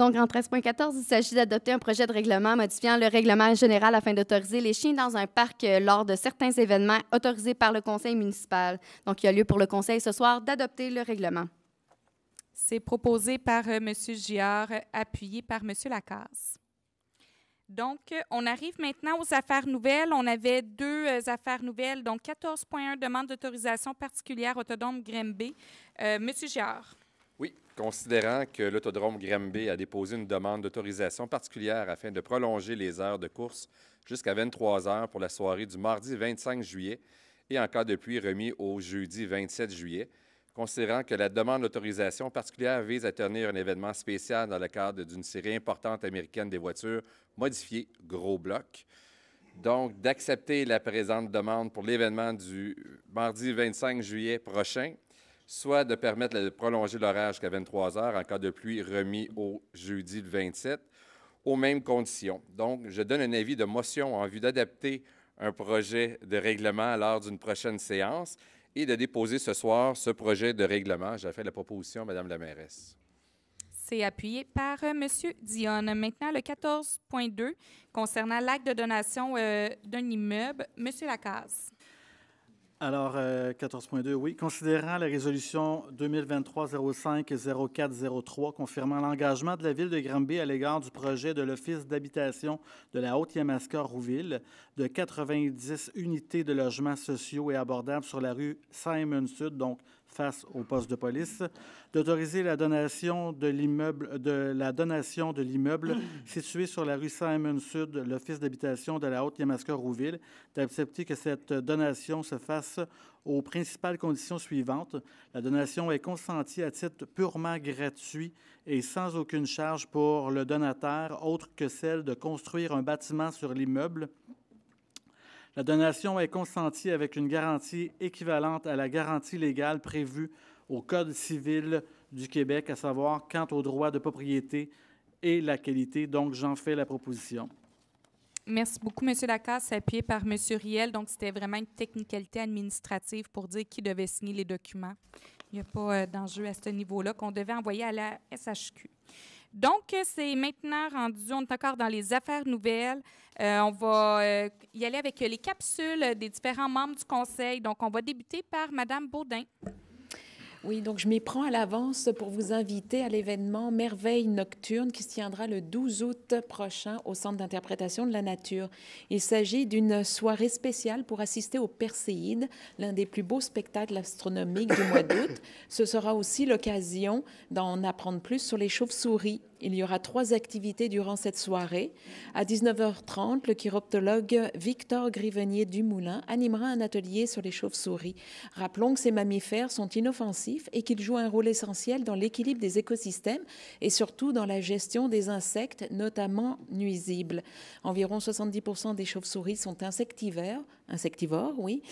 Donc, en 13.14, il s'agit d'adopter un projet de règlement modifiant le règlement général afin d'autoriser les chiens dans un parc euh, lors de certains événements autorisés par le conseil municipal. Donc, il y a lieu pour le conseil ce soir d'adopter le règlement. C'est proposé par euh, M. appuyé par M. Lacasse. Donc, euh, on arrive maintenant aux affaires nouvelles. On avait deux affaires nouvelles, donc 14.1, demande d'autorisation particulière autonome Grimby. Euh, M. Giard. Oui, considérant que l'autodrome Grambé a déposé une demande d'autorisation particulière afin de prolonger les heures de course jusqu'à 23 heures pour la soirée du mardi 25 juillet et en cas de remis au jeudi 27 juillet, considérant que la demande d'autorisation particulière vise à tenir un événement spécial dans le cadre d'une série importante américaine des voitures modifiées gros bloc. Donc, d'accepter la présente demande pour l'événement du mardi 25 juillet prochain soit de permettre de prolonger l'orage jusqu'à 23 heures en cas de pluie remis au jeudi le 27 aux mêmes conditions. Donc, je donne un avis de motion en vue d'adapter un projet de règlement à d'une prochaine séance et de déposer ce soir ce projet de règlement. J'ai fait la proposition, Madame la mairesse. C'est appuyé par euh, M. Dionne. Maintenant, le 14.2 concernant l'acte de donation euh, d'un immeuble. M. Lacaze. Alors, 14.2, euh, oui. Considérant la résolution 2023-05 04 03 confirmant l'engagement de la Ville de Granby à l'égard du projet de l'Office d'habitation de la Haute-Yamaska-Rouville de 90 unités de logements sociaux et abordables sur la rue Simon-Sud, donc face au poste de police, d'autoriser la donation de l'immeuble de la donation de l'immeuble (clears throat) situé sur la rue Simon Sud, l'office d'habitation de la Haute-Yamaska-Rouville, d'accepter que cette donation se fasse aux principales conditions suivantes. La donation est consentie à titre purement gratuit et sans aucune charge pour le donateur, autre que celle de construire un bâtiment sur l'immeuble la donation est consentie avec une garantie équivalente à la garantie légale prévue au Code civil du Québec, à savoir quant aux droits de propriété et la qualité. Donc, j'en fais la proposition. Merci beaucoup, M. Lacasse, appuyé par M. Riel. Donc, c'était vraiment une technicalité administrative pour dire qui devait signer les documents. Il n'y a pas euh, d'enjeu à ce niveau-là qu'on devait envoyer à la SHQ. Donc, euh, c'est maintenant rendu, on est encore dans les affaires nouvelles. Euh, on va euh, y aller avec les capsules des différents membres du Conseil. Donc, on va débuter par Madame Baudin. Oui, donc je m'y prends à l'avance pour vous inviter à l'événement Merveille nocturne qui se tiendra le 12 août prochain au Centre d'interprétation de la nature. Il s'agit d'une soirée spéciale pour assister aux Perséides, l'un des plus beaux spectacles astronomiques du mois d'août. Ce sera aussi l'occasion d'en apprendre plus sur les chauves-souris il y aura trois activités durant cette soirée. À 19h30, le chiroptologue Victor Grivenier Dumoulin animera un atelier sur les chauves-souris. Rappelons que ces mammifères sont inoffensifs et qu'ils jouent un rôle essentiel dans l'équilibre des écosystèmes et surtout dans la gestion des insectes, notamment nuisibles. Environ 70% des chauves-souris sont insectivores, insectivores, oui,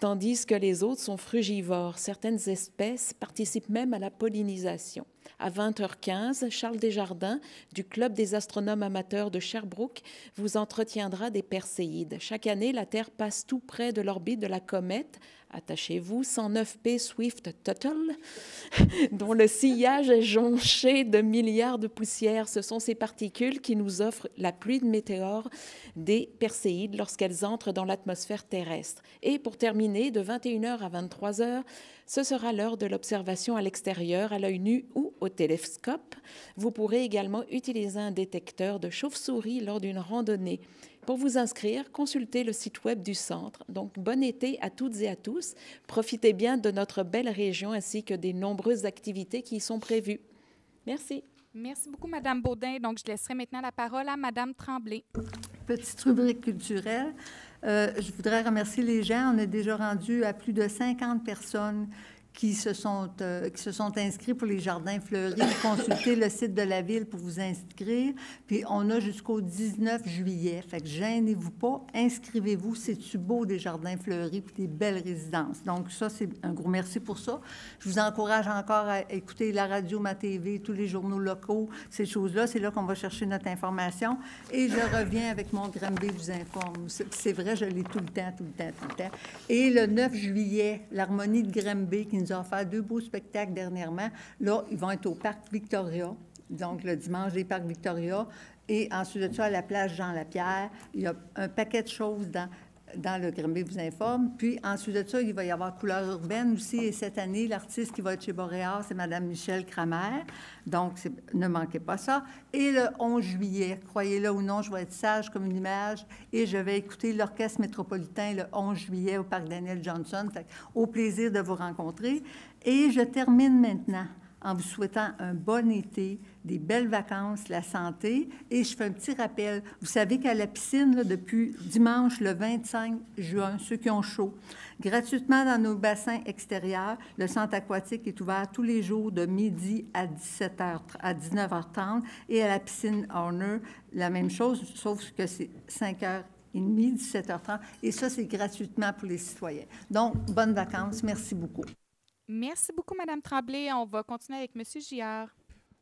tandis que les autres sont frugivores. Certaines espèces participent même à la pollinisation. À 20h15, Charles Desjardins, du Club des astronomes amateurs de Sherbrooke, vous entretiendra des perséides. Chaque année, la Terre passe tout près de l'orbite de la comète attachez-vous, 109P Swift Tuttle, (laughs) dont le sillage est jonché de milliards de poussières. Ce sont ces particules qui nous offrent la pluie de météores des perséides lorsqu'elles entrent dans l'atmosphère terrestre. Et pour terminer, de 21h à 23h, ce sera l'heure de l'observation à l'extérieur, à l'œil nu ou au télescope. Vous pourrez également utiliser un détecteur de chauve-souris lors d'une randonnée. Pour vous inscrire, consultez le site web du centre. Donc, bon été à toutes et à tous. Profitez bien de notre belle région ainsi que des nombreuses activités qui y sont prévues. Merci. Merci beaucoup, Madame Baudin. Donc, je laisserai maintenant la parole à Madame Tremblay. Petite rubrique culturelle. Euh, je voudrais remercier les gens. On est déjà rendu à plus de 50 personnes qui se sont, euh, qui se sont inscrits pour les jardins fleuris. Consultez le site de la ville pour vous inscrire. Puis on a jusqu'au 19 juillet. Fait que gênez-vous pas, inscrivez-vous. C'est-tu beau des jardins fleuris puis des belles résidences. Donc ça, c'est un gros merci pour ça. Je vous encourage encore à écouter la radio, ma TV, tous les journaux locaux, ces choses-là. C'est là, qu'on va chercher notre information. Et je reviens avec mon je vous informe. C'est vrai, je l'ai tout le temps, tout le temps, tout le temps. Et le 9 juillet, l'harmonie de Granby qui ils nous ont fait deux beaux spectacles dernièrement. Là, ils vont être au Parc Victoria. Donc, le dimanche, les Parcs Victoria. Et ensuite de ça, à la Place Jean-Lapierre, il y a un paquet de choses dans dans le Grimby vous informe. Puis ensuite de ça, il va y avoir Couleur urbaine aussi. Et cette année, l'artiste qui va être chez Boréas, c'est Mme Michelle Kramer. Donc, ne manquez pas ça. Et le 11 juillet, croyez-le ou non, je vais être sage comme une image et je vais écouter l'Orchestre métropolitain le 11 juillet au Parc Daniel Johnson. au plaisir de vous rencontrer. Et je termine maintenant en vous souhaitant un bon été, des belles vacances, la santé. Et je fais un petit rappel. Vous savez qu'à la piscine, depuis dimanche le 25 juin, ceux qui ont chaud, gratuitement dans nos bassins extérieurs, le centre aquatique est ouvert tous les jours de midi à, 17h, à 19h30 et à la piscine Honor, la même chose, sauf que c'est 5h30 17h30, et ça, c'est gratuitement pour les citoyens. Donc, bonnes vacances. Merci beaucoup. Merci beaucoup, Madame Tremblay. On va continuer avec Monsieur Giard.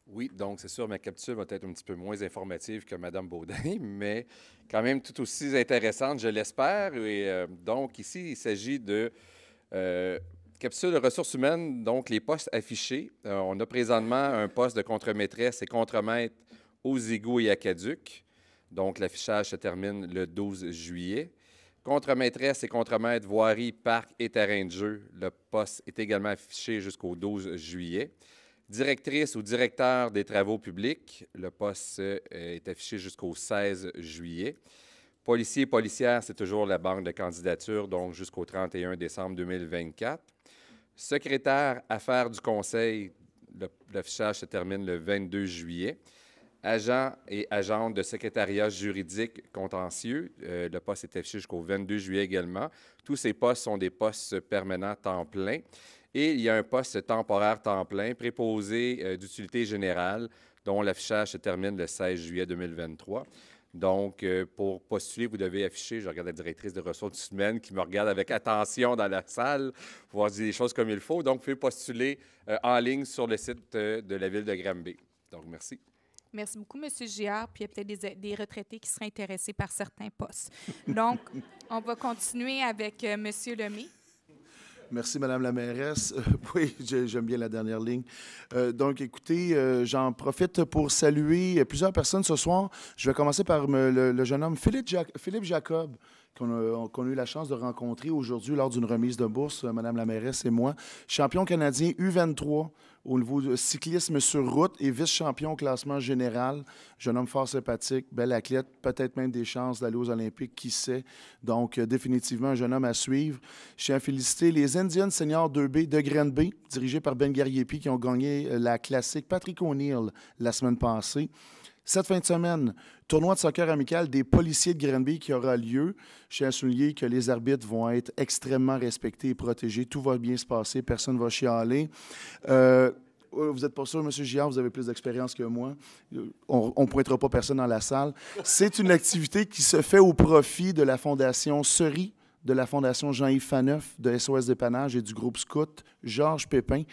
Oui, donc c'est sûr, ma capture va être un petit peu moins informative que Mme Baudin, (laughs) mais quand même tout aussi intéressante, je l'espère. Et euh, donc ici, il s'agit de euh, capsule de ressources humaines, donc les postes affichés. Euh, on a présentement un poste de contremaîtresse et contremaître aux égouts et à Caduc. Donc l'affichage se termine le 12 juillet. Contre-maîtresse et contre-maître, voirie, parc et terrain de jeu. Le poste est également affiché jusqu'au 12 juillet. Directrice ou directeur des travaux publics, le poste euh, est affiché jusqu'au 16 juillet. Policier et policière, c'est toujours la banque de candidature, donc jusqu'au 31 décembre 2024. Secrétaire, affaires du conseil, l'affichage se termine le 22 juillet agents et agentes de secrétariat juridique contentieux. Euh, le poste est affiché jusqu'au 22 juillet également. Tous ces postes sont des postes permanents temps plein. Et il y a un poste temporaire temps plein préposé euh, d'utilité générale dont l'affichage se termine le 16 juillet 2023. Donc, euh, pour postuler, vous devez afficher, je regarde la directrice de ressources humaines qui me regarde avec attention dans la salle pour voir dire les choses comme il faut. Donc, vous pouvez postuler en ligne sur le site de la ville de Granby. Donc, merci. Merci beaucoup, M. Giard. Puis il y a peut-être des, retraités qui seraient intéressés par certains postes. Donc, (laughs) on va continuer avec Monsieur M. Lemay. Merci, Madame la mairesse. Euh, (laughs) oui, j'aime bien la dernière ligne. Euh, donc, écoutez, euh, j'en profite pour saluer plusieurs personnes ce soir. Je vais commencer par le, jeune homme Philippe, Jacob qu'on a, eu la chance de rencontrer aujourd'hui lors d'une remise de bourse, Madame la mairesse et moi, champion canadien U23 au niveau du cyclisme sur route et vice-champion au classement général. Jeune homme fort sympathique, bel athlète, peut-être même des chances d'aller aux Olympiques, qui sait. Donc, euh, définitivement, un jeune homme à suivre. Je tiens à féliciter les Indians Seniors 2B de Green Bay, dirigés par Ben Gariepi, qui ont gagné euh, la classique Patrick O'Neill la semaine passée. Cette fin de semaine, tournoi de soccer amical des policiers de Granby qui aura lieu. Je tiens à souligner que les arbitres vont être extrêmement respectés et protégés. Tout va bien se passer, personne ne va chialer. Euh, vous n'êtes pas sûr, M. Giard, vous avez plus d'expérience que moi. Euh, on ne pointera pas personne dans la salle. C'est une activité qui se fait au profit de la Fondation Seri de la Fondation Jean-Yves Faneuf, de SOS Dépannage et du groupe Scout Georges Pépin.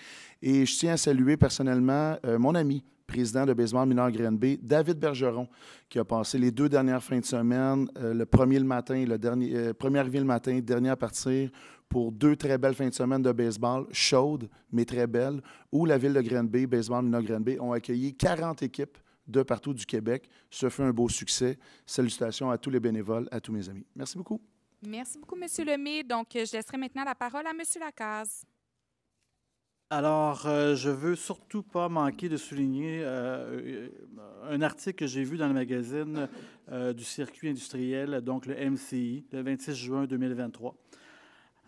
Et je tiens à saluer personnellement euh, mon ami président de baseball mineur Grenby, David Bergeron, qui a passé les deux dernières fins de semaine, euh, le premier le matin, le dernier, euh, première premier le matin, dernier à partir, pour deux très belles fins de semaine de baseball, chaudes, mais très belles, où la ville de Grenby, baseball mineur Grenby, ont accueilli 40 équipes de partout du Québec. Ce fut un beau succès. Salutations à tous les bénévoles, à tous mes amis. Merci beaucoup. Merci beaucoup, M. Lemay. Donc, euh, je laisserai maintenant la parole à M. Lacaze. Alors, je euh, je veux surtout pas manquer de souligner euh, euh, un article que j'ai vu dans le magazine du circuit industriel, donc le MCI, le 26 juin 2023.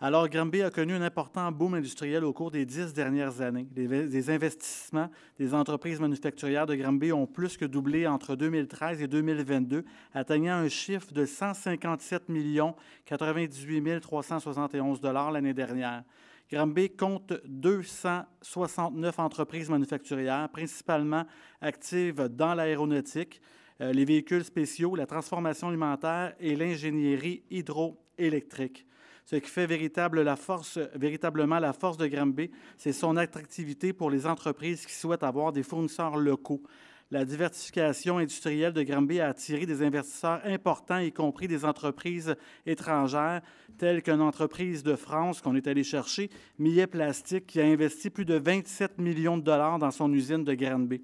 Alors, Granby a connu un important boom industriel au cours des dix dernières années. Les, investissements des entreprises manufacturières de Granby ont plus que doublé entre 2013 et 2022, atteignant un chiffre de 157 millions 98 371 l'année dernière. B compte 269 entreprises manufacturières, principalement actives dans l'aéronautique, euh, les véhicules spéciaux, la transformation alimentaire et l'ingénierie hydroélectrique. Ce qui fait véritablement la force de B, c'est son attractivité pour les entreprises qui souhaitent avoir des fournisseurs locaux. La diversification industrielle de Granby a attiré des investisseurs importants, y compris des entreprises étrangères, telles qu'une entreprise de France qu'on est allé chercher, Millet Plastique, qui a investi plus de 27 millions de dollars dans son usine de Granby.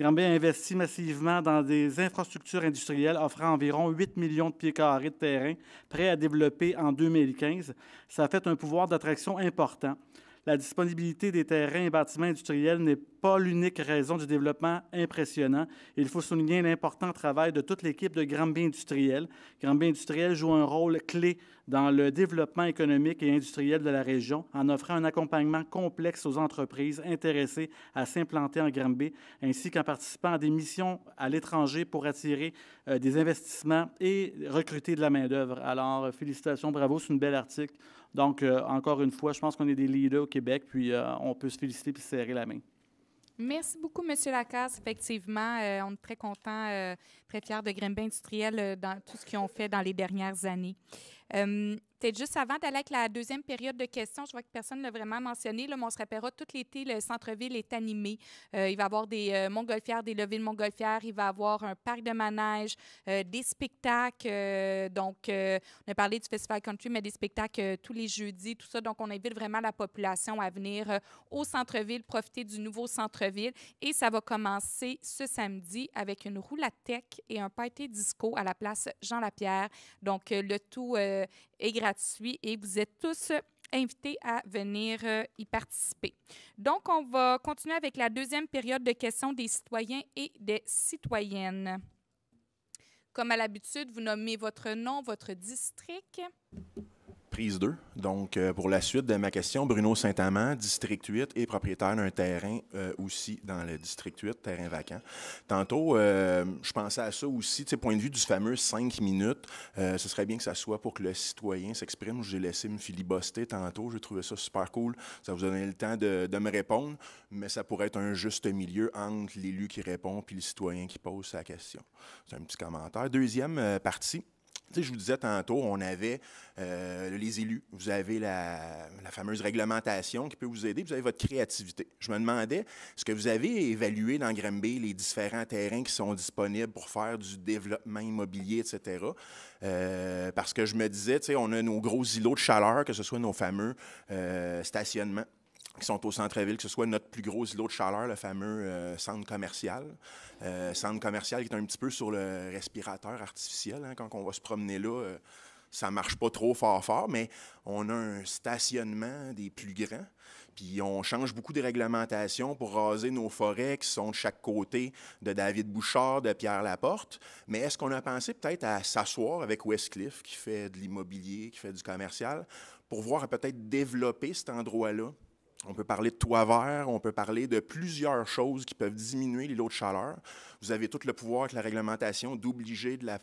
Granby a investi massivement dans des infrastructures industrielles offrant environ 8 millions de pieds carrés de terrain, prêts à développer en 2015. Ça a fait un pouvoir d'attraction important. La disponibilité des terrains et bâtiments industriels n'est pas l'unique raison du développement impressionnant. Il faut souligner l'important travail de toute l'équipe de Granby Industriel. Granby Industriel joue un rôle clé dans le développement économique et industriel de la région en offrant un accompagnement complexe aux entreprises intéressées à s'implanter en Granby, ainsi qu'en participant à des missions à l'étranger pour attirer euh, des investissements et recruter de la main-d'œuvre. Alors, félicitations, bravo, c'est une belle article. Donc, euh, encore une fois, je pense qu'on est des leaders au Québec, puis euh, on peut se féliciter puis se serrer la main. Merci beaucoup, M. Lacasse. Effectivement, euh, on est très content, très fiers de Grimby Industriel dans tout ce qu'ils ont fait dans les dernières années juste avant d'aller avec la deuxième période de questions, je vois que personne ne l'a vraiment mentionné, Le mais on se rappellera, tout l'été, le centre-ville est animé. Euh, il va y avoir des euh, montgolfières, des levées de montgolfières, il va y avoir un parc de manège, euh, des spectacles. donc, on a parlé du Festival Country, mais des spectacles tous les jeudis, tout ça. Donc, on invite vraiment la population à venir au centre-ville, profiter du nouveau centre-ville. Et ça va commencer ce samedi avec une roulade tech et un party disco à la place Jean-Lapierre. Donc, le tout est gratuit et vous êtes tous euh, invités à venir euh, y participer. Donc, on va continuer avec la deuxième période de questions des citoyens et des citoyennes. Comme à l'habitude, vous nommez votre nom, votre district prise 2. Donc, euh, pour la suite de ma question, Bruno Saint-Amand, district 8 et propriétaire d'un terrain euh, aussi dans le district 8, terrain vacant. Tantôt, euh, je pensais à ça aussi, tu point de vue du fameux 5 minutes. ce serait bien que ça soit pour que le citoyen s'exprime. J'ai laissé une filibuster tantôt. J'ai trouvé ça super cool. Ça vous donnait le temps de, me répondre, mais ça pourrait être un juste milieu entre l'élu qui répond puis le citoyen qui pose sa question. C'est un petit commentaire. Deuxième partie je vous disais tantôt, on avait euh, les élus, vous avez la, fameuse réglementation qui peut vous aider, vous avez votre créativité. Je me demandais, est-ce que vous avez évalué dans Granby les différents terrains qui sont disponibles pour faire du développement immobilier, etc.? Euh, parce que je me disais, on a nos gros îlots de chaleur, que ce soit nos fameux euh, stationnements qui sont au centre-ville, que ce soit notre plus gros îlot de chaleur, le fameux euh, centre commercial. Euh, centre commercial qui est un petit peu sur le respirateur artificiel. Hein, quand on va se promener là, ça euh, ça marche pas trop fort fort, mais on a un stationnement des plus grands. Puis on change beaucoup de réglementations pour raser nos forêts qui sont de chaque côté de David Bouchard, de Pierre Laporte. Mais est-ce qu'on a pensé peut-être à s'asseoir avec Westcliff, qui fait de l'immobilier, qui fait du commercial, pour voir peut-être développer cet endroit-là on peut parler de toit vert, on peut parler de plusieurs choses qui peuvent diminuer l'îlot de chaleur. Vous avez tout le pouvoir avec la réglementation d'obliger de, la,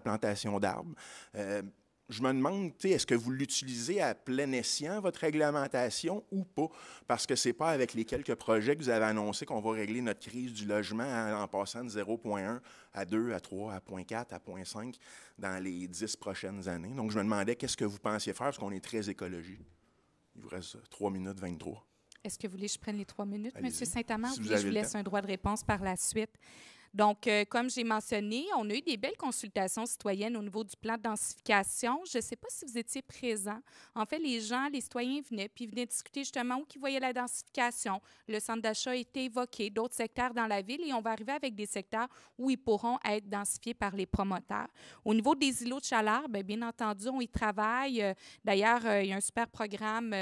plantation d'arbres. Euh, je me demande, est-ce que vous l'utilisez à plein escient, votre réglementation, ou pas? Parce que ce n'est pas avec les quelques projets que vous avez annoncés qu'on va régler notre crise du logement en, passant de 0,1 à 2, à 3, à 0,4, à 0,5 dans les 10 prochaines années. Donc, je me demandais, qu'est-ce que vous pensiez faire, parce qu'on est très écologique. Il vous reste 3 minutes 23. Est-ce que vous voulez que je prenne les trois minutes, M. Saint-Amand? je vous laisse un droit de réponse par la suite. Donc, euh, comme j'ai mentionné, on a eu des belles consultations citoyennes au niveau du plan de densification. Je ne sais pas si vous étiez présents. En fait, les gens, les citoyens venaient, puis venaient discuter justement où ils voyaient la densification. Le centre d'achat a été évoqué, d'autres secteurs dans la ville, et on va arriver avec des secteurs où ils pourront être densifiés par les promoteurs. Au niveau des îlots de chaleur, ben, bien entendu, on y travaille. Euh, d'ailleurs, euh, il y a un super programme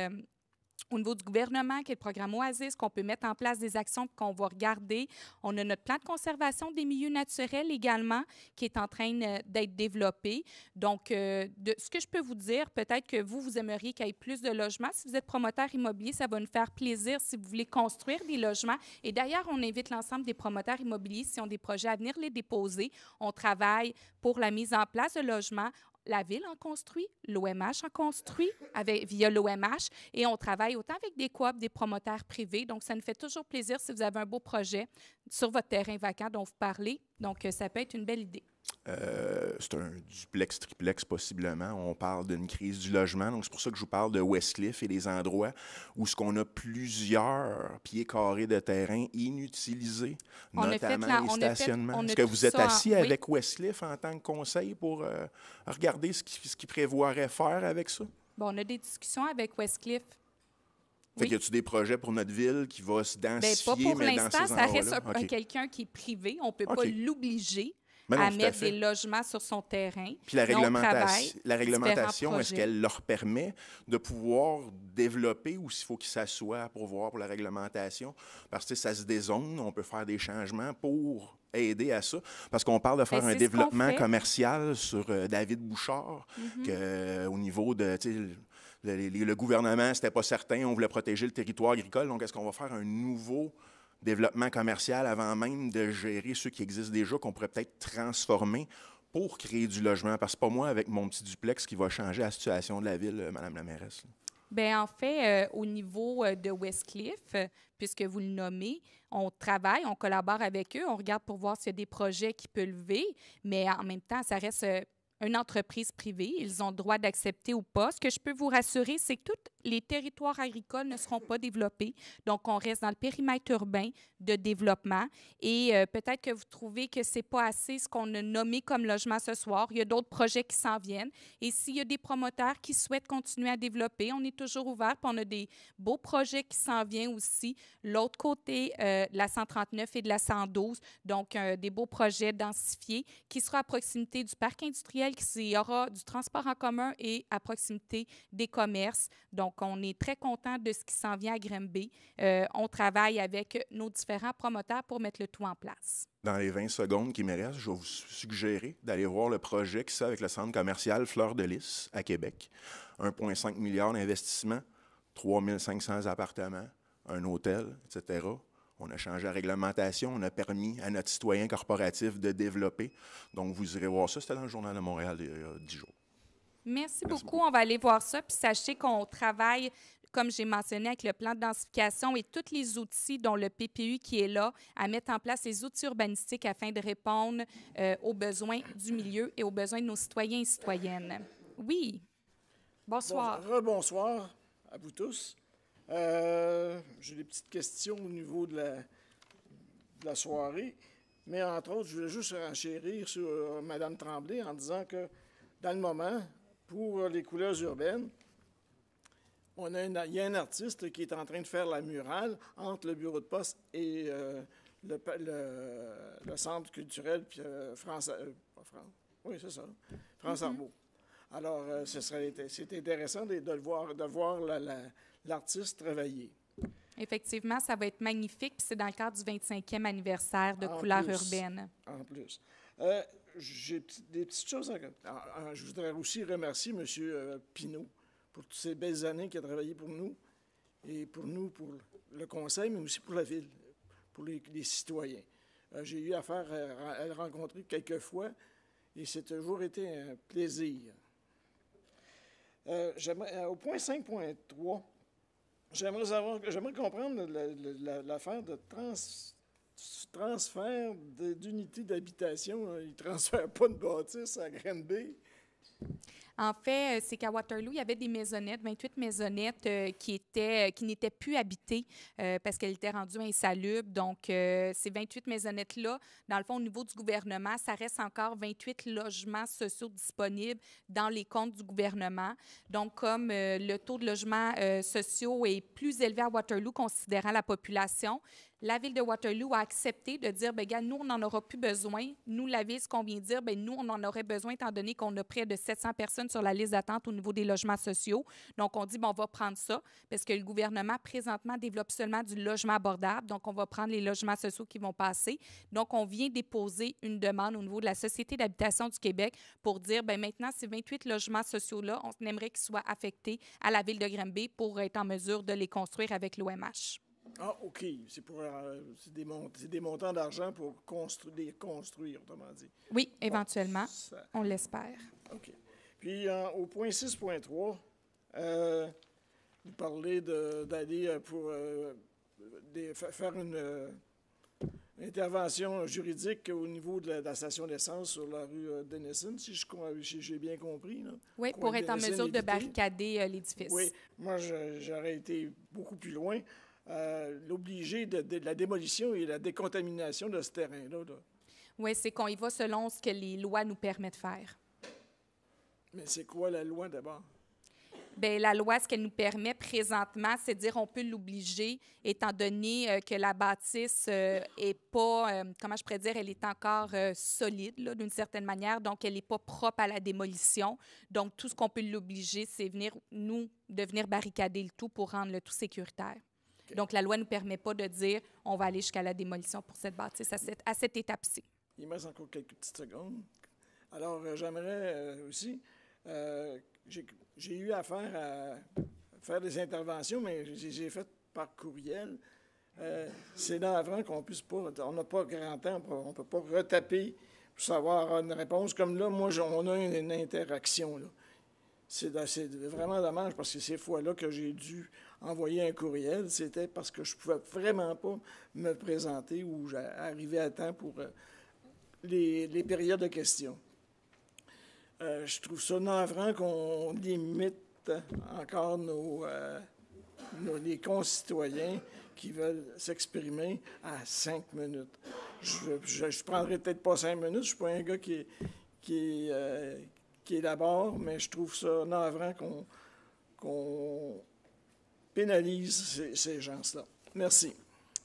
au niveau du gouvernement, qui est le programme Oasis, qu'on peut mettre en place des actions qu'on va regarder. On a notre plan de conservation des milieux naturels également, qui est en train euh, d'être développé. Donc, euh, ce que je peux vous dire, peut-être que vous, vous aimeriez qu'il y ait plus de logements. Si vous êtes promoteur immobilier, ça va nous faire plaisir si vous voulez construire des logements. Et d'ailleurs, on invite l'ensemble des promoteurs immobiliers, si ont des projets à venir, les déposer. On travaille pour la mise en place de logements la ville en construit, l'OMH en construit avec, via l'OMH et on travaille autant avec des coops, des promoteurs privés. Donc, ça nous fait toujours plaisir si vous avez un beau projet sur votre terrain vacant dont vous parlez. Donc, euh, ça peut être une belle idée. Euh, c'est un duplex, triplex possiblement. On parle d'une crise du logement. Donc, c'est pour ça que je vous parle de Westcliff et des endroits où ce qu'on a plusieurs pieds carrés de terrain inutilisés, notamment les stationnements. Est-ce que vous êtes assis avec Westcliff en tant que conseil pour euh, regarder ce qu'ils qui prévoirait faire avec ça? Bon, on a des discussions avec Westcliff. Fait que y a-tu des projets pour notre ville qui va se ben, densifier, pour l'instant. ça reste quelqu'un qui est privé. On ne peut pas l'obliger à mettre des logements sur son terrain. Puis la réglementation, la réglementation est-ce qu'elle leur permet de pouvoir développer ou s'il faut qu'ils s'assoient pour voir pour la réglementation? Parce que ça se dézone, on peut faire des changements pour aider à ça. Parce qu'on parle de faire ben, un développement commercial sur euh, David Bouchard, mm-hmm. que, euh, au niveau de. Le, le, gouvernement, c'était pas certain, on voulait protéger le territoire agricole, donc est-ce qu'on va faire un nouveau développement commercial avant même de gérer ceux qui existent déjà, qu'on pourrait peut-être transformer pour créer du logement. Parce que pas moi, avec mon petit duplex, qui va changer la situation de la ville, euh, Madame la mairesse. Bien, en fait, euh, au niveau euh, de Westcliff, puisque vous le nommez, on travaille, on collabore avec eux, on regarde pour voir s'il y a des projets qui peuvent lever, mais en même temps, ça reste une entreprise privée. Ils ont le droit d'accepter ou pas. Ce que je peux vous rassurer, c'est que tous les territoires agricoles ne seront pas développés. Donc, on reste dans le périmètre urbain de développement. Et euh, peut-être que vous trouvez que ce n'est pas assez ce qu'on a nommé comme logement ce soir. Il y a d'autres projets qui s'en viennent. Et s'il y a des promoteurs qui souhaitent continuer à développer, on est toujours ouvert. Puis on a des beaux projets qui s'en viennent aussi. L'autre côté euh, de la 139 et de la 112. Donc, euh, des beaux projets densifiés qui seront à proximité du parc industriel rappelle qu'il y aura du transport en commun et à proximité des commerces. Donc, on est très content de ce qui s'en vient à Grimby. Euh, on travaille avec nos différents promoteurs pour mettre le tout en place dans les 20 secondes qui me restent, je vais vous suggérer d'aller voir le projet qui ça avec le centre commercial Fleur de Lys à Québec. 1,5 milliard d'investissements, 3500 appartements, un hôtel, etc. On a changé la réglementation, on a permis à notre citoyen corporatif de développer. Donc, vous irez voir ça, c'était dans le Journal de Montréal il y a 10 jours. Merci, beaucoup. On va aller voir ça. Puis sachez qu'on travaille comme j'ai mentionné, avec le plan de densification et tous les outils, dont le PPU qui est là, à mettre en place les outils urbanistiques afin de répondre euh, aux besoins du milieu et aux besoins de nos citoyens et citoyennes. Oui. Bonsoir. rebonsoir à vous tous. Euh, j'ai des petites questions au niveau de la, soirée, mais entre autres, je voulais juste enchérir sur euh, Mme Tremblay en disant que, dans le moment, pour euh, les couleurs urbaines, on a il y a un artiste qui est en train de faire la murale entre le bureau de poste et le, centre culturel France, pas oui, c'est ça, France mhm. Alors, ce c'est intéressant de, de, le voir, de voir la, l'artiste travailler. Effectivement, ça va être magnifique. Puis c'est dans le cadre du 25e anniversaire de Couleur urbaine. En plus. Euh, j'ai des petites choses. À, ah, ah, je voudrais aussi remercier M. Pinault pour toutes ces belles années qu'il a travaillé pour nous et pour nous, pour le conseil, mais aussi pour la ville, pour les, citoyens. Euh, j'ai eu affaire à, à, le rencontrer quelques fois et c'est toujours été un plaisir. Euh, au point 5.3, J'aimerais, j'aimerais comprendre l'affaire de transfert d'unités d'habitation. Hein. Ils ne transfèrent pas de bâtisse à Bay. En fait, euh, c'est qu'à Waterloo, il y avait des maisonnettes, 28 maisonnettes euh, qui étaient euh, qui n'étaient plus habitées parce qu'elles étaient rendues insalubres. Donc, ces 28 maisonnettes-là, dans le fond, au niveau du gouvernement, ça reste encore 28 logements sociaux disponibles dans les comptes du gouvernement. Donc, comme le taux de logements sociaux est plus élevé à Waterloo, considérant la population, la ville de Waterloo a accepté de dire, bien, nous, on n'en aura plus besoin. Nous, la ville, ce qu'on vient de dire, ben, nous, on en aurait besoin étant donné qu'on a près de 700 personnes sur la liste d'attente au niveau des logements sociaux. Donc, on dit, ben, on va prendre ça parce que le gouvernement, présentement, développe seulement du logement abordable. Donc, on va prendre les logements sociaux qui vont passer. Donc, on vient déposer une demande au niveau de la Société d'habitation du Québec pour dire, ben, maintenant, ces 28 logements sociaux-là, on aimerait qu'ils soient affectés à la ville de Granby pour être en mesure de les construire avec l'OMH. Ah, OK. C'est pour euh, des, montants d'argent pour construire, construire, autrement dit. Oui, éventuellement. On l'espère. OK. Puis euh, au point 6.3, euh, vous parlez d'aller euh, pour faire une intervention juridique au niveau de la, station d'essence sur la rue Denison, si j'ai bien compris. Oui, pour être en mesure de barricader l'édifice. Oui, moi, j'aurais été beaucoup plus loin. Euh, l'obliger de, la démolition et la décontamination de ce terrain-là. Oui, c'est qu'on y va selon ce que les lois nous permettent de faire. Mais c'est quoi la loi d'abord? Bien, la loi, ce qu'elle nous permet présentement, c'est de dire on peut l'obliger, étant donné euh, que la bâtisse n'est euh, est pas, comment je pourrais dire, elle est encore solide d'une certaine manière, donc elle n'est pas propre à la démolition. Donc tout ce qu'on peut l'obliger, c'est venir nous de venir barricader le tout pour rendre le tout sécuritaire. Donc, la loi ne permet pas de dire on va aller jusqu'à la démolition pour cette bâtisse à cette, étape-ci. Il me reste encore quelques petites secondes. Alors, euh, j'aimerais euh, aussi. Euh, j'ai eu affaire à faire des interventions, mais j'ai fait par courriel. C'est dans l'avant qu'on puisse pas. On n'a pas grand temps, on ne peut pas retaper pour savoir une réponse. Comme là, moi, on a une, une interaction. C'est vraiment dommage parce que ces fois-là que j'ai dû envoyer un courriel, c'était parce que je ne pouvais vraiment pas me présenter ou arriver à temps pour euh, les, périodes de questions. Euh, je trouve ça navrant qu'on limite encore nos, euh, nos, les concitoyens qui veulent s'exprimer à cinq minutes. Je ne prendrai peut-être pas cinq minutes, je ne suis pas un gars qui, qui, qui d'abord, mais je trouve ça navrant qu'on qu'on pénalise ces, ces gens-là. Merci.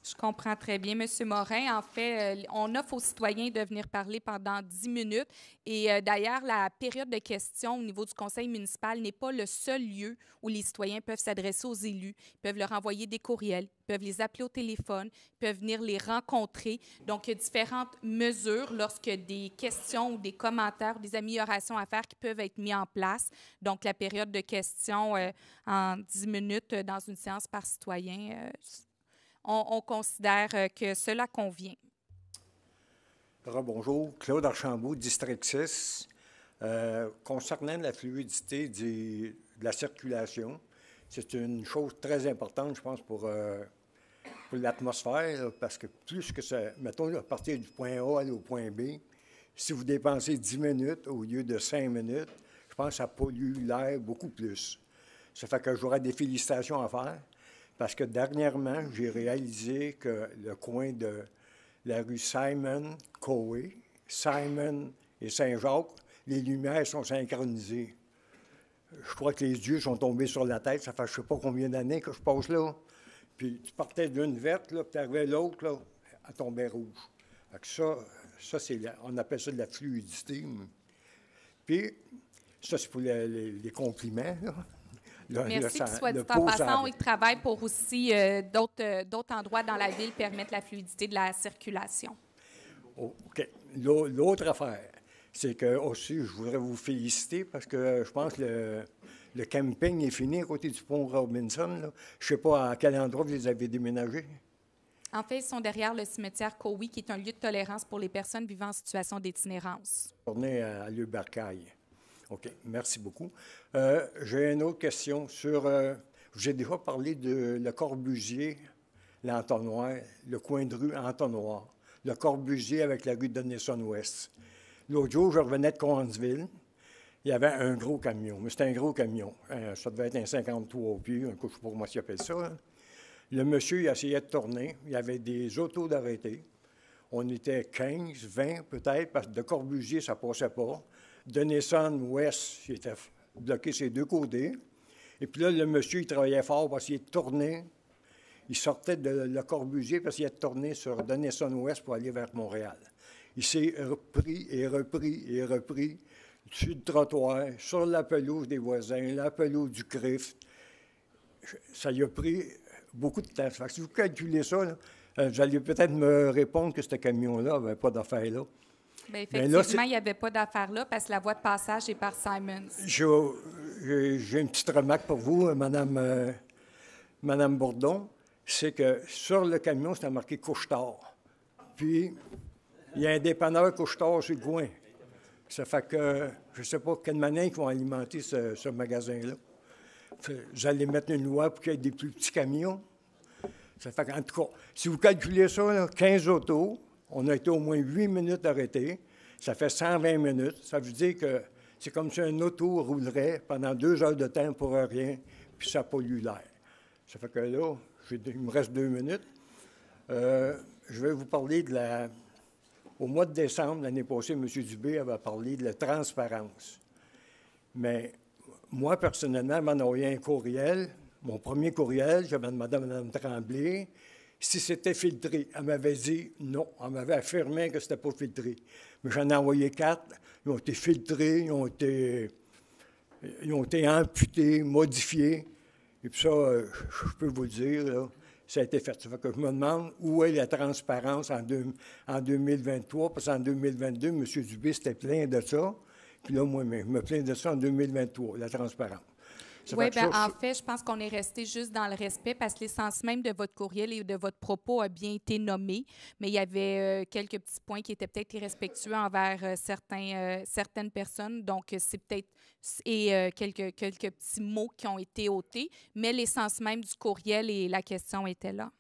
Je comprends très bien, Monsieur Morin. En fait, euh, on offre aux citoyens de venir parler pendant 10 minutes. Et euh, d'ailleurs, la période de questions au niveau du conseil municipal n'est pas le seul lieu où les citoyens peuvent s'adresser aux élus. Ils peuvent leur envoyer des courriels, ils peuvent les appeler au téléphone, ils peuvent venir les rencontrer. Donc, il y a différentes mesures lorsque des questions ou des commentaires, ou des améliorations à faire qui peuvent être mis en place. Donc, la période de questions euh, en 10 minutes dans une séance par citoyen on, considère euh, que cela convient. Bonjour. Claude Archambault, District 6. Euh, concernant la fluidité de la circulation, c'est une chose très importante, je pense, euh, pour, l'atmosphère, parce que plus que ça, mettons, à partir du point A aller au point B, si vous dépensez 10 minutes au lieu de 5 minutes, je pense que ça pollue l'air beaucoup plus. Ça fait que j'aurais des félicitations à faire parce que dernièrement, j'ai réalisé que le coin de la rue Simon, Coé, Simon et Saint-Jacques, les lumières sont synchronisées. Je crois que les yeux sont tombés sur la tête. Ça fait je ne sais pas combien d'années que je passe là. Puis tu partais d'une verte, là, puis tu arrivais l'autre, là, elle tombait rouge. ça, ça c'est on appelle ça de la fluidité. Puis, ça, c'est pour les, compliments. Merci, le, soit en passant, il travaille pour aussi euh, d'autres, euh, d'autres endroits dans la ville permettre la fluidité de la circulation. Oh, OK. L'autre affaire, c'est que aussi, je voudrais vous féliciter parce que euh, je pense que le, le camping est fini à côté du pont Robinson. Je ne sais pas à quel endroit vous les avez déménagés. En fait, ils sont derrière le cimetière Cowie, qui est un lieu de tolérance pour les personnes vivant en situation d'itinérance. Tournez à, à Lubercaille. OK, merci beaucoup. Euh, j'ai une autre question sur. Euh, j'ai déjà parlé de Le Corbusier, l'entonnoir, le coin de rue entonnoir, Le Corbusier avec la rue de Denison-Ouest. L'autre jour, je revenais de Coransville. Il y avait un gros camion, mais c'était un gros camion. Euh, ça devait être un 53 au pieds, un couche pour moi s'il appelle ça. Hein. Le monsieur, il essayait de tourner. Il y avait des autos d'arrêtés. On était 15, 20 peut-être, parce que de Corbusier, ça ne passait pas. Denison Ouest, il était bloqué ces deux côtés. Et puis là, le monsieur, il travaillait fort parce qu'il tourné. Il sortait de la Corbusier parce qu'il a tourné sur Denison Ouest pour aller vers Montréal. Il s'est repris et repris et repris sur le trottoir, sur la pelouse des voisins, la pelouse du CRIF. Ça lui a pris beaucoup de temps. si vous calculez ça, j'allais euh, vous peut-être me répondre que ce camion-là n'avait pas d'affaires là. Bien, effectivement, il n'y avait pas d'affaires là parce que la voie de passage est par Simons. J'ai une petite remarque pour vous, euh, Madame, euh, Madame Bourdon. C'est que sur le camion, c'était marqué couchetard. Puis, il y a un dépanneur couchetard chez sur Ça fait que je ne sais pas quelle manière ils vont alimenter ce, magasin-là. Vous allez mettre une loi pour qu'il y ait des plus petits camions. Ça fait qu'en tout cas, si vous calculez ça, 15 autos, on a été au moins huit minutes arrêtés. Ça fait 120 minutes. Ça veut dire que c'est comme si un auto roulerait pendant deux heures de temps pour rien, puis ça pollue l'air. Ça fait que là, il me reste deux minutes. Euh, je vais vous parler de la... Au mois de décembre, l'année passée, M. Dubé avait parlé de la transparence. Mais moi, personnellement, m'a envoyé un courriel, mon premier courriel, j'avais demandé à Mme Tremblay, si c'était filtré. Elle m'avait dit non. Elle m'avait affirmé que c'était pas filtré. Mais j'en ai envoyé quatre. Ils ont été filtrés, ils ont été, ont été amputés, modifiés. Et puis ça, je peux vous le dire, ça a été fait. Ça que je me demande où est la transparence en, 2023, parce qu'en 2022, M. Dubé, c'était plein de ça. Puis là, moi, je me plains de ça en 2023, la transparence. Oui, ben, en fait, je pense qu'on est resté juste dans le respect parce que l'essence même de votre courriel et de votre propos a bien été nommée. mais il y avait euh, quelques petits points qui étaient peut-être irrespectueux envers euh, euh, certaines personnes. Donc, c'est peut-être et quelques, quelques petits mots qui ont été ôtés, mais l'essence même du courriel et la question était là.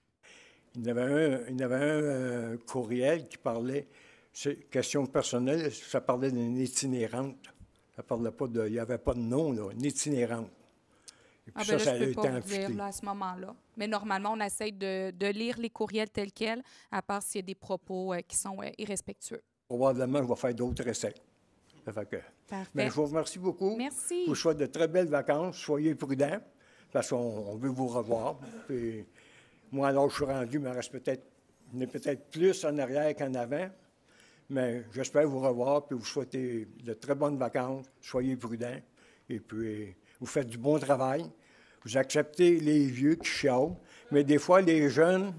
Il y avait un, courriel qui parlait, question personnelle, ça parlait d'une itinérante. Ça parlait pas de, il n'y avait pas de nom, là, une itinérante. Ah, ben je ne peux pas dire à ce moment-là. Mais normalement, on essaie de, lire les courriels tels quels, à part s'il y a des propos euh, qui sont euh, irrespectueux. Probablement, je vais faire d'autres essais. je vous remercie beaucoup. Merci. Je vous souhaite de très belles vacances. Soyez prudents, parce qu'on veut vous revoir. moi, alors, je suis rendu, mais reste peut-être, peut-être plus en arrière qu'en avant. Mais j'espère vous revoir, puis vous souhaiter de très bonnes vacances. Soyez prudents. Et puis, vous faites du bon travail, vous acceptez les vieux qui chialent, mais des fois, les jeunes,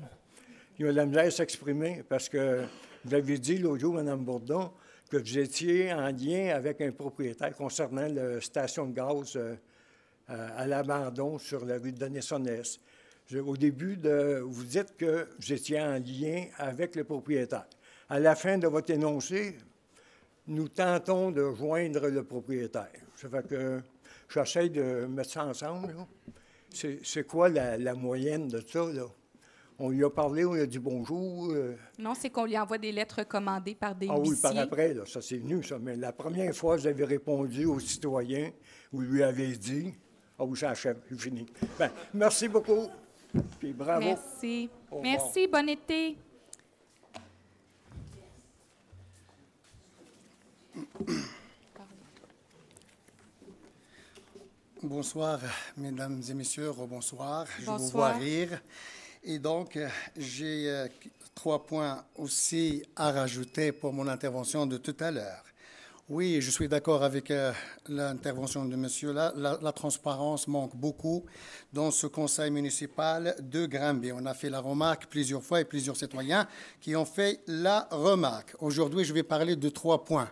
ils ont la misère à s'exprimer parce que vous avez dit l'autre jour, Mme Bourdon, que vous étiez en lien avec un propriétaire concernant la station de gaz euh, euh, à, l'abandon sur la rue de Donesson-Est. Au début, de, vous dites que vous étiez en lien avec le propriétaire. À la fin de votre énoncé, nous tentons de joindre le propriétaire. Ça fait que J'essaie de mettre ça ensemble. C'est quoi la, moyenne de ça? On lui a parlé, on lui a dit bonjour. Euh. Non, c'est qu'on lui envoie des lettres commandées par des Ah oui, par après, ça c'est venu, ça. Mais la première fois, vous avez répondu aux citoyens, vous lui avez dit. Ah oui, j'achève, fini. Ben, merci beaucoup, puis bravo. Merci. Merci, bon été. Bonsoir, mesdames et messieurs, bonsoir. Je vous vois rire. Et donc, j'ai euh, trois points aussi à rajouter pour mon intervention de tout à l'heure. Oui, je suis d'accord avec euh, l'intervention de monsieur. La, la, transparence manque beaucoup dans ce conseil municipal de Grimby. On a fait la remarque plusieurs fois et plusieurs citoyens qui ont fait la remarque. Aujourd'hui, je vais parler de trois points.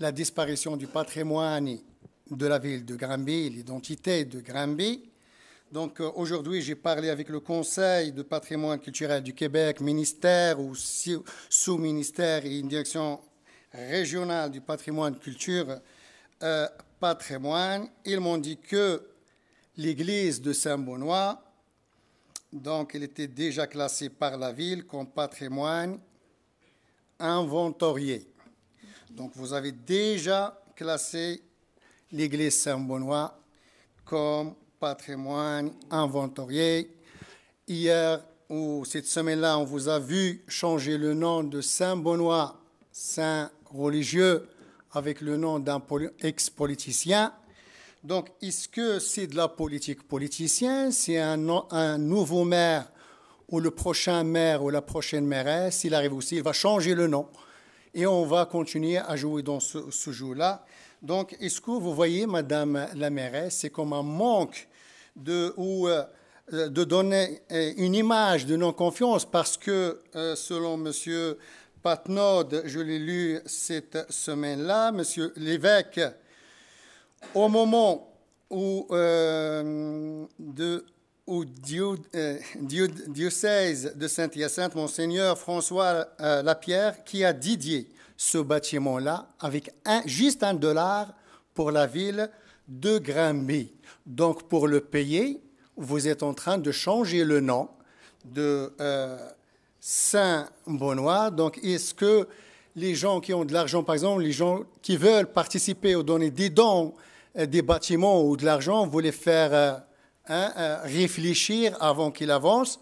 La disparition du patrimoine de la ville de Granby, l'identité de Granby. Donc euh, aujourd'hui, j'ai parlé avec le Conseil de patrimoine culturel du Québec, ministère ou sous-ministère et une direction régionale du patrimoine culture euh, patrimoine. Ils m'ont dit que l'église de Saint-Benoît, donc elle était déjà classée par la ville comme patrimoine inventorié. Donc vous avez déjà classé l'église Saint-Benoît comme patrimoine inventorié. Hier ou cette semaine-là, on vous a vu changer le nom de Saint-Benoît, saint religieux, avec le nom d'un ex-politicien. Donc, est-ce que c'est de la politique politicienne C'est un, un, nouveau maire ou le prochain maire ou la prochaine mairesse, s'il arrive aussi, il va changer le nom. Et on va continuer à jouer dans ce, ce jeu-là. Donc, est-ce que vous voyez, Madame la mairesse, c'est comme un manque de, ou, euh, euh, de donner euh, une image de non-confiance parce que, selon Monsieur Patnaud, je l'ai lu cette semaine-là, Monsieur l'évêque, au moment où, de, Dieu, diocèse de Saint-Hyacinthe, Monseigneur François Lapierre, qui a Didier, ce bâtiment-là avec juste un dollar pour la ville de Granby. Donc pour le payer, vous êtes en train de changer le nom de euh, Saint-Benoît. Donc est-ce que les gens qui ont de l'argent, par exemple, les gens qui veulent participer ou donner des dons, euh, des bâtiments ou de l'argent, vous les faire euh, hein, réfléchir avant qu'il avance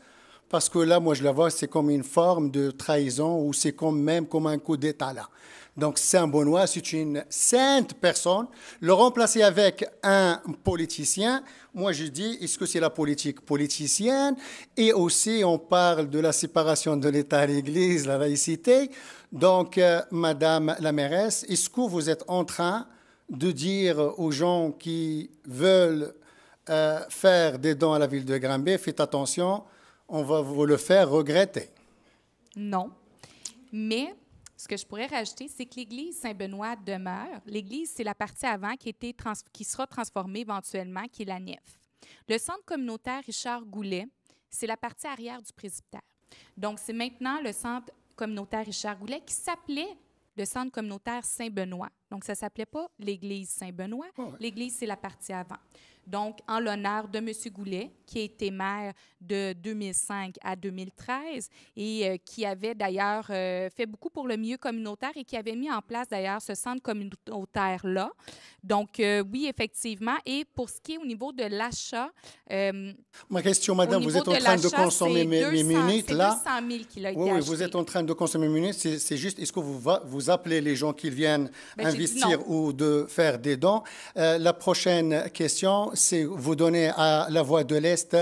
parce que là, moi, je la vois, c'est comme une forme de trahison ou c'est comme même comme un coup d'État là. Donc, Saint-Benoît, c'est une sainte personne. Le remplacer avec un politicien, moi, je dis, est-ce que c'est la politique politicienne Et aussi, on parle de la séparation de l'État et l'Église, la laïcité. Donc, euh, Madame la mairesse, est-ce que vous êtes en train de dire aux gens qui veulent euh, faire des dons à la ville de Granby, faites attention, on va vous le faire regretter. Non. Mais ce que je pourrais rajouter, c'est que l'église Saint-Benoît demeure. L'église, c'est la partie avant qui, était qui sera transformée éventuellement, qui est la nef. Le centre communautaire Richard Goulet, c'est la partie arrière du presbytère. Donc, c'est maintenant le centre communautaire Richard Goulet qui s'appelait le centre communautaire Saint-Benoît. Donc, ça ne s'appelait pas l'église Saint-Benoît. Ah l'église, c'est la partie avant donc en l'honneur de M. Goulet, qui a été maire de 2005 à 2013 et euh, qui avait d'ailleurs euh, fait beaucoup pour le milieu communautaire et qui avait mis en place d'ailleurs ce centre communautaire-là. Donc euh, oui, effectivement. Et pour ce qui est au niveau de l'achat... Ma question, madame, vous êtes en train de consommer mes, minutes là. 000 oui, vous êtes en train de consommer mes minutes. C'est juste, est-ce que vous, vous appelez les gens qui viennent ben, investir ou de faire des dons? la prochaine question, c'est vous donner à la Voix de l'Est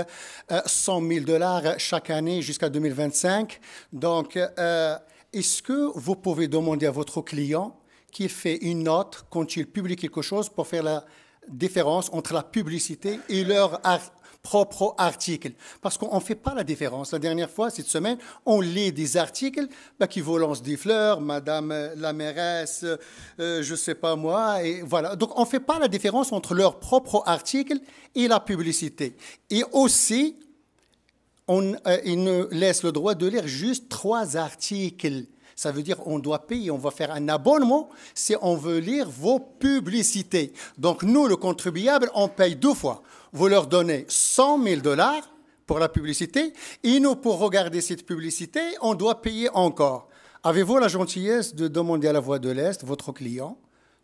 100 euh, 000 dollars chaque année jusqu'à 2025. Donc, euh, est-ce que vous pouvez demander à votre client qu'il fait une note quand il publie quelque chose pour faire la différence entre la publicité et leur art propres articles. Parce qu'on ne fait pas la différence. La dernière fois, cette semaine, on lit des articles bah, qui vous lancent des fleurs, Madame euh, la mairesse, euh, je ne sais pas moi, et voilà. Donc on ne fait pas la différence entre leur propre article et la publicité. Et aussi, on, euh, ils nous laissent le droit de lire juste trois articles. Ça veut dire on doit payer, on va faire un abonnement si on veut lire vos publicités. Donc nous, le contribuable, on paye deux fois vous leur donnez 100 000 dollars pour la publicité, et nous, pour regarder cette publicité, on doit payer encore. Avez-vous la gentillesse de demander à la Voix de l'Est, votre client,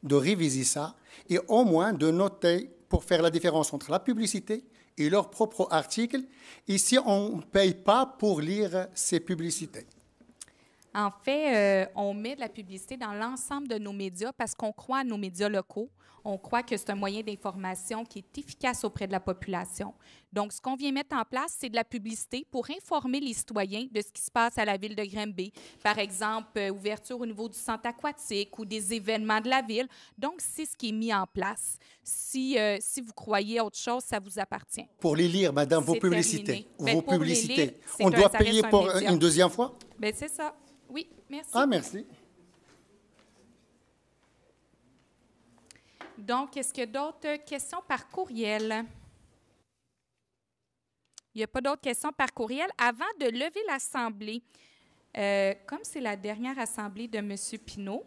de réviser ça et au moins de noter pour faire la différence entre la publicité et leur propre article. Ici, on ne paye pas pour lire ces publicités. En fait, euh, on met de la publicité dans l'ensemble de nos médias parce qu'on croit à nos médias locaux on croit que c'est un moyen d'information qui est efficace auprès de la population. Donc, ce qu'on vient mettre en place, c'est de la publicité pour informer les citoyens de ce qui se passe à la ville de Grimby. Par exemple, euh, ouverture au niveau du centre aquatique ou des événements de la ville. Donc, c'est ce qui est mis en place. Si, euh, si vous croyez autre chose, ça vous appartient. Pour les lire, madame, vos publicités. Ben, vos publicités. on doit payer pour une deuxième fois? Bien, c'est ça. Oui, merci. Ah, merci. Donc, est-ce qu'il y a d'autres questions par courriel? Il n'y a pas d'autres questions par courriel. Avant de lever l'Assemblée, euh, comme c'est la dernière Assemblée de M. Pinault,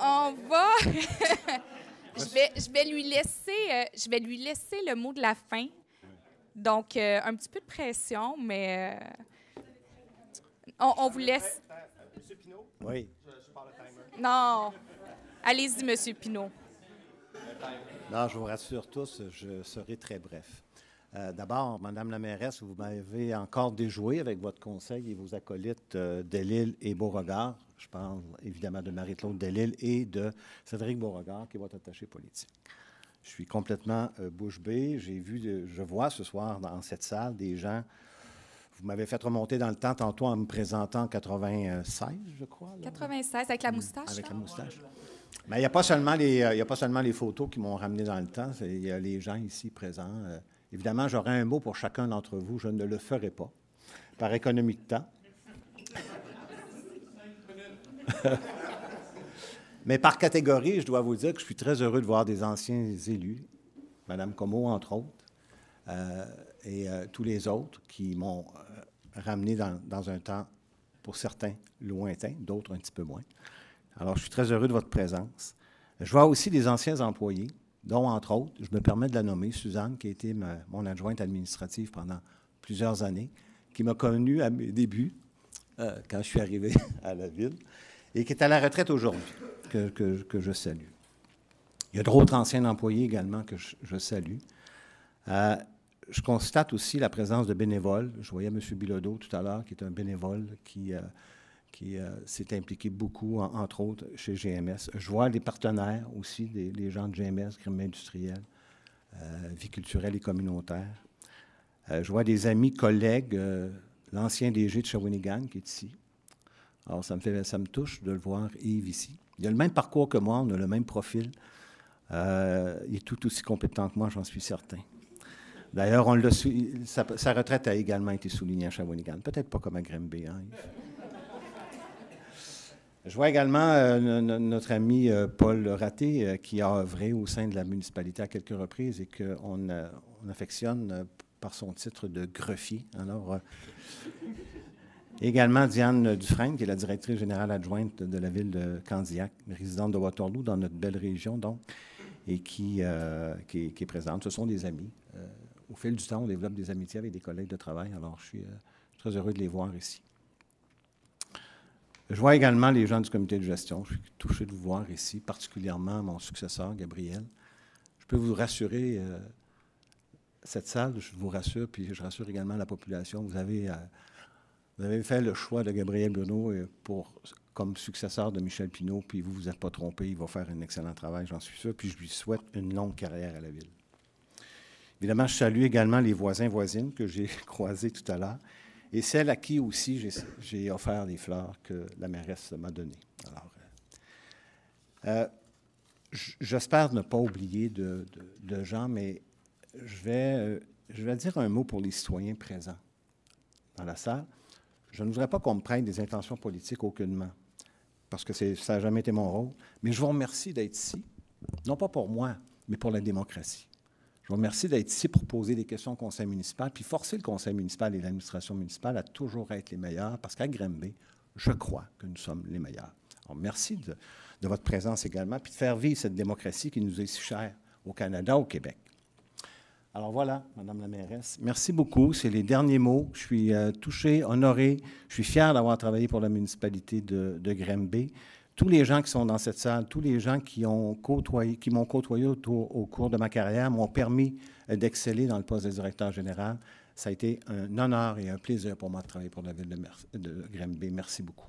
on va. (laughs) je, vais, lui laisser, euh, je vais lui laisser le mot de la fin. Donc, euh, un petit peu de pression, mais on vous laisse. Oui. Non. Allez-y, Monsieur Pinault. Non, je vous rassure tous, je serai très bref. Euh, d'abord, Madame la mairesse, vous m'avez encore déjoué avec votre conseil et vos acolytes euh, Delille et Beauregard. Je parle évidemment de Marie-Claude Delille et de Cédric Beauregard, qui est votre attaché politique. Je suis complètement euh, bouche bée. J'ai vu, euh, je vois ce soir dans cette salle des gens vous m'avez fait remonter dans le temps tantôt en me présentant en 96, je crois. 96, avec la mm, moustache. Avec la moustache. Mais il n'y euh, a, pas seulement les, photos qui m'ont ramené dans le temps, il y a les gens ici présents. Euh. évidemment, j'aurais un mot pour chacun d'entre vous, je ne le ferai pas, par économie de temps. (laughs) Mais par catégorie, je dois vous dire que je suis très heureux de voir des anciens élus, Mme Como, entre autres. Euh, et euh, tous les autres qui m'ont euh, ramené dans, un temps, pour certains, lointain, d'autres un petit peu moins. Alors, je suis très heureux de votre présence. Je vois aussi des anciens employés, dont, entre autres, je me permets de la nommer, Suzanne, qui a été mon adjointe administrative pendant plusieurs années, qui m'a connu à mes débuts, euh, quand je suis arrivé (laughs) à la ville, et qui est à la retraite aujourd'hui, que, que, je salue. Il y a d'autres anciens employés également que je, je salue je constate aussi la présence de bénévoles. Je voyais M. Bilodeau tout à l'heure, qui est un bénévole qui, euh, euh, s'est impliqué beaucoup, entre autres, chez GMS. Je vois des partenaires aussi, des, gens de GMS, crime industriel, euh, vie culturelle et communautaire. je vois des amis, collègues, l'ancien DG de Shawinigan qui est ici. Alors, ça me, fait, ça me touche de le voir, Yves, ici. Il a le même parcours que moi, on a le même profil. il est tout aussi compétent que moi, j'en suis certain. D'ailleurs, sa, sa, retraite a également été soulignée à Shawinigan. Peut-être pas comme à Grimby. Hein? Je vois également euh, notre ami euh, Paul Raté, euh, qui a œuvré au sein de la municipalité à quelques reprises et qu'on on affectionne par son titre de greffier. Alors, également Diane Dufresne, qui est la directrice générale adjointe de la ville de Candiac, résidente de Waterloo, dans notre belle région, donc, et qui, qui est présente. Ce sont des amis au fil du temps, on développe des amitiés avec des collègues de travail. Alors, euh, je suis très heureux de les voir ici. Je vois également les gens du comité de gestion. Je suis touché de vous voir ici, particulièrement mon successeur, Gabriel. Je peux vous rassurer, euh, cette salle, je vous rassure, puis je rassure également la population. Vous avez, euh, fait le choix de Gabriel Bruno pour, comme successeur de Michel Pinault, puis vous ne vous êtes pas trompé. Il va faire un excellent travail, j'en suis sûr. Puis je lui souhaite une longue carrière à la ville. Évidemment, je salue également les voisins voisines que j'ai (laughs) croisés tout à l'heure et celles à qui aussi j'ai offert les fleurs que la mairesse m'a données. Alors, euh, euh, j'espère ne pas oublier de, de, gens, mais je vais, euh, je vais dire un mot pour les citoyens présents dans la salle. Je ne voudrais pas qu'on me prenne des intentions politiques aucunement, parce que ça n'a jamais été mon rôle, mais je vous remercie d'être ici, non pas pour moi, mais pour la démocratie. Je vous remercie d'être ici pour poser des questions au conseil municipal, puis forcer le conseil municipal et l'administration municipale à toujours être les meilleurs, parce qu'à Grimby, je crois que nous sommes les meilleurs. Alors, merci de, votre présence également, puis de faire vivre cette démocratie qui nous est si chère au Canada, au Québec. Alors voilà, Madame la mairesse, merci beaucoup. C'est les derniers mots. Je suis euh, touché, honoré. Je suis fier d'avoir travaillé pour la municipalité de, de tous les gens qui sont dans cette salle, tous les gens qui m'ont côtoyé, qui côtoyé au, cours de ma carrière m'ont permis euh, d'exceller dans le poste de directeur général. Ça a été un honneur et un plaisir pour moi de travailler pour la ville de, Mer de Merci beaucoup.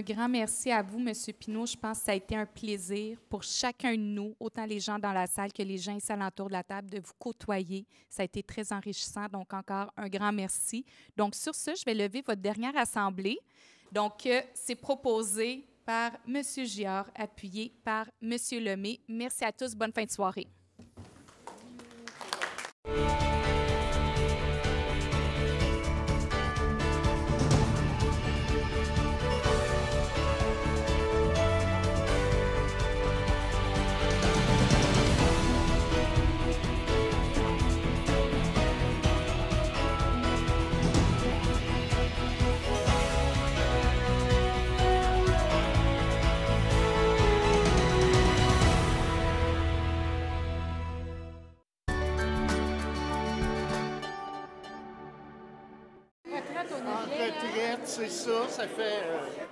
un grand merci à vous, M. Pinault. Je pense que ça a été un plaisir pour chacun de nous, autant les gens dans la salle que les gens ici alentour de la table, de vous côtoyer. Ça a été très enrichissant. Donc, encore un grand merci. Donc, sur ce, je vais lever votre dernière assemblée. Donc, euh, c'est proposé par M. Giard, appuyé par M. Lemay. Merci à tous. Bonne fin de soirée. c'est ça. Ça fait euh,